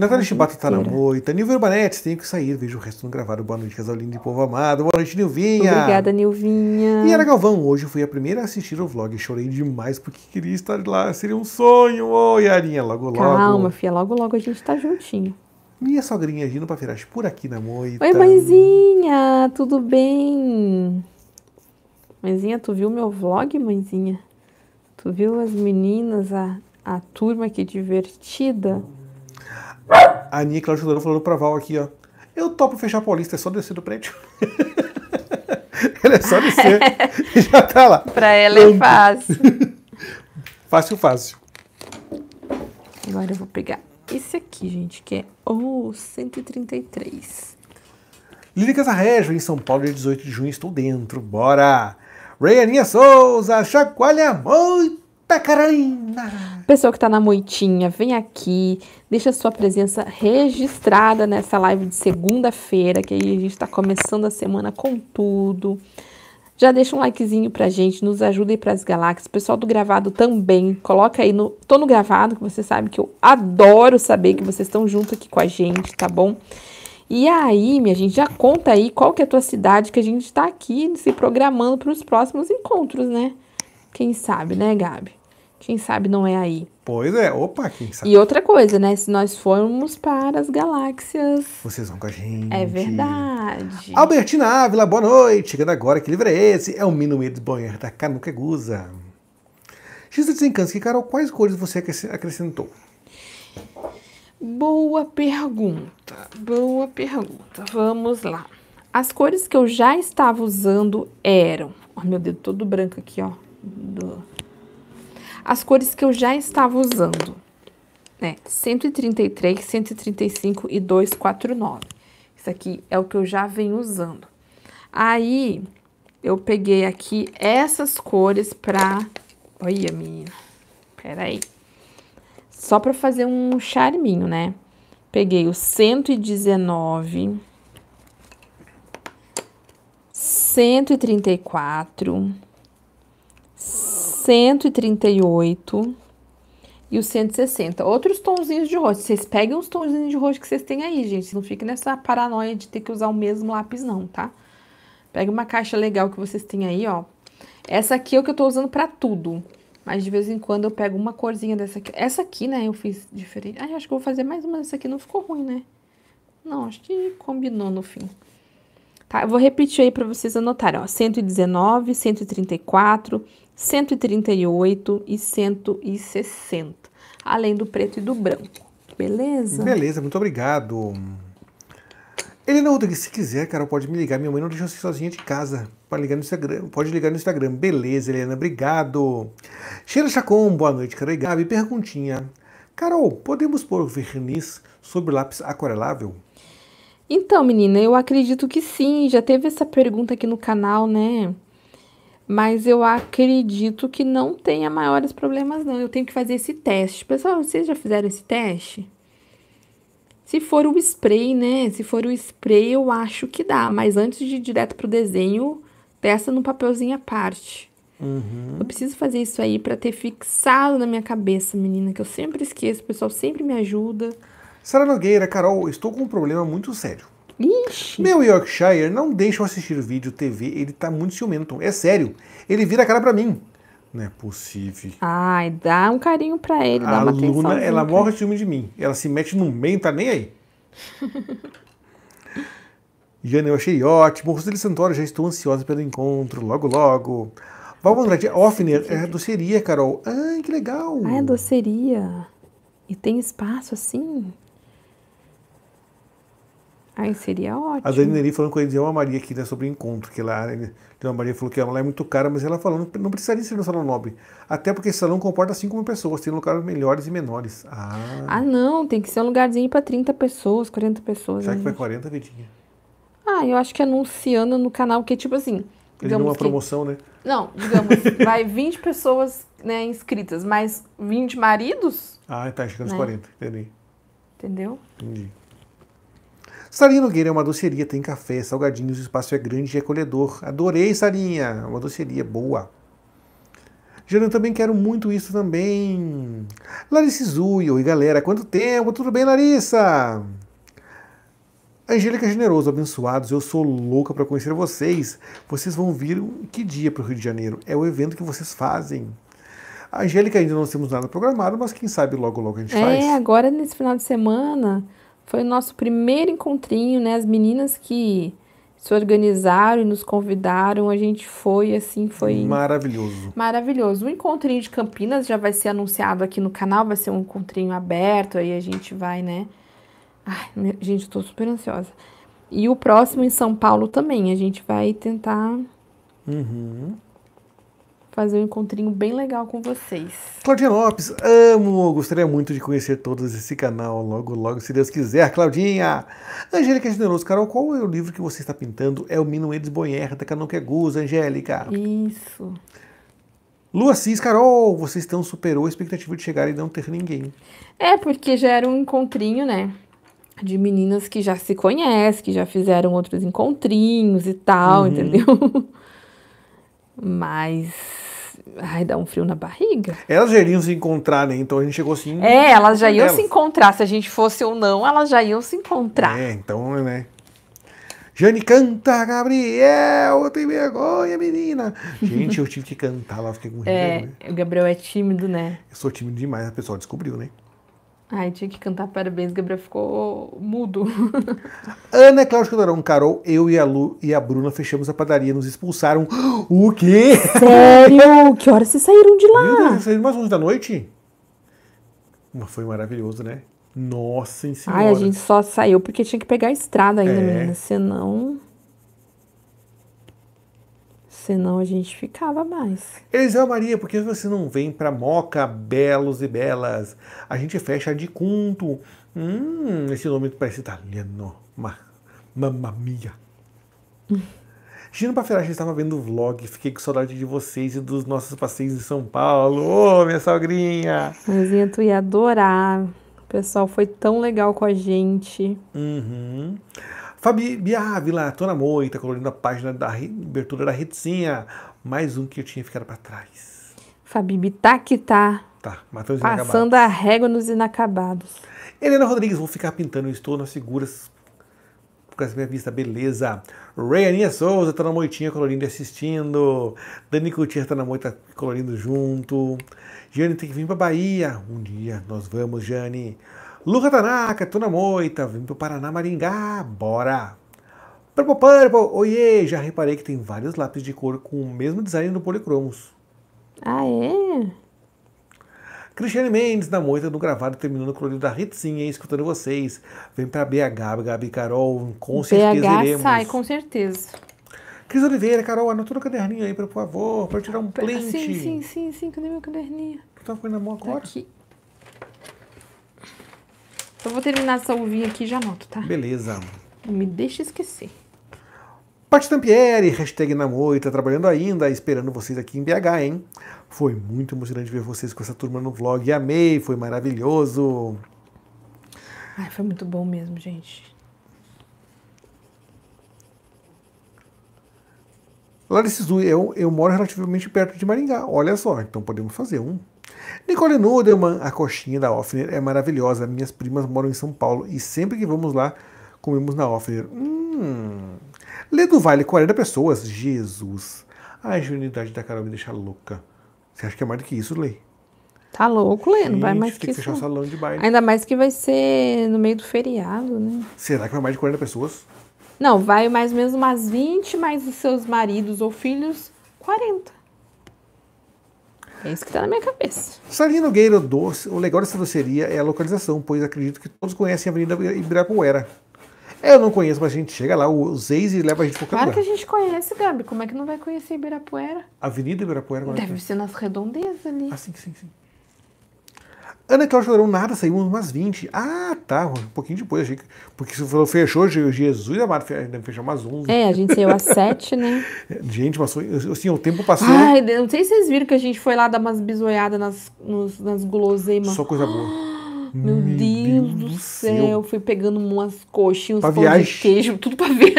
Natália Chibata tá na moita. Nilvio Urbanetes, tenho que sair. Vejo o resto no gravado. Boa noite, casal lindo e povo amado. Boa noite, Nilvinha. Obrigada, Nilvinha. E Ana Galvão, hoje fui a primeira a assistir o vlog. Chorei demais porque queria estar lá. Seria um sonho. Oi, oh, Arinha, logo logo. Calma, filha. Logo logo a gente está juntinho. Minha sogrinha Gino Pafirache por aqui na moita. Oi, mãezinha. Tudo bem? Mãezinha, tu viu meu vlog, mãezinha? Tu viu as meninas, a, a turma que é divertida? Hum. A Aninha Claudio falando pra Val aqui, ó. Eu topo fechar a Paulista, é só descer do prédio. ela é só descer e já tá lá. Pra ela é fácil. fácil, fácil. Agora eu vou pegar esse aqui, gente, que é o 133. Lili Casarrejo, em São Paulo, dia 18 de junho, estou dentro, bora! Rayaninha Souza, chacoalha muito! Pessoa que tá na moitinha, vem aqui, deixa sua presença registrada nessa live de segunda-feira, que aí a gente está começando a semana com tudo. Já deixa um likezinho pra gente, nos ajuda aí pras galáxias. Pessoal do gravado também, coloca aí no tô no gravado, que você sabe que eu adoro saber que vocês estão junto aqui com a gente, tá bom? E aí, minha gente, já conta aí qual que é a tua cidade que a gente está aqui se programando para os próximos encontros, né? Quem sabe, né, Gabi? Quem sabe não é aí. Pois é, opa, quem sabe. E outra coisa, né? Se nós formos para as galáxias. Vocês vão com a gente. É verdade. Albertina Ávila, boa noite. Chegando agora, que livro é esse? É o Minuet banheiro da Canuca Guza. X Desencantos, que Carol, quais cores você acrescentou? Boa pergunta, boa pergunta. Vamos lá. As cores que eu já estava usando eram. Oh, meu dedo todo branco aqui, ó. Do as cores que eu já estava usando, né? 133, 135 e 249. Isso aqui é o que eu já venho usando. Aí, eu peguei aqui essas cores pra... Olha, menina, peraí. Só pra fazer um charminho, né? Peguei o 119... 134... 138 e o 160. Outros tonzinhos de roxo. Vocês peguem os tonzinhos de roxo que vocês têm aí, gente. Não fique nessa paranoia de ter que usar o mesmo lápis, não, tá? Pega uma caixa legal que vocês têm aí, ó. Essa aqui é o que eu tô usando pra tudo. Mas de vez em quando eu pego uma corzinha dessa aqui. Essa aqui, né, eu fiz diferente. Ai, acho que eu vou fazer mais uma dessa aqui. Não ficou ruim, né? Não, acho que combinou no fim. Tá, eu vou repetir aí pra vocês anotarem, ó. 119, 134, 138 e 160, além do preto e do branco. Beleza? Beleza, muito obrigado. Helena Rodrigues, se quiser, Carol, pode me ligar. Minha mãe não deixou você sozinha de casa. Pode ligar no Instagram. Pode ligar no Instagram. Beleza, Helena, obrigado. Sheila Chacon, boa noite, carregava e Gabi. Perguntinha. Carol, podemos pôr verniz sobre lápis aquarelável? Então, menina, eu acredito que sim. Já teve essa pergunta aqui no canal, né? Mas eu acredito que não tenha maiores problemas, não. Eu tenho que fazer esse teste. Pessoal, vocês já fizeram esse teste? Se for o spray, né? Se for o spray, eu acho que dá. Mas antes de ir direto pro desenho, peça no papelzinho à parte. Uhum. Eu preciso fazer isso aí para ter fixado na minha cabeça, menina, que eu sempre esqueço, o pessoal sempre me ajuda. Sara Nogueira, Carol, estou com um problema muito sério. Ixi. Meu Yorkshire, não deixa eu assistir vídeo, TV, ele tá muito ciumento. É sério, ele vira a cara para mim. Não é possível. Ai, dá um carinho para ele, a dá uma Luna, ela morre de ciúme de mim. Ela se mete no meio, tá nem aí. Jana, eu achei ótimo. de Santoro, já estou ansiosa pelo encontro. Logo, logo. Valvo Andrade, Offner, é doceria, Carol. Ai, que legal. Ah, é doceria. E tem espaço assim? Ai, seria ótimo. A Dani Neri falando com a Edilma é Maria aqui, né, sobre encontro, que ela, Edilma Maria falou que ela é muito cara, mas ela falou, não, não precisaria ser no salão nobre, até porque esse salão comporta 5 mil pessoas, tem lugares melhores e menores. Ah, ah não, tem que ser um lugarzinho para 30 pessoas, 40 pessoas. Será né, que vai 40, Vidinha? Ah, eu acho que anunciando no canal, que tipo assim... Ele uma promoção, que... né? Não, digamos, vai 20 pessoas né, inscritas, mais 20 maridos... Ah, tá, chegando né? aos 40, entendi. Entendeu? Entendi. Sarinha Nogueira é uma doceria, tem café, salgadinhos, o espaço é grande e acolhedor. Adorei, Sarinha! Uma doceria boa. Gerando também quero muito isso também. Larissa Zui, oi galera, quanto tempo? Tudo bem, Larissa? Angélica Generoso, abençoados, eu sou louca para conhecer vocês. Vocês vão vir que dia para o Rio de Janeiro? É o evento que vocês fazem. A Angélica ainda não temos nada programado, mas quem sabe logo logo a gente é, faz. É, agora nesse final de semana foi o nosso primeiro encontrinho, né? As meninas que se organizaram e nos convidaram, a gente foi, assim, foi... Maravilhoso. Maravilhoso. O encontrinho de Campinas já vai ser anunciado aqui no canal, vai ser um encontrinho aberto, aí a gente vai, né? Ai, gente, eu tô super ansiosa. E o próximo em São Paulo também, a gente vai tentar... Uhum fazer um encontrinho bem legal com vocês. Claudinha Lopes, amo! Gostaria muito de conhecer todos esse canal logo, logo, se Deus quiser, Claudinha! Angélica Generoso, Carol, qual é o livro que você está pintando? É o Minuedes Boyer, da Canoquegus, Angélica. Isso. Lua Cis, Carol, vocês estão superou a expectativa de chegar e não ter ninguém. É, porque já era um encontrinho, né? de meninas que já se conhecem, que já fizeram outros encontrinhos e tal, uhum. entendeu? Mas. Ai, dá um frio na barriga. Elas já iriam se encontrar, né? Então a gente chegou assim. É, elas já iam se encontrar. Se a gente fosse ou não, elas já iam se encontrar. É, então, né? Jane, canta, Gabriel! Eu tenho vergonha, menina! Gente, eu tive que cantar lá, fiquei com é, medo. É, né? o Gabriel é tímido, né? Eu sou tímido demais, a pessoa descobriu, né? Ai, tinha que cantar parabéns, Gabriel ficou mudo. Ana Cláudia Cantarão, Carol, eu e a Lu e a Bruna fechamos a padaria, nos expulsaram. O quê? Sério? que horas vocês saíram de lá? Meu Deus, vocês saíram mais 11 da noite? Foi maravilhoso, né? Nossa, em Ai, a gente só saiu porque tinha que pegar a estrada ainda, é. menina. Senão senão a gente ficava mais. Elisão Maria, por que você não vem para Moca, belos e belas? A gente fecha de conto. Hum, esse nome parece italiano. Ma mamma mia. Gino gente estava vendo o vlog, fiquei com saudade de vocês e dos nossos passeios em São Paulo. Ô, oh, minha sogrinha! Mãezinha, tu ia adorar. O pessoal foi tão legal com a gente. Uhum. Fabi Biávila, na Moita, colorindo a página da abertura da Ritzinha. Mais um que eu tinha ficado para trás. Fabi tá que tá. Tá, matando os Passando inacabados. a régua nos inacabados. Helena Rodrigues, vou ficar pintando, estou nas figuras com essa minha vista, beleza. Rayaninha Souza tá na moitinha colorindo e assistindo. Dani Coutinho tá na moita colorindo junto. Jane tem que vir pra Bahia. Um dia nós vamos, Jane. Luca Tanaka, tô na moita, vim pro Paraná, Maringá, bora! Purple Purple, oiê! Já reparei que tem vários lápis de cor com o mesmo design do Policromos. Ah, é? Cristiane Mendes, na moita no gravado, terminando o colorido da Ritzinha, escutando vocês. Vem pra BH, Gabi Carol, com BH certeza iremos. sai, com certeza. Cris Oliveira, Carol, anota no caderninho aí, por favor, pra eu tirar um ah, print. Sim, sim, sim, sim, cadê meu caderninho? Tu tá ficando na mão agora? Tá aqui. Então, eu vou terminar essa uvinha aqui e já anoto, tá? Beleza. Não me deixa esquecer. Paty Tampieri, hashtag namoro, tá trabalhando ainda, esperando vocês aqui em BH, hein? Foi muito emocionante ver vocês com essa turma no vlog, amei, foi maravilhoso. Ai, foi muito bom mesmo, gente. Larissa Zui, eu, eu moro relativamente perto de Maringá, olha só, então podemos fazer um Nicole Nudelman, a coxinha da Offner é maravilhosa. Minhas primas moram em São Paulo e sempre que vamos lá, comemos na Offner. Hum. Lê do Vale, 40 pessoas. Jesus. A ingenuidade da Carol me deixa louca. Você acha que é mais do que isso, Lei? Tá louco, Lê, não vai mais tem que, que fechar isso. o salão de baile. Ainda mais que vai ser no meio do feriado, né? Será que vai mais de 40 pessoas? Não, vai mais ou menos umas 20, mais os seus maridos ou filhos, 40. É isso que está na minha cabeça. Salinha Nogueira Doce, o legal dessa doceria é a localização, pois acredito que todos conhecem a Avenida Ibirapuera. Eu não conheço, mas a gente chega lá, o ex e leva a gente caminho. Claro lugar. que a gente conhece, Gabi. Como é que não vai conhecer Ibirapuera? Avenida Ibirapuera. Deve é? ser nas redondezas ali. Ah, sim, sim, sim. Ana Cláudia Chorão, nada, saímos umas 20. Ah, tá, um pouquinho depois, achei que, porque você falou, fechou, Jesus amado, deve fechar umas 11. É, a gente saiu às 7, né? Gente, foi, assim, o tempo passou. Ai, não sei se vocês viram que a gente foi lá dar umas bisoiadas nas, nos, nas guloseimas. Só coisa boa. Meu, Deus, Deus, do céu, céu. fui pegando umas coxinhas, uns pão de queijo, tudo pra ver.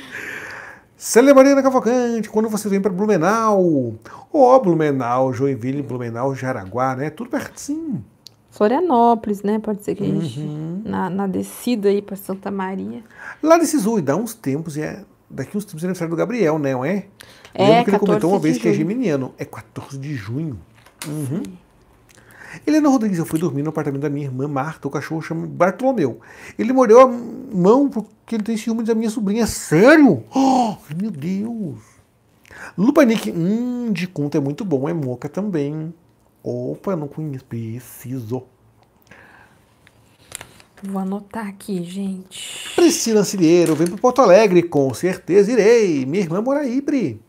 Celebrina Cavalcante, quando você vem para Blumenau, ó, oh, Blumenau, Joinville, Blumenau, Jaraguá, né? Tudo pertinho. Florianópolis, né? Pode ser que a gente. Uhum. Na, na, descida aí para Santa Maria. Lá decisou e dá uns tempos, e é, daqui uns tempos é aniversário do Gabriel, né? Não é? é Lembro que ele comentou uma vez junho. que é geminiano. É 14 de junho. Uhum. Sim. Helena é Rodrigues, eu fui dormir no apartamento da minha irmã Marta, o cachorro chama Bartolomeu. Ele mordeu a mão porque ele tem ciúme da minha sobrinha. Sério? Oh, meu Deus! Lupanique, hum, de conta é muito bom, é moca também. Opa, não conheço, preciso. Vou anotar aqui, gente. Priscila Cilheiro, vem para Porto Alegre, com certeza irei. Minha irmã mora aí, Pri.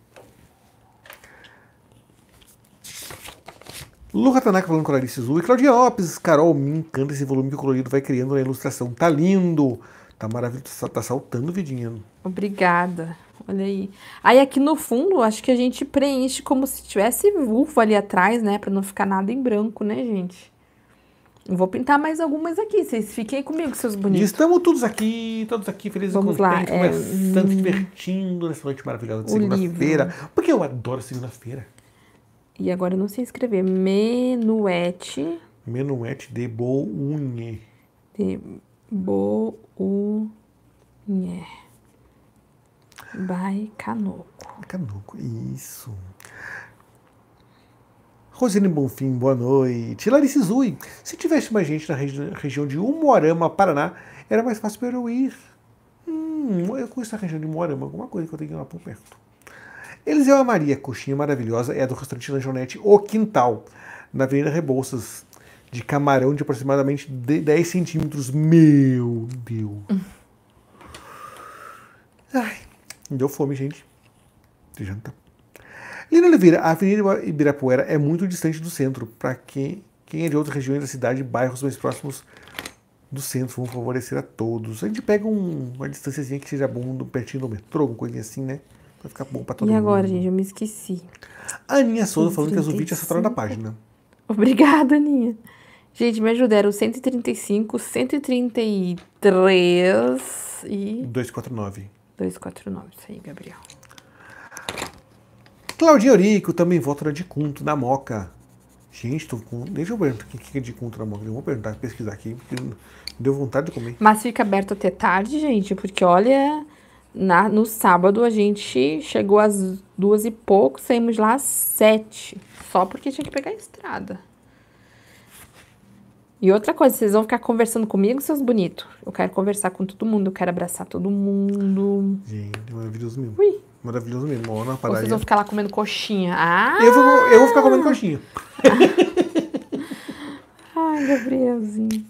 Luca Tanaka falando com a Larissa Zul e Claudia Lopes. Carol, me encanta esse volume que o colorido vai criando na né? ilustração. Tá lindo! Tá maravilhoso, tá, tá saltando, vidinha. Obrigada. Olha aí. Aí aqui no fundo, acho que a gente preenche como se tivesse vulvo ali atrás, né? Pra não ficar nada em branco, né, gente? Eu vou pintar mais algumas aqui. Vocês fiquem comigo, seus bonitos. Estamos todos aqui, todos aqui, felizes Vamos lá, é... se divertindo nessa noite maravilhosa de segunda-feira. Porque eu adoro segunda-feira. E agora eu não sei escrever. Menuete. Menuete de Bounhe. De Bounhe. By Canoco. Canoco, isso. Rosine Bonfim, boa noite. Larissa Zui, se tivesse mais gente na regi região de Umuarama, Paraná, era mais fácil para eu ir. Hum, eu conheço a região de Umuarama, alguma coisa que eu tenho lá por perto. Eliseu e Maria, coxinha maravilhosa, é do restaurante Lanchonete O Quintal, na Avenida Rebouças, de camarão de aproximadamente 10 centímetros. Meu Deus! Ai, me deu fome, gente. De janta Lina Oliveira, a Avenida Ibirapuera é muito distante do centro. Para quem, quem é de outras regiões da cidade, bairros mais próximos do centro vão favorecer a todos. A gente pega um, uma distanciazinha que seja bom, pertinho do metrô, uma coisinha assim, né? Vai ficar bom pra todo mundo. E agora, gente? Eu me esqueci. A Aninha Souza falando que é a Zubit é a central da página. Obrigada, Aninha. Gente, me ajudaram 135, 133 e. 249. 249, isso aí, Gabriel. Claudinho Orico também volta de conto da Moca. Gente, tô com... deixa eu perguntar o que é de conto da Moca. Eu vou perguntar, pesquisar aqui, porque deu vontade de comer. Mas fica aberto até tarde, gente, porque olha na, no sábado a gente chegou às duas e pouco, saímos lá às sete, só porque tinha que pegar a estrada. E outra coisa, vocês vão ficar conversando comigo, seus bonitos? Eu quero conversar com todo mundo, eu quero abraçar todo mundo. Gente, maravilhoso mesmo. Ui. Maravilhoso mesmo. Ó, na vocês vão ficar lá comendo coxinha. Ah! Eu vou, eu vou ficar comendo coxinha. Ai, Gabrielzinho.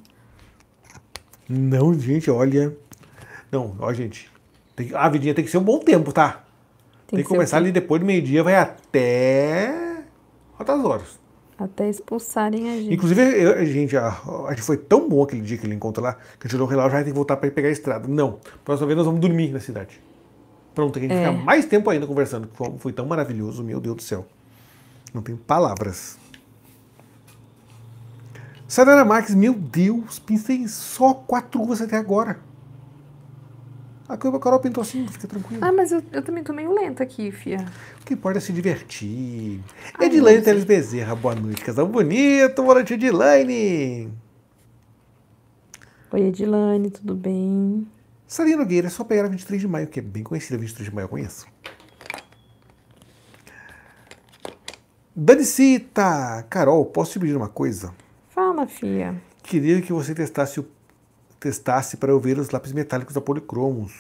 Não, gente, olha. Não, ó, gente. Tem, a vidinha tem que ser um bom tempo, tá? Tem, tem que, que começar ali depois do meio-dia, vai até altas horas. Até expulsarem a gente. Inclusive, eu, a gente, a, a, gente foi tão bom aquele dia que ele encontra lá, que a gente o relógio, já ah, tem que voltar para pegar a estrada. Não, próxima vez nós vamos dormir na cidade. Pronto, a gente é. fica mais tempo ainda conversando. Foi, foi tão maravilhoso, meu Deus do céu. Não tenho palavras. Sarah Marques, meu Deus, pensei em só quatro uvas até agora. A Carol pintou assim, fica tranquilo. Ah, mas eu, eu também tô meio lenta aqui, fia. O que importa é se divertir. Ai, Edilaine Teles Bezerra, boa noite, casal bonito, boa noite, Edilaine. Oi, Edilane, tudo bem? Sarinha Nogueira, só pegar a 23 de maio, que é bem conhecida, 23 de maio eu conheço. Danicita! Carol, posso te pedir uma coisa? Fala, fia. Queria que você testasse o testasse para eu ver os lápis metálicos da Policromos.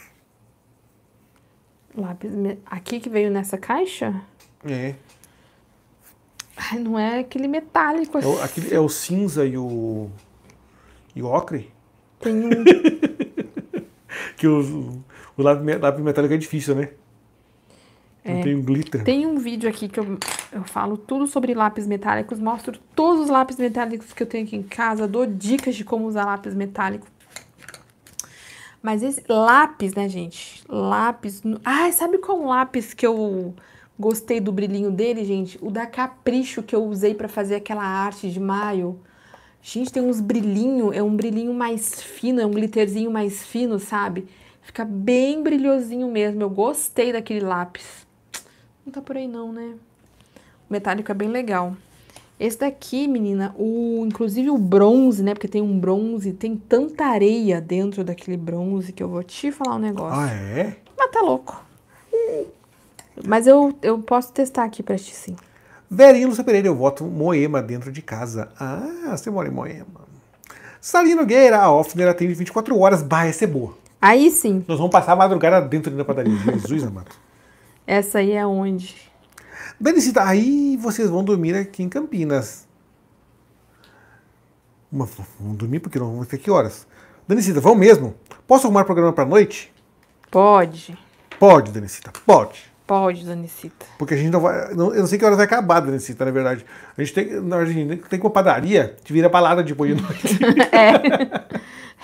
Lápis me... aqui que veio nessa caixa? É. Ai, não é aquele metálico. É o, assim. aquele, é o cinza e o e o ocre. Tem um. que os, o lápis, lápis metálico é difícil, né? É, não tem um glitter. Tem um vídeo aqui que eu, eu falo tudo sobre lápis metálicos, mostro todos os lápis metálicos que eu tenho aqui em casa, dou dicas de como usar lápis metálico. Mas esse lápis, né, gente? Lápis. Ai, sabe qual lápis que eu gostei do brilhinho dele, gente? O da Capricho que eu usei para fazer aquela arte de maio. Gente, tem uns brilhinho, é um brilhinho mais fino, é um glitterzinho mais fino, sabe? Fica bem brilhosinho mesmo. Eu gostei daquele lápis. Não tá por aí não, né? O metálico é bem legal. Esse daqui, menina, o inclusive o bronze, né? Porque tem um bronze, tem tanta areia dentro daquele bronze que eu vou te falar um negócio. Ah, é? Mas tá louco. Mas eu, eu posso testar aqui pra ti, sim. Verinho, Lúcia Pereira, eu voto Moema dentro de casa. Ah, você mora em Moema. Salino Nogueira, a Offner atende 24 horas, Bah, é boa. Aí sim. Nós vamos passar a madrugada dentro da padaria. Jesus amado. Essa aí é onde? dane aí vocês vão dormir aqui em Campinas. Uma, vão dormir porque não vão ter que horas. Danicita, vão mesmo? Posso arrumar programa para noite? Pode. Pode, Danicita, pode. Pode, Danicita. Porque a gente não vai. Não, eu não sei que horas vai acabar, Danicita, na verdade. A gente tem, a gente tem uma padaria que vira balada depois de noite. é.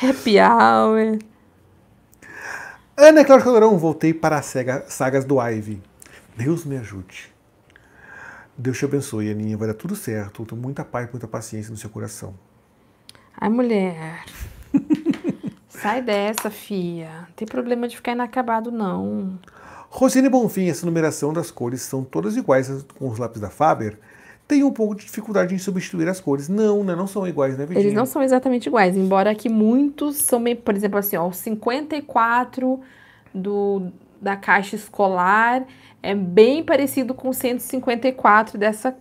Happy hour. Ana Cláudia Calorão, voltei para as sagas do Ivy. Deus me ajude. Deus te abençoe, Aninha. Vai dar tudo certo. Tô muita paz, muita paciência no seu coração. Ai, mulher. Sai dessa, fia. Não tem problema de ficar inacabado, não. Rosine Bonfim, essa numeração das cores são todas iguais com os lápis da Faber. Tem um pouco de dificuldade em substituir as cores. Não, né? Não são iguais, né, Virginia? Eles não são exatamente iguais, embora que muitos são, meio, por exemplo, assim, ó, o 54 do da Caixa Escolar, é bem parecido com 154 dessa,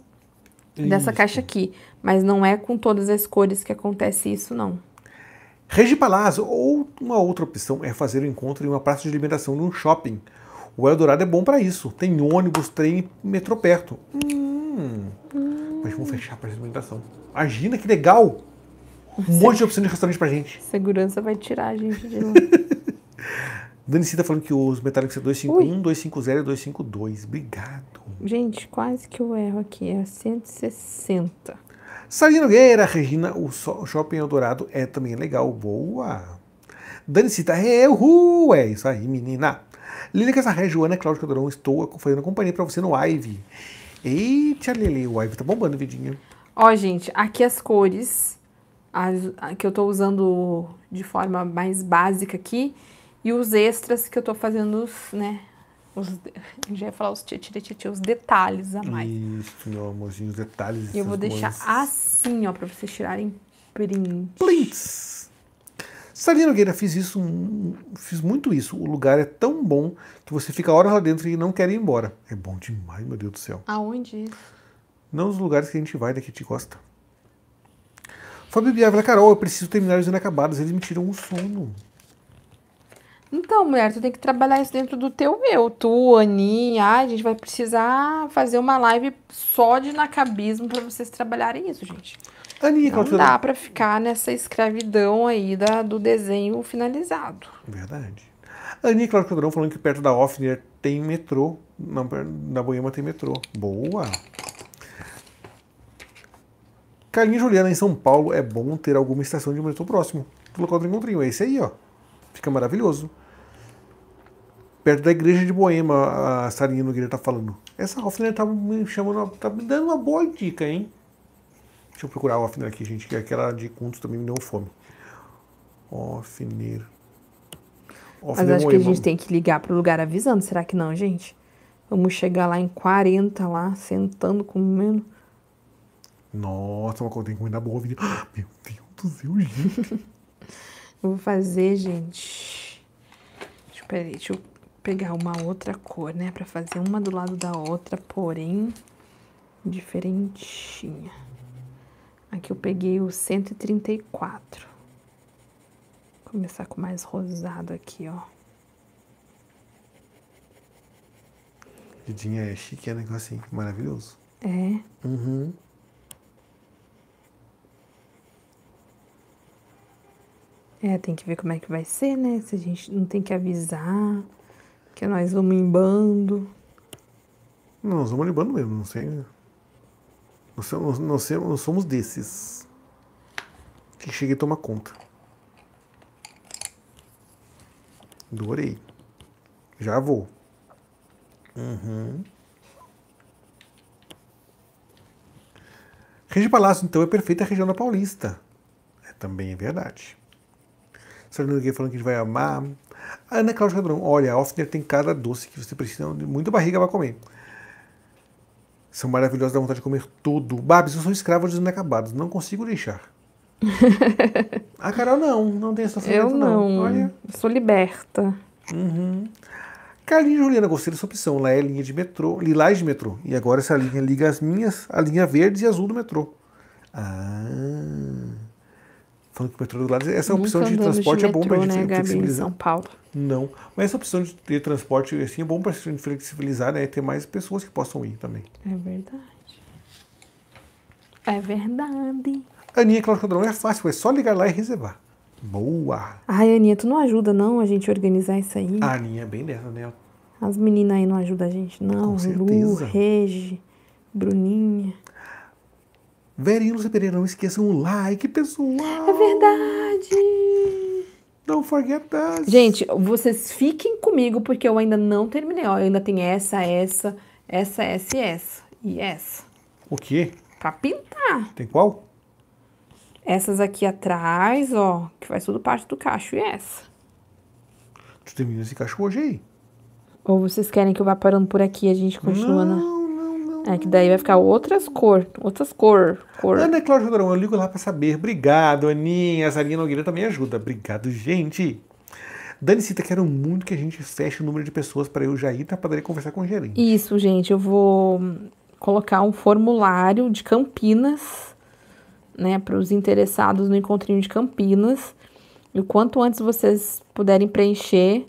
isso. dessa caixa aqui, mas não é com todas as cores que acontece isso, não. Regi Palazzo, ou uma outra opção é fazer o um encontro em uma praça de alimentação num shopping. O Eldorado é bom para isso. Tem ônibus, trem e metrô perto. Hum. hum. Mas vamos fechar a praça de alimentação. Imagina que legal! Um Você... monte de opção de restaurante pra gente. Segurança vai tirar a gente de lá. Dani Cita falando que os Metallica é 251, Ui. 250 e 252. Obrigado. Gente, quase que eu erro aqui. É 160. Sarina Nogueira, Regina, o Shopping Eldorado é também legal. Boa. Dani Cita, é, uhul, é isso aí, menina. Lili Casarré, Joana Cláudia Cadorão, estou fazendo companhia para você no Ive. Eita, Lili, o Ive tá bombando o vidinho. Ó, gente, aqui as cores as, que eu tô usando de forma mais básica aqui e os extras que eu tô fazendo, os, né? Os, já ia falar os tititi, os detalhes a mais. Isso, meu amorzinho, os detalhes. E eu vou deixar coisas. assim, ó, pra vocês tirarem print. prints. Sarina Nogueira, fiz isso, fiz muito isso. O lugar é tão bom que você fica horas lá dentro e não quer ir embora. É bom demais, meu Deus do céu. Aonde é isso? Não os lugares que a gente vai daqui te gosta. Fábio Biávila, Carol, eu preciso terminar os inacabados, eles me tiram o sono. Então, mulher, tu tem que trabalhar isso dentro do teu eu. Tu, Aninha, a gente vai precisar fazer uma live só de nacabismo para vocês trabalharem isso, gente. Aninha, Não dá para ficar nessa escravidão aí da, do desenho finalizado. Verdade. Aninha Cláudio Codrão falando que perto da Offner tem metrô. Na, na Boema tem metrô. Boa! Carlinhos Juliana, em São Paulo, é bom ter alguma estação de metrô próximo. Do local do encontrinho. É esse aí, ó. Fica maravilhoso. Perto da igreja de Boema, a Sarinha Nogueira está falando. Essa Hoffner tá me chamando, tá me dando uma boa dica, hein? Deixa eu procurar a Hoffner aqui, gente, que é aquela de contos também me deu fome. Hoffner. Mas acho que a gente tem que ligar pro lugar avisando, será que não, gente? Vamos chegar lá em 40 lá, sentando, comendo. Nossa, uma tem comida boa, vídeo. Meu Deus do céu, gente. Vou fazer, gente... Peraí, deixa eu pegar uma outra cor, né? Pra fazer uma do lado da outra, porém, diferentinha. Aqui eu peguei o 134. Vou começar com mais rosado aqui, ó. Didinha é chique, é um negocinho maravilhoso. É? Uhum. É, tem que ver como é que vai ser, né? Se a gente não tem que avisar que nós vamos em bando. Não, nós vamos em bando mesmo, não sei. Né? Nós somos, nós somos, nós somos desses. Que chega e toma conta. Adorei. Já vou. Uhum. de Palácio, então, é perfeita a região da Paulista. É, também é verdade. Fernando Guia falando que a gente vai amar. A Ana Cláudia Cadrão, olha, a Offner tem cada doce que você precisa muita barriga para comer. São maravilhosas, dá vontade de comer tudo. Babs, eu sou escrava dos inacabados, não consigo deixar. a Carol não, não tem essa Eu não, não. Olha. sou liberta. Uhum. Carlinhos Juliana, gostei dessa opção. Lá é linha de metrô, lilás de metrô. E agora essa linha liga as minhas, a linha verde e azul do metrô. Ah falando que o metrô do lado, essa Nunca opção de transporte de metrô, é bom para a gente né, flexibilizar. São Paulo. Não, mas essa opção de, ter transporte assim, é bom para a gente flexibilizar, né? Ter mais pessoas que possam ir também. É verdade. É verdade. Aninha Cláudia Cadrão é fácil, é só ligar lá e reservar. Boa! Ai, Aninha, tu não ajuda não a gente organizar isso aí? A Aninha é bem dessa, né? As meninas aí não ajudam a gente, não. Com certeza. Lu, Regi, Bruninha. Verinho, Lúcia Pereira, não esqueçam o like, pessoal. É verdade. Não forget us. Gente, vocês fiquem comigo porque eu ainda não terminei. Ó, eu ainda tenho essa, essa, essa, essa e essa. E essa. O quê? Pra pintar. Tem qual? Essas aqui atrás, ó, que faz tudo parte do cacho. E essa. Tu terminou esse cacho hoje aí? Ou vocês querem que eu vá parando por aqui e a gente continua? Né? Não. É, que daí vai ficar outras cor, outras cor, cor. Ana Cláudio Rodrão, eu ligo lá para saber. Obrigado, Aninha. A Zarinha Nogueira também ajuda. Obrigado, gente. Dani Cita, quero muito que a gente feche o número de pessoas para eu já ir tá? para poder conversar com o gerente. Isso, gente. Eu vou hum, colocar um formulário de Campinas, né, para os interessados no encontrinho de Campinas. E o quanto antes vocês puderem preencher,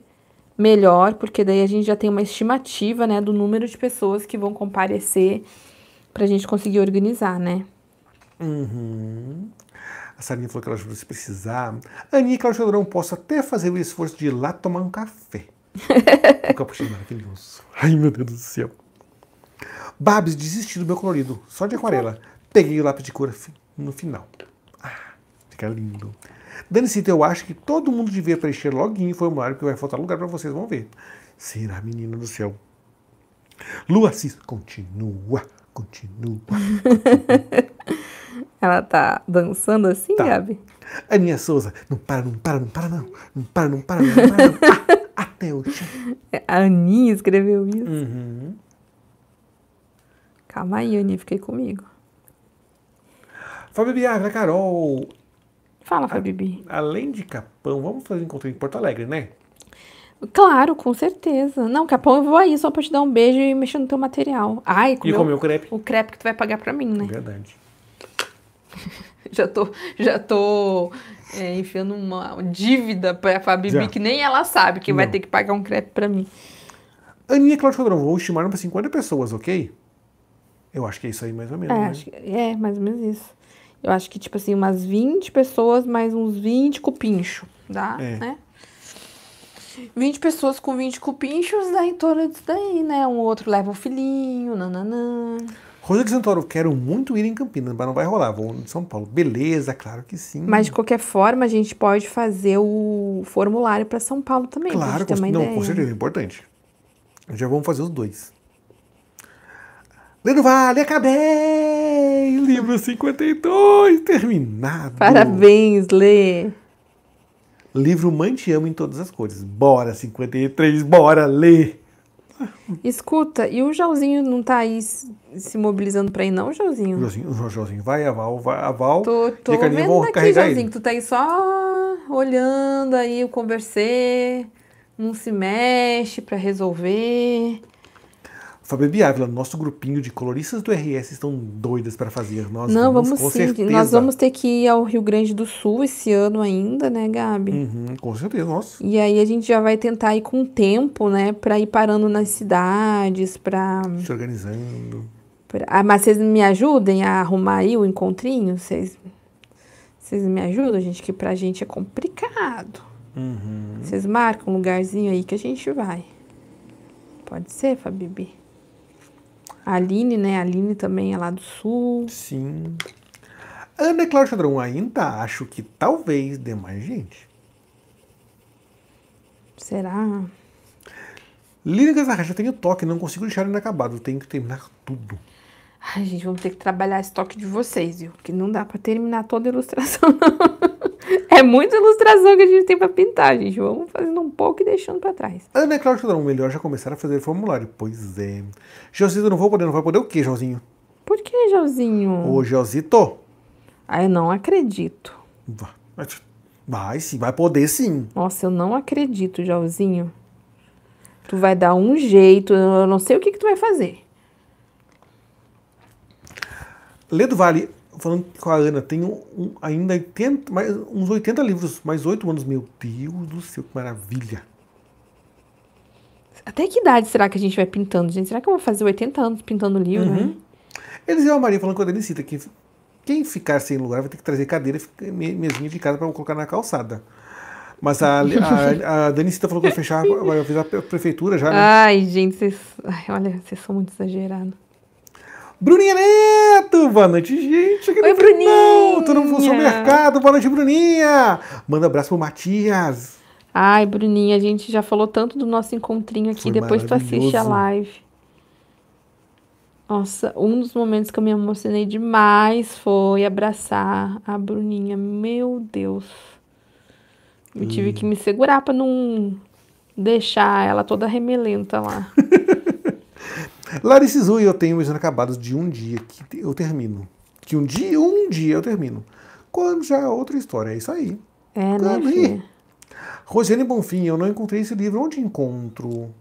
melhor, porque daí a gente já tem uma estimativa, né, do número de pessoas que vão comparecer para a gente conseguir organizar, né? Uhum. A Sarinha falou que ela ajudou se precisar. Aninha e Cláudio Durão, posso até fazer o esforço de ir lá tomar um café. o capuchinho é maravilhoso. Ai, meu Deus do céu. Babs, desisti do meu colorido, só de aquarela. Peguei o lápis de cor no final. Ah, fica lindo. Dani se eu acho que todo mundo devia preencher login formulário, porque vai faltar lugar para vocês, vão ver. Será, menina do céu? Lua Assis, continua, continua. continua. Ela tá dançando assim, tá. Gabi? Aninha Souza, não para, não para, não para, não. Não para, não para, não para, não. Ah, até o chão. É, a Aninha escreveu isso. Uhum. Calma aí, Aninha, fiquei comigo. Fábio Biagra, Carol, Fala, Fabibi. Além de Capão, vamos fazer um encontro em Porto Alegre, né? Claro, com certeza. Não, Capão, eu vou aí só pra te dar um beijo e mexer no teu material. Ai, e comer o, crepe. O crepe que tu vai pagar pra mim, né? Verdade. já tô, já tô é, enfiando uma dívida pra, Fabibi, já. que nem ela sabe que Não. vai ter que pagar um crepe pra mim. Aninha e Cláudio vou estimaram pra 50 pessoas, ok? Eu acho que é isso aí mais ou menos. É, né? que, é mais ou menos isso. Eu acho que, tipo assim, umas 20 pessoas, mais uns 20 cupincho, dá, é. né? 20 pessoas com 20 cupinchos, dá em torno disso daí, né? Um outro leva o filhinho, nananã. Rodrigo Santoro, quero muito ir em Campinas, mas não vai rolar. Vou em São Paulo. Beleza, claro que sim. Mas de qualquer forma, a gente pode fazer o formulário para São Paulo também. Claro, com, não, ideia. com certeza, é importante. Já vamos fazer os dois. Lendo Vale, acabei! Livro 52, terminado! Parabéns, Lê! Livro Mãe Te Amo em Todas as Cores. Bora, 53, bora, Lê! Escuta, e o Joãozinho não tá aí se mobilizando pra ir, não, Joãozinho? Joãozinho, Joãozinho vai, a Val, vai, a Val. Tô, tô vendo aqui, Joãozinho, ele. tu tá aí só olhando aí o conversê, não se mexe pra resolver. Fábio Ávila, nosso grupinho de coloristas do RS estão doidas para fazer. Nós Não, vamos, vamos com sim. Certeza. Nós vamos ter que ir ao Rio Grande do Sul esse ano ainda, né, Gabi? Uhum, com certeza, nossa. E aí a gente já vai tentar ir com o tempo, né, para ir parando nas cidades, para... Se organizando. Pra... Ah, mas vocês me ajudem a arrumar aí o encontrinho? Vocês, vocês me ajudam, gente? Que para a gente é complicado. Uhum. Vocês marcam um lugarzinho aí que a gente vai. Pode ser, Fabibi? A Aline, né? A Aline também é lá do sul. Sim. Ana Cláudia Chadron, ainda acho que talvez dê mais gente. Será? Lilian já tenho toque, não consigo deixar ele inacabado. Tenho que terminar tudo. Ai, gente, vamos ter que trabalhar esse toque de vocês, viu? Porque não dá para terminar toda a ilustração, não. É muita ilustração que a gente tem para pintar, gente. Vamos fazendo um pouco e deixando para trás. Ana e Cláudia não, melhor já começaram a fazer formulário. Pois é. Josito, não vou poder, não vai poder o quê, Josinho? Por que, Josinho? Ô, Josito. Ah, eu não acredito. Vai, vai sim, vai poder sim. Nossa, eu não acredito, Josinho. Tu vai dar um jeito, eu não sei o que, que tu vai fazer. Ledo Vale, falando com a Ana, tenho um, ainda 80, mais, uns 80 livros, mais 8 anos. Meu Deus do céu, que maravilha! Até que idade será que a gente vai pintando, gente? Será que eu vou fazer 80 anos pintando livro, uhum. né? Eles e a Maria falando com a Denicita que quem ficar sem lugar vai ter que trazer cadeira e mesinha de casa para colocar na calçada. Mas a, a, a falou que vai fechar, vai avisar a prefeitura já, né? Ai, gente, vocês. Olha, vocês são muito exagerados. Bruninha Neto! Boa noite, gente! Oi, Bruninha! Não, tô no Função Mercado! Boa noite, Bruninha! Manda um abraço pro Matias! Ai, Bruninha, a gente já falou tanto do nosso encontrinho aqui, Foi depois tu assiste a live. Nossa, um dos momentos que eu me emocionei demais foi abraçar a Bruninha. Meu Deus. Eu hum. tive que me segurar para não deixar ela toda remelenta lá. Larissa Zui, eu tenho os acabados de um dia que eu termino. Que um dia, um dia eu termino. Quando já é outra história, é isso aí. É, né? Rogério Bonfim, eu não encontrei esse livro. Onde encontro?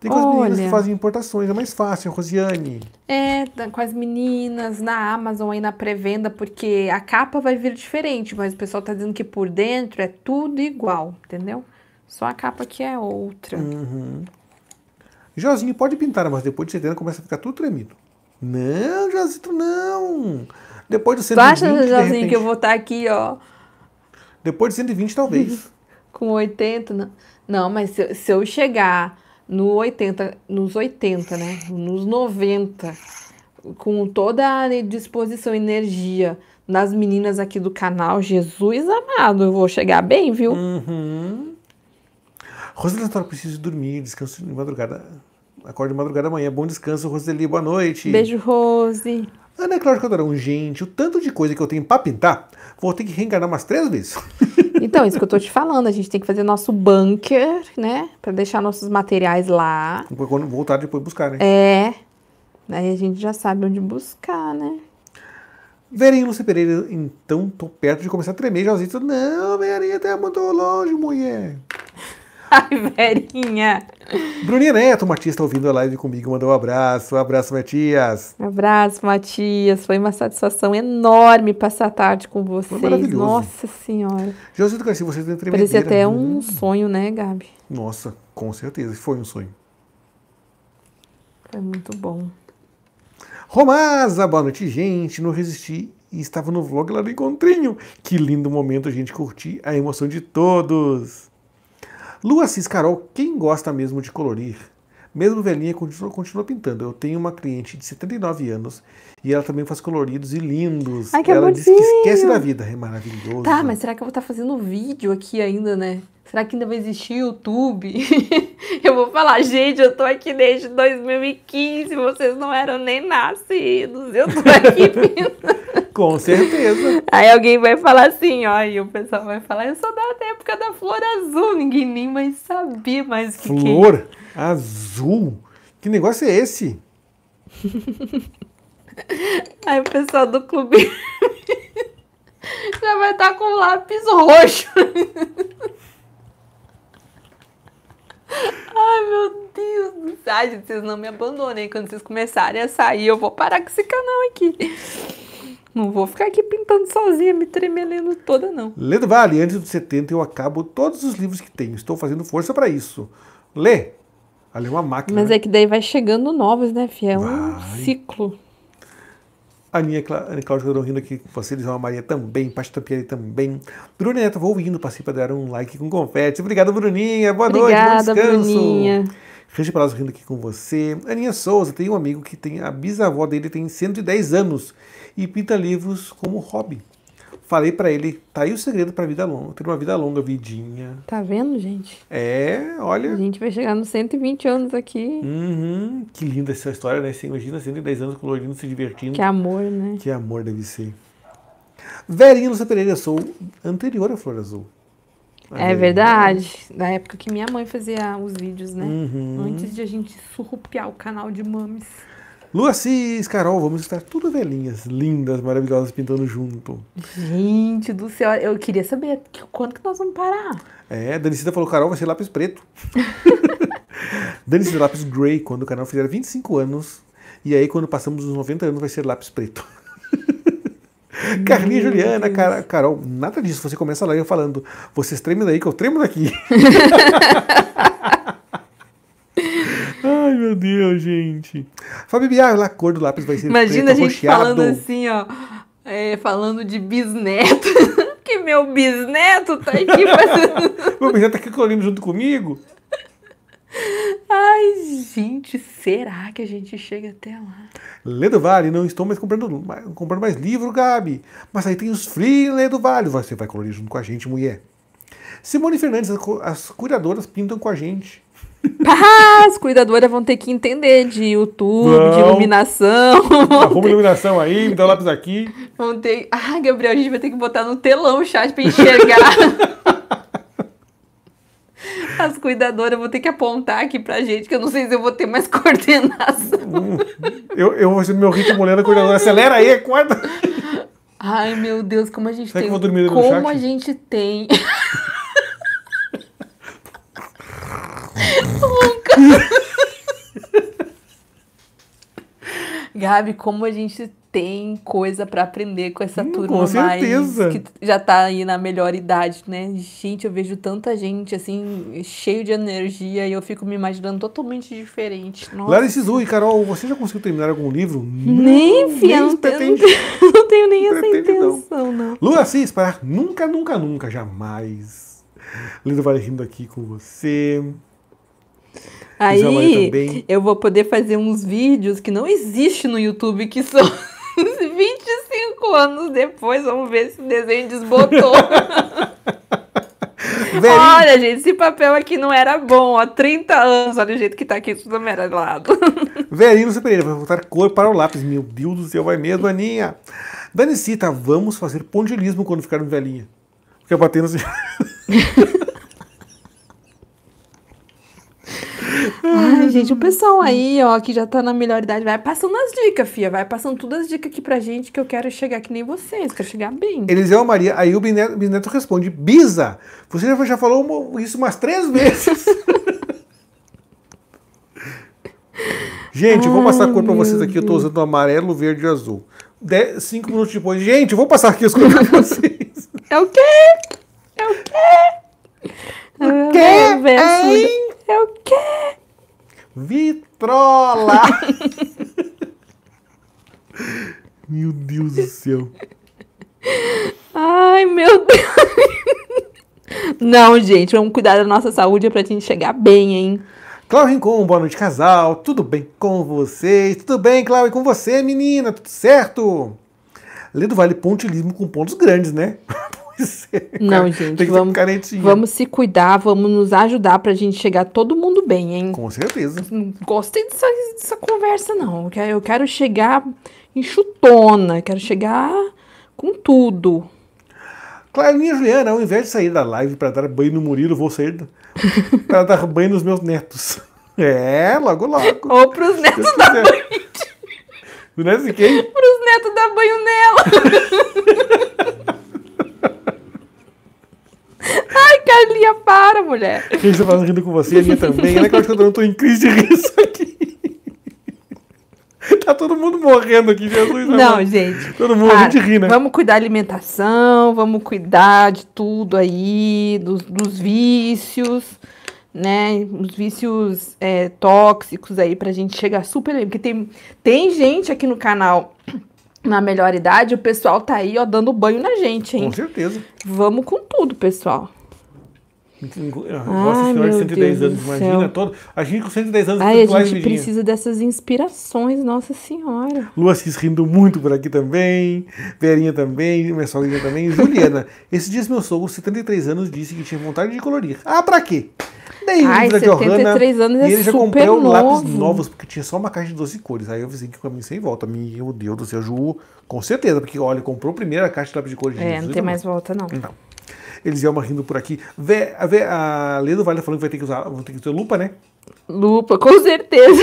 Tem com Olha. as meninas que fazem importações, é mais fácil, Rosiane. É, tá com as meninas, na Amazon aí na pré-venda, porque a capa vai vir diferente, mas o pessoal tá dizendo que por dentro é tudo igual, entendeu? Só a capa que é outra. Uhum. Josinho, pode pintar, mas depois de 70 começa a ficar tudo tremido. Não, Josito, não. Depois de 120, Baixa, Jozinho, repente... que eu vou estar tá aqui, ó. Depois de 120, talvez. Com 80, não. Não, mas se, se eu chegar no 80, nos 80, né? Nos 90, com toda a disposição, energia nas meninas aqui do canal, Jesus amado, eu vou chegar bem, viu? Uhum. Roseli Antônio, preciso dormir, descanso de madrugada. Acorde de madrugada amanhã. Bom descanso, Roseli. Boa noite. Beijo, Rose. Ana Cláudia Cadarão, gente, o tanto de coisa que eu tenho pra pintar, vou ter que reenganar umas três vezes. Então, isso que eu tô te falando, a gente tem que fazer nosso bunker, né? Pra deixar nossos materiais lá. Quando voltar depois buscar, né? É. Aí a gente já sabe onde buscar, né? Verinho Lúcia Pereira, então tô perto de começar a tremer, Josito. Não, Verinha, até muito longe, mulher. Ai, Verinha. Bruninha Neto, Matias, está ouvindo a live comigo, mandou um abraço. Um abraço, Matias. Um abraço, Matias. Foi uma satisfação enorme passar a tarde com vocês. maravilhoso. Nossa Senhora. José do Garcia, vocês dentro Parecia até né? um sonho, né, Gabi? Nossa, com certeza. Foi um sonho. Foi muito bom. Romaza, boa noite, gente. Não resisti e estava no vlog lá do Encontrinho. Que lindo momento, a gente. curtir. a emoção de todos. Lua Cis Carol, quem gosta mesmo de colorir? Mesmo velhinha, continua, continua pintando. Eu tenho uma cliente de 79 anos e ela também faz coloridos e lindos. Ai, que ela diz que esquece da vida. É maravilhoso. Tá, mas será que eu vou estar tá fazendo vídeo aqui ainda, né? Será que ainda vai existir YouTube? eu vou falar, gente, eu tô aqui desde 2015, vocês não eram nem nascidos, eu tô aqui. Com certeza. Aí alguém vai falar assim, ó, e o pessoal vai falar, eu sou da época da flor azul, ninguém nem mais sabia mais o que Flor que... azul? Que negócio é esse? Aí o pessoal do clube já vai estar com lápis roxo. Ai, meu Deus. Ai, gente, vocês não me abandonem. Quando vocês começarem a sair, eu vou parar com esse canal aqui. Não vou ficar aqui pintando sozinha, me tremelendo toda, não. Lendo Vale, antes dos 70 eu acabo todos os livros que tenho. Estou fazendo força para isso. Lê! Ali é uma máquina. Mas é que daí vai chegando novos, né, Fih? É um ciclo. Aninha Cláudia Rindo aqui com vocês, João Maria também, Pastor Pierre também. Bruna Neto, vou ouvindo, para dar um like com confete. Obrigado, Bruninha. Boa Obrigada, noite, bom descanso. Bruninha. Regi Palazzo rindo aqui com você. Aninha Souza, tem um amigo que tem a bisavó dele tem 110 anos e pinta livros como hobby. Falei para ele, tá aí o segredo para vida longa, ter uma vida longa, vidinha. Tá vendo, gente? É, olha. A gente vai chegar nos 120 anos aqui. Uhum, que linda essa história, né? Você imagina 110 anos com o Lorino se divertindo. Que amor, né? Que amor deve ser. Verinha Lúcia Pereira Sou, anterior à Flor Azul. é verdade. Na época que minha mãe fazia os vídeos, né? Uhum. Antes de a gente surrupiar o canal de mames. Lu Carol, vamos estar tudo velhinhas, lindas, maravilhosas, pintando junto. Gente do céu, eu queria saber quando que nós vamos parar. É, Dani Cida falou, Carol, vai ser lápis preto. Cida lápis grey, quando o canal fizer 25 anos. E aí, quando passamos os 90 anos, vai ser lápis preto. Carlinha Juliana, Car Carol, nada disso. Você começa lá eu falando, vocês tremem daí que eu tremo daqui. meu Deus, gente. Fabi Biar, a cor do lápis vai ser Imagina a gente rocheado. falando assim, ó. É, falando de bisneto. que meu bisneto tá aqui fazendo... meu bisneto tá aqui colorindo junto comigo. Ai, gente, será que a gente chega até lá? Lê do Vale, não estou mais comprando, mais, comprando mais livro, Gabi. Mas aí tem os free Lê do Vale. Você vai colorir junto com a gente, mulher. Simone Fernandes, as curadoras pintam com a gente as cuidadoras vão ter que entender de YouTube, Não. de iluminação. Arruma iluminação aí, me dá lápis aqui. Vão ter. Ah, Gabriel, a gente vai ter que botar no telão o chat pra enxergar. As cuidadoras vão ter que apontar aqui pra gente, que eu não sei se eu vou ter mais coordenação. Hum, eu, eu vou ser meu ritmo olhando a cuidadora. Acelera aí, acorda. Ai, meu Deus, como a gente Será tem. como a gente tem. Nunca. Gabi, como a gente tem coisa para aprender com essa hum, turma com mais que já tá aí na melhor idade, né? Gente, eu vejo tanta gente assim, cheio de energia e eu fico me imaginando totalmente diferente. Nossa. Larissa e Carol, você já conseguiu terminar algum livro? Nem, filha, não, não, não tenho nem essa intenção, não. não. esperar nunca, nunca, nunca, jamais. Lindo vai rindo aqui com você. Aí eu vou poder fazer uns vídeos que não existe no YouTube, que são 25 anos depois, vamos ver se o desenho desbotou. Verinho. Olha, gente, esse papel aqui não era bom há 30 anos. Olha o jeito que tá aqui, tudo amarelado. você Superina, vai voltar cor para o lápis. Meu Deus do céu, vai mesmo, Aninha. Cita, vamos fazer pontilhismo quando ficarmos velhinha. Porque batendo assim. Ai, gente, o pessoal aí, ó, que já tá na melhor idade, vai passando as dicas, fia. Vai passando todas as dicas aqui pra gente que eu quero chegar que nem vocês, quero chegar bem. Eliseu Maria, aí o Bisneto, Bisneto responde: Bisa, você já, falou isso umas três vezes. gente, Ai, vou passar a cor pra vocês aqui. Eu tô usando amarelo, verde e azul. De, cinco minutos depois, gente, eu vou passar aqui as cores pra vocês. É o quê? É o quê? O quê? É, é o quê? Vitrola! meu Deus do céu. Ai, meu Deus. Não, gente, vamos cuidar da nossa saúde pra gente chegar bem, hein? Cláudio Rincon, boa noite, casal. Tudo bem com vocês? Tudo bem, Cláudio, com você, menina? Tudo certo? Lendo vale pontilismo com pontos grandes, né? ser. Não, gente, tem que vamos, ser vamos se cuidar, vamos nos ajudar pra gente chegar todo mundo bem, hein? Com certeza. Não gostei dessa, dessa conversa, não. Eu quero chegar enxutona, quero chegar com tudo. Clarinha Juliana, ao invés de sair da live para dar banho no Murilo, vou sair para dar banho nos meus netos. É, logo logo. Ou pros netos da banho. Os netos de quem? Pros netos dar banho nela. Ai, Carlinha, para, mulher. Quem está falando rindo com você, a minha também. Olha que eu acho que eu tô em crise de riso aqui. Tá todo mundo morrendo aqui, Jesus. Né, Não, gente. Todo mundo para, né? Vamos cuidar da alimentação, vamos cuidar de tudo aí, dos, dos vícios, né? Os vícios é, tóxicos aí pra gente chegar super Porque tem, tem gente aqui no canal na melhor idade, o pessoal tá aí, ó, dando banho na gente, hein? Com certeza. Vamos com tudo, pessoal. Nossa senhora de 110 Deus anos, imagina todo. A gente com 110 anos Ai, a gente precisa dessas inspirações, Nossa Senhora. Lua se rindo muito por aqui também, Verinha também, minha sogrinha também, Juliana. esses dias meu sogro, 73 anos, disse que tinha vontade de colorir. Ah, pra quê? Daí Ai, 73 anos é e ele já comprou novo. lápis novos, porque tinha só uma caixa de 12 cores. Aí eu vi que o caminho sem volta. Meu Deus do céu, Ju, com certeza, porque olha, comprou a primeira caixa de lápis de cores. É, de não tem mais volta, não. Não. Eliseu rindo por aqui. Vê, a Leda Vale tá falando que vai ter que usar, vão ter que ter lupa, né? Lupa, com certeza.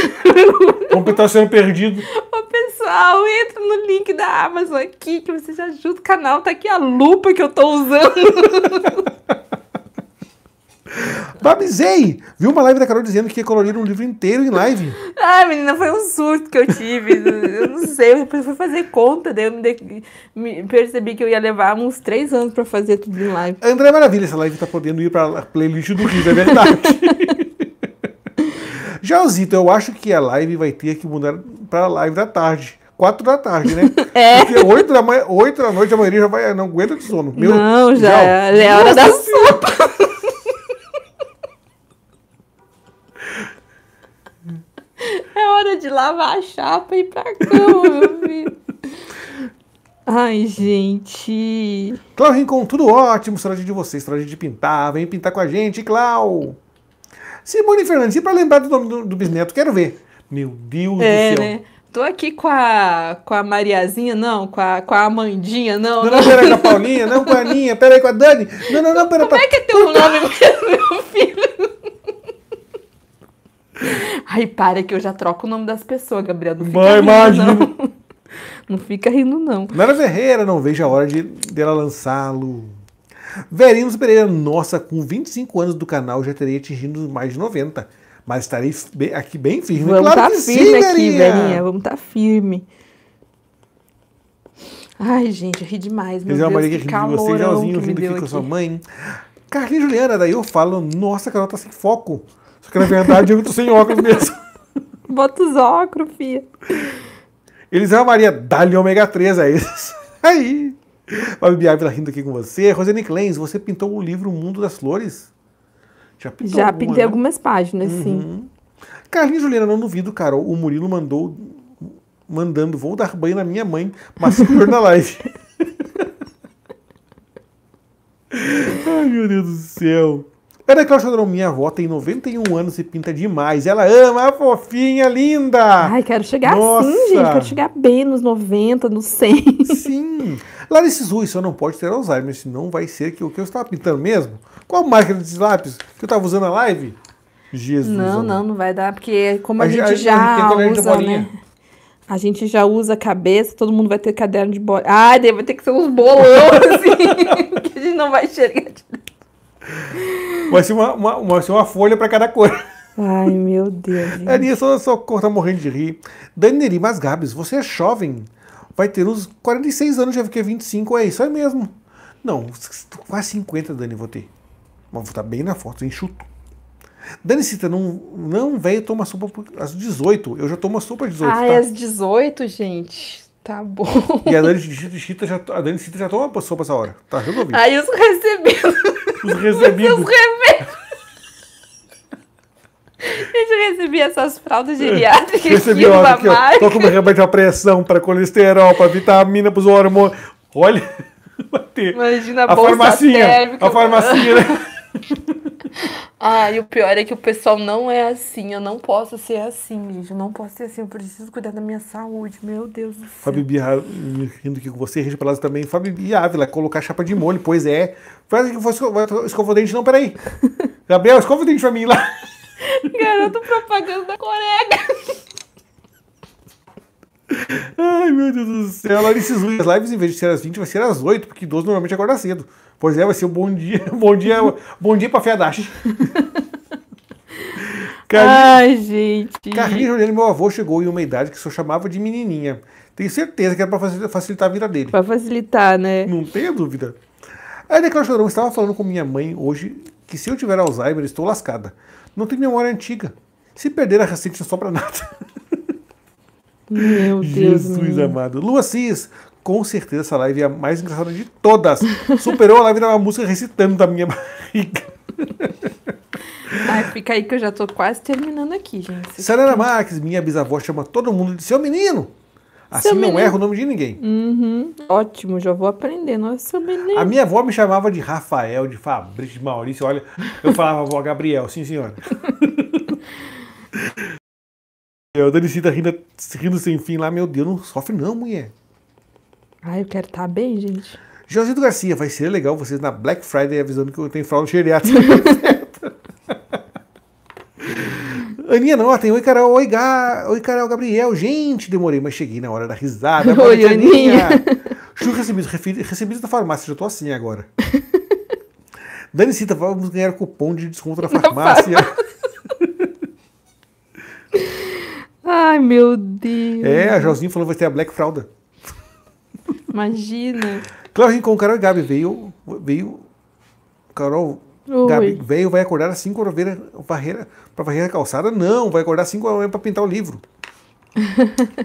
Como que tá sendo perdido? Ô pessoal, entra no link da Amazon aqui que vocês ajudam o canal. Tá aqui a lupa que eu tô usando. Babizei! viu uma live da Carol dizendo que ia colorir um livro inteiro em live. Ai, menina, foi um surto que eu tive. eu não sei, eu depois fui fazer conta, daí eu me, de... me, percebi que eu ia levar uns três anos pra fazer tudo em live. André é Maravilha, essa live tá podendo ir pra playlist do livro, é verdade. Jauzito, eu acho que a live vai ter que mudar pra live da tarde. quatro da tarde, né? É. Porque oito da, da noite a maioria já vai. Não aguenta de sono. Meu, não, já, é, já é hora da sopa. hora de lavar a chapa e ir pra cama, meu filho. Ai, gente. Clau Rincon, tudo ótimo. Estratégia de vocês, estratégia de pintar. Vem pintar com a gente, Clau. Simone Fernandes, e pra lembrar do nome do, do bisneto, quero ver. Meu Deus é, do céu. Né? Tô aqui com a, com a Mariazinha, não, com a, com a Amandinha, não. Não, não, não peraí com a Paulinha, não com a Aninha, peraí com a Dani. Não, não, não, peraí. Como pra... é que é teu nome mesmo, meu filho? Aí para que eu já troco o nome das pessoas, Gabriel. Não fica Não. não fica rindo, não. Nara Ferreira, não vejo a hora de dela lançá-lo. Verinos Pereira, nossa, com 25 anos do canal já teria atingido mais de 90. Mas estarei aqui bem firme. Vamos estar claro tá firme sim, aqui, Verinha. Vamos estar tá firme. Ai, gente, eu ri demais. Meu Deus, Maria que, que que me aqui com sua mãe. Carlinhos Juliana, daí eu falo, nossa, canal tá sem foco. Porque na verdade eu tô sem óculos mesmo. Bota os óculos, filha. Eles é a Maria Dali ômega 3, é isso. Aí. Fábio Biave tá rindo aqui com você. Rosane Clens, você pintou o livro O Mundo das Flores? Já pintou Já alguma, pintei né? algumas páginas, uhum. sim. Carlinhos Juliana, não duvido, cara. O Murilo mandou mandando, vou dar banho na minha mãe, mas por na live. Ai, meu Deus do céu. Ana Cláudia Chorão, minha avó, tem 91 anos e pinta demais. Ela ama, a fofinha, linda! Ai, quero chegar assim, gente. Quero chegar bem nos 90, nos 100. Sim. Larissa Rui, só não pode ter Alzheimer, senão vai ser que o que eu estava pintando mesmo. Qual máquina de lápis que eu estava usando na live? Jesus. Não, amor. não, não vai dar, porque como a, a gente, já a gente usa, né? A gente já usa a cabeça, todo mundo vai ter caderno de bola. Ai, deve vai ter que ser uns bolões assim, que a gente não vai enxergar direito. Vai ser uma, uma, uma, uma folha para cada cor. Ai, meu Deus. Gente. Aninha só, só morrendo de rir. Dani Mas Gabs, você é jovem. Vai ter uns 46 anos, já fiquei 25. É isso aí mesmo. Não, quase 50, Dani, vou ter. Mas vou estar tá bem na foto, enxuto. Dani Cita, não, não velho, toma sopa às 18. Eu já tomo sopa às 18. Ah, tá? às 18, gente. Tá bom. E a Dani Cita já, a Dani Cita já toma sopa essa hora. Tá resolvido. Aí eu sou recebendo. Os resemidos. Os remédios. Eu recebi essas fraldas geriátricas. Recebi, ó, aqui, tô com remédio pra pressão, para colesterol, para vitamina, pros hormônios. Olha, Imagina a, a farmacinha. Térmica, a farmacinha, né? ah, e o pior é que o pessoal não é assim. Eu não posso ser assim, gente. Eu não posso ser assim. Eu preciso cuidar da minha saúde. Meu Deus do céu. Fábio Biá, rindo aqui com você, Regi lá também. Fabi Bia, Ávila, colocar chapa de molho. Pois é. Faz que fosse escova o dente, não, peraí. Gabriel, escova o dente pra mim lá. Garoto propaganda da Coreia. Ai, meu Deus do céu. Larissa, as lives, em vez de ser às 20, vai ser às 8, porque 12 normalmente acorda cedo. Pois é, vai ser um bom dia. Bom dia, bom dia pra Fedache. Carlinhos, Ai, gente. Carlinhos Juliano, meu avô, chegou em uma idade que só chamava de menininha. Tenho certeza que era para facilitar a vida dele. Para facilitar, né? Não tenho dúvida. A Ana Cláudia eu estava falando com minha mãe hoje que se eu tiver Alzheimer, estou lascada. Não tenho memória antiga. Se perder a receita, não sobra nada. Meu Deus. Jesus meu. amado. Lua Cis, com certeza essa live é a mais engraçada de todas. Superou a live da música recitando da minha barriga. Ai, fica aí que eu já tô quase terminando aqui, gente. Serena Marques, minha bisavó chama todo mundo de seu menino. Assim seu não menino. erro o nome de ninguém. Uhum. Ótimo, já vou aprender. Nossa, seu menino. A minha avó me chamava de Rafael, de Fabrício, de Maurício. Olha, eu falava avó Gabriel, sim senhora. eu, a Danicita rindo, rindo sem fim lá, meu Deus, não sofre não, mulher. Ah, eu quero estar tá bem, gente. Josito Garcia, vai ser legal vocês na Black Friday avisando que eu tenho fraude geriátrica. Aninha tem oi Carol, oi, Gá, oi Carol Gabriel. Gente, demorei, mas cheguei na hora da risada. Boa oi, Aninha. Chu recebido, recebido da farmácia, já tô assim agora. Dani Cita, vamos ganhar cupom de desconto na farmácia. Ai, meu Deus. É, a Josinho falou que vai ter a Black Fralda. Imagina. Cláudio com Carol e Gabi veio. veio Carol Ui. Gabi veio, vai acordar às 5 horas para varrer a calçada? Não, vai acordar às 5 horas para pintar o livro.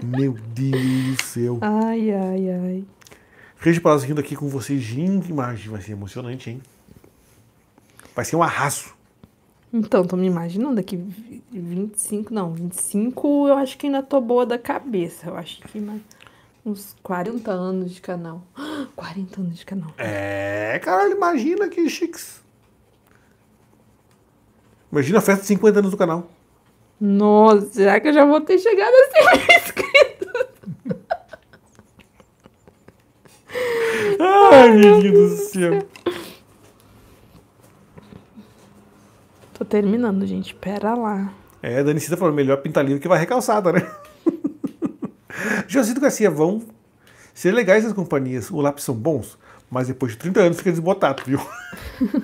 Meu Deus do céu. Ai, ai, ai. Regi Palácio rindo aqui com vocês. Gente, imagem, vai ser emocionante, hein? Vai ser um arraso. Então, tô me imaginando daqui 25, não, 25 eu acho que ainda tô boa da cabeça. Eu acho que. Uns 40 anos de canal. 40 anos de canal. É, caralho, imagina que chiques. Imagina a festa de 50 anos do canal. Nossa, será que eu já vou ter chegado a ser inscrito? Ai, menino do céu. Tô terminando, gente. Pera lá. É, a Cida falou, melhor pintar livro que vai recalçada, né? Josito Garcia, vão ser legais essas companhias. O lápis são bons, mas depois de 30 anos fica desbotado, viu?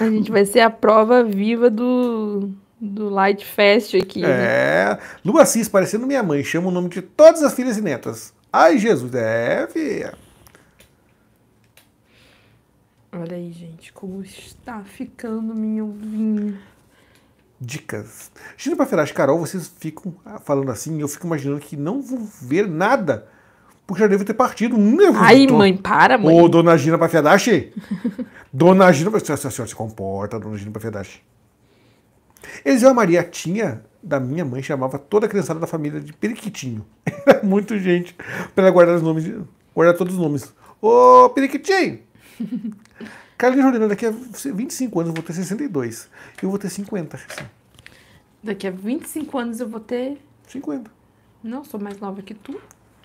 a gente vai ser a prova viva do, do Light Fest aqui. Né? É. Né? Lu parecendo minha mãe, chama o nome de todas as filhas e netas. Ai, Jesus, é, filha. Olha aí, gente, como está ficando minha vinho dicas. Gina para Carol, vocês ficam ah, falando assim, eu fico imaginando que não vou ver nada, porque já devo ter partido. Não, Ai, tô... mãe, para, mãe. Ô, dona Gina para dona Gina, você se comporta, dona Gina para Ferdache. a Maria tinha da minha mãe chamava toda a criançada da família de periquitinho. Era muito gente para guardar os nomes, guardar todos os nomes. Ô, periquitinho. Carolina Jordana, daqui a 25 anos eu vou ter 62. Eu vou ter 50, assim. Daqui a 25 anos eu vou ter. 50. Não, sou mais nova que tu.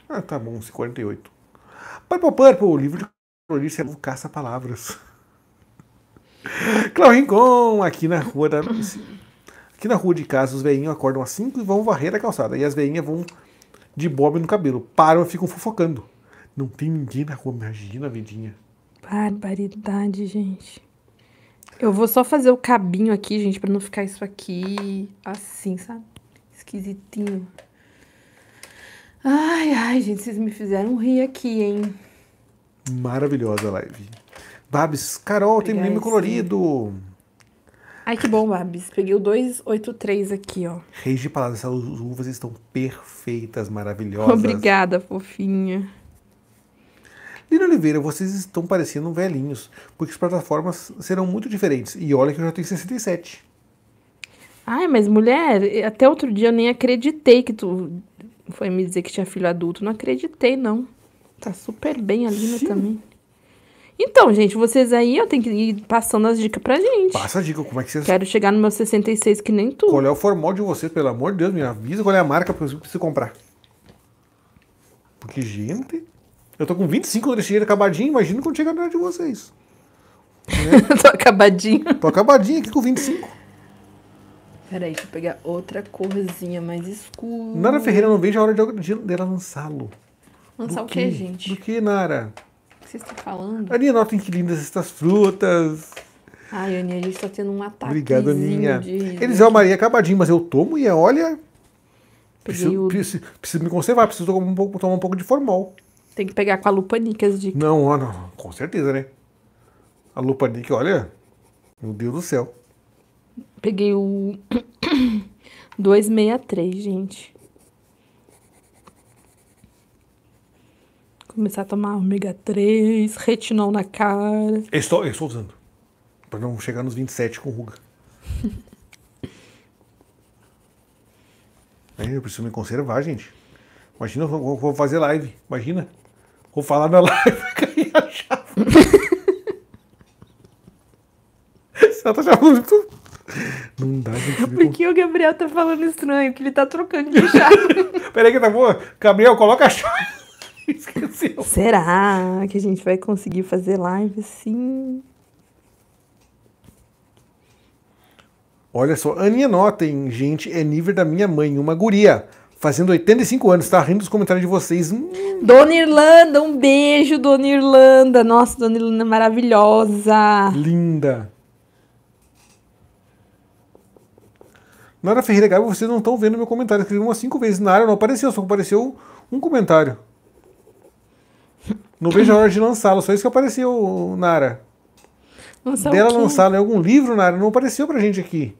Ah, tá bom, 48. Purple Purple, o livro de colorista é caça-palavras. Cláudio com aqui na rua da. Aqui na rua de casa, os veinhos acordam às 5 e vão varrer a calçada. E as veinhas vão de bob no cabelo. Param e ficam fofocando. Não tem ninguém na rua, imagina, vidinha. Barbaridade, gente. Eu vou só fazer o cabinho aqui, gente, pra não ficar isso aqui assim, sabe? Esquisitinho. Ai, ai, gente, vocês me fizeram rir aqui, hein? Maravilhosa a live. Babs, Carol, tem meme colorido. Ai, que bom, Babs. Peguei o 283 aqui, ó. Reis de palavras, essas uvas estão perfeitas, maravilhosas. Obrigada, fofinha. Lina Oliveira, vocês estão parecendo velhinhos, porque as plataformas serão muito diferentes. E olha que eu já tenho 67. Ai, mas mulher, até outro dia eu nem acreditei que tu foi me dizer que tinha filho adulto. Não acreditei, não. Tá super bem a Lina né, Sim. também. Então, gente, vocês aí, eu tenho que ir passando as dicas pra gente. Passa a dica, como é que vocês... Quero chegar no meu 66 que nem tu. Qual é o formal de vocês, pelo amor de Deus, me avisa qual é a marca pra eu comprar. Porque, gente... Eu tô com 25 desse dinheiro acabadinho, imagina quando chegar na de vocês. Né? tô acabadinho. Tô acabadinho aqui com 25. Peraí, deixa eu pegar outra corzinha mais escura. Nara Ferreira, não vejo a hora de, dela lançá-lo. Lançar do o quê, que, gente? Do que, Nara? O que vocês estão falando? Aninha, notem que lindas estas frutas. Ai, Aninha, a gente tá tendo um ataque. Obrigado, Aninha. Eles é Maria acabadinho, mas eu tomo e é, olha. Preciso, preciso, preciso, me conservar, preciso tomar um pouco, tomar um pouco de formol. Tem que pegar com a lupa nica, as dicas. Não, não, com certeza, né? A lupa nica, olha. Meu Deus do céu. Peguei o 263, gente. Começar a tomar ômega 3, retinol na cara. Eu estou, eu estou usando. Pra não chegar nos 27 com ruga. É, eu preciso me conservar, gente. Imagina, eu vou fazer live. Imagina. Vou falar na live e a chave. Você tá chamando Não dá, gente. Por que o Gabriel tá falando estranho? Que ele tá trocando de chave. Peraí que tá boa. Gabriel, coloca a chave. Esqueceu. Será que a gente vai conseguir fazer live sim? Olha só, Aninha nota, hein, gente, é nível da minha mãe, uma guria fazendo 85 anos, tá rindo dos comentários de vocês. Hum. Dona Irlanda, um beijo, Dona Irlanda. Nossa, Dona Irlanda é maravilhosa. Linda. Nara Ferreira Gabi, vocês não estão vendo meu comentário. Escrevi umas cinco vezes. Nara não apareceu, só apareceu um comentário. Não vejo a hora de lançá-lo, só isso que apareceu, Nara. Nossa, Dela lançá-lo em algum livro, Nara, não apareceu pra gente aqui.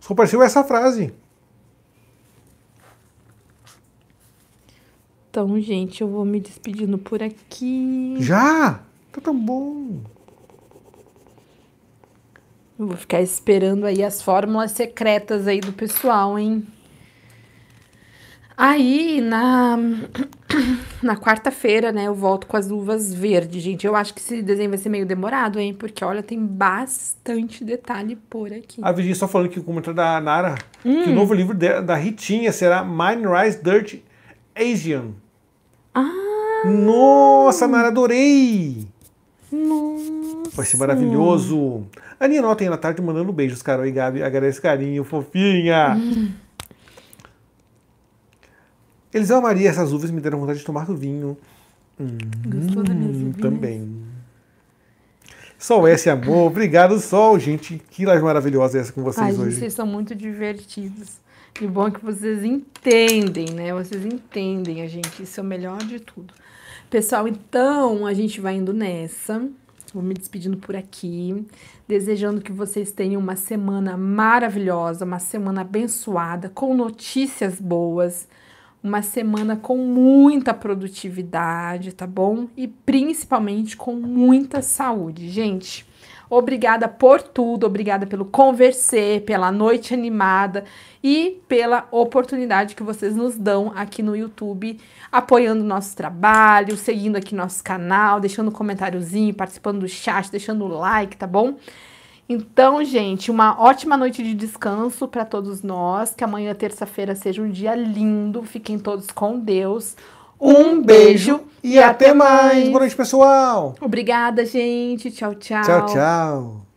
Só apareceu essa frase. Então, gente, eu vou me despedindo por aqui. Já? Tá tão bom. Eu vou ficar esperando aí as fórmulas secretas aí do pessoal, hein? Aí, na, na quarta-feira, né, eu volto com as luvas verdes, gente. Eu acho que esse desenho vai ser meio demorado, hein? Porque, olha, tem bastante detalhe por aqui. A Virgínia só falando que o comentário da Nara, hum. que o hum. novo livro da Ritinha será Mine Rise Dirt Asian. Ah! Nossa, Nara, adorei! Nossa! Vai ser maravilhoso! Aninha, notem, tem na tarde mandando beijos, Carol e Gabi. Agradece carinho, fofinha! Hum. Eles amariam essas uvas me deram vontade de tomar do vinho. Hum, Gostou da minha hum, Também. Sol esse amor. Obrigado, Sol, gente. Que live maravilhosa é essa com vocês Ai, hoje. Vocês são muito divertidos. E bom que vocês entendem, né? Vocês entendem, a gente. Isso é o melhor de tudo. Pessoal, então a gente vai indo nessa. Vou me despedindo por aqui, desejando que vocês tenham uma semana maravilhosa, uma semana abençoada, com notícias boas, uma semana com muita produtividade, tá bom? E principalmente com muita saúde. Gente, obrigada por tudo, obrigada pelo converser, pela noite animada e pela oportunidade que vocês nos dão aqui no YouTube, apoiando o nosso trabalho, seguindo aqui nosso canal, deixando um comentáriozinho, participando do chat, deixando o like, tá bom? Então, gente, uma ótima noite de descanso para todos nós. Que amanhã, terça-feira, seja um dia lindo. Fiquem todos com Deus. Um beijo e, e até, até mais. mais. Boa noite, pessoal. Obrigada, gente. Tchau, tchau. Tchau, tchau.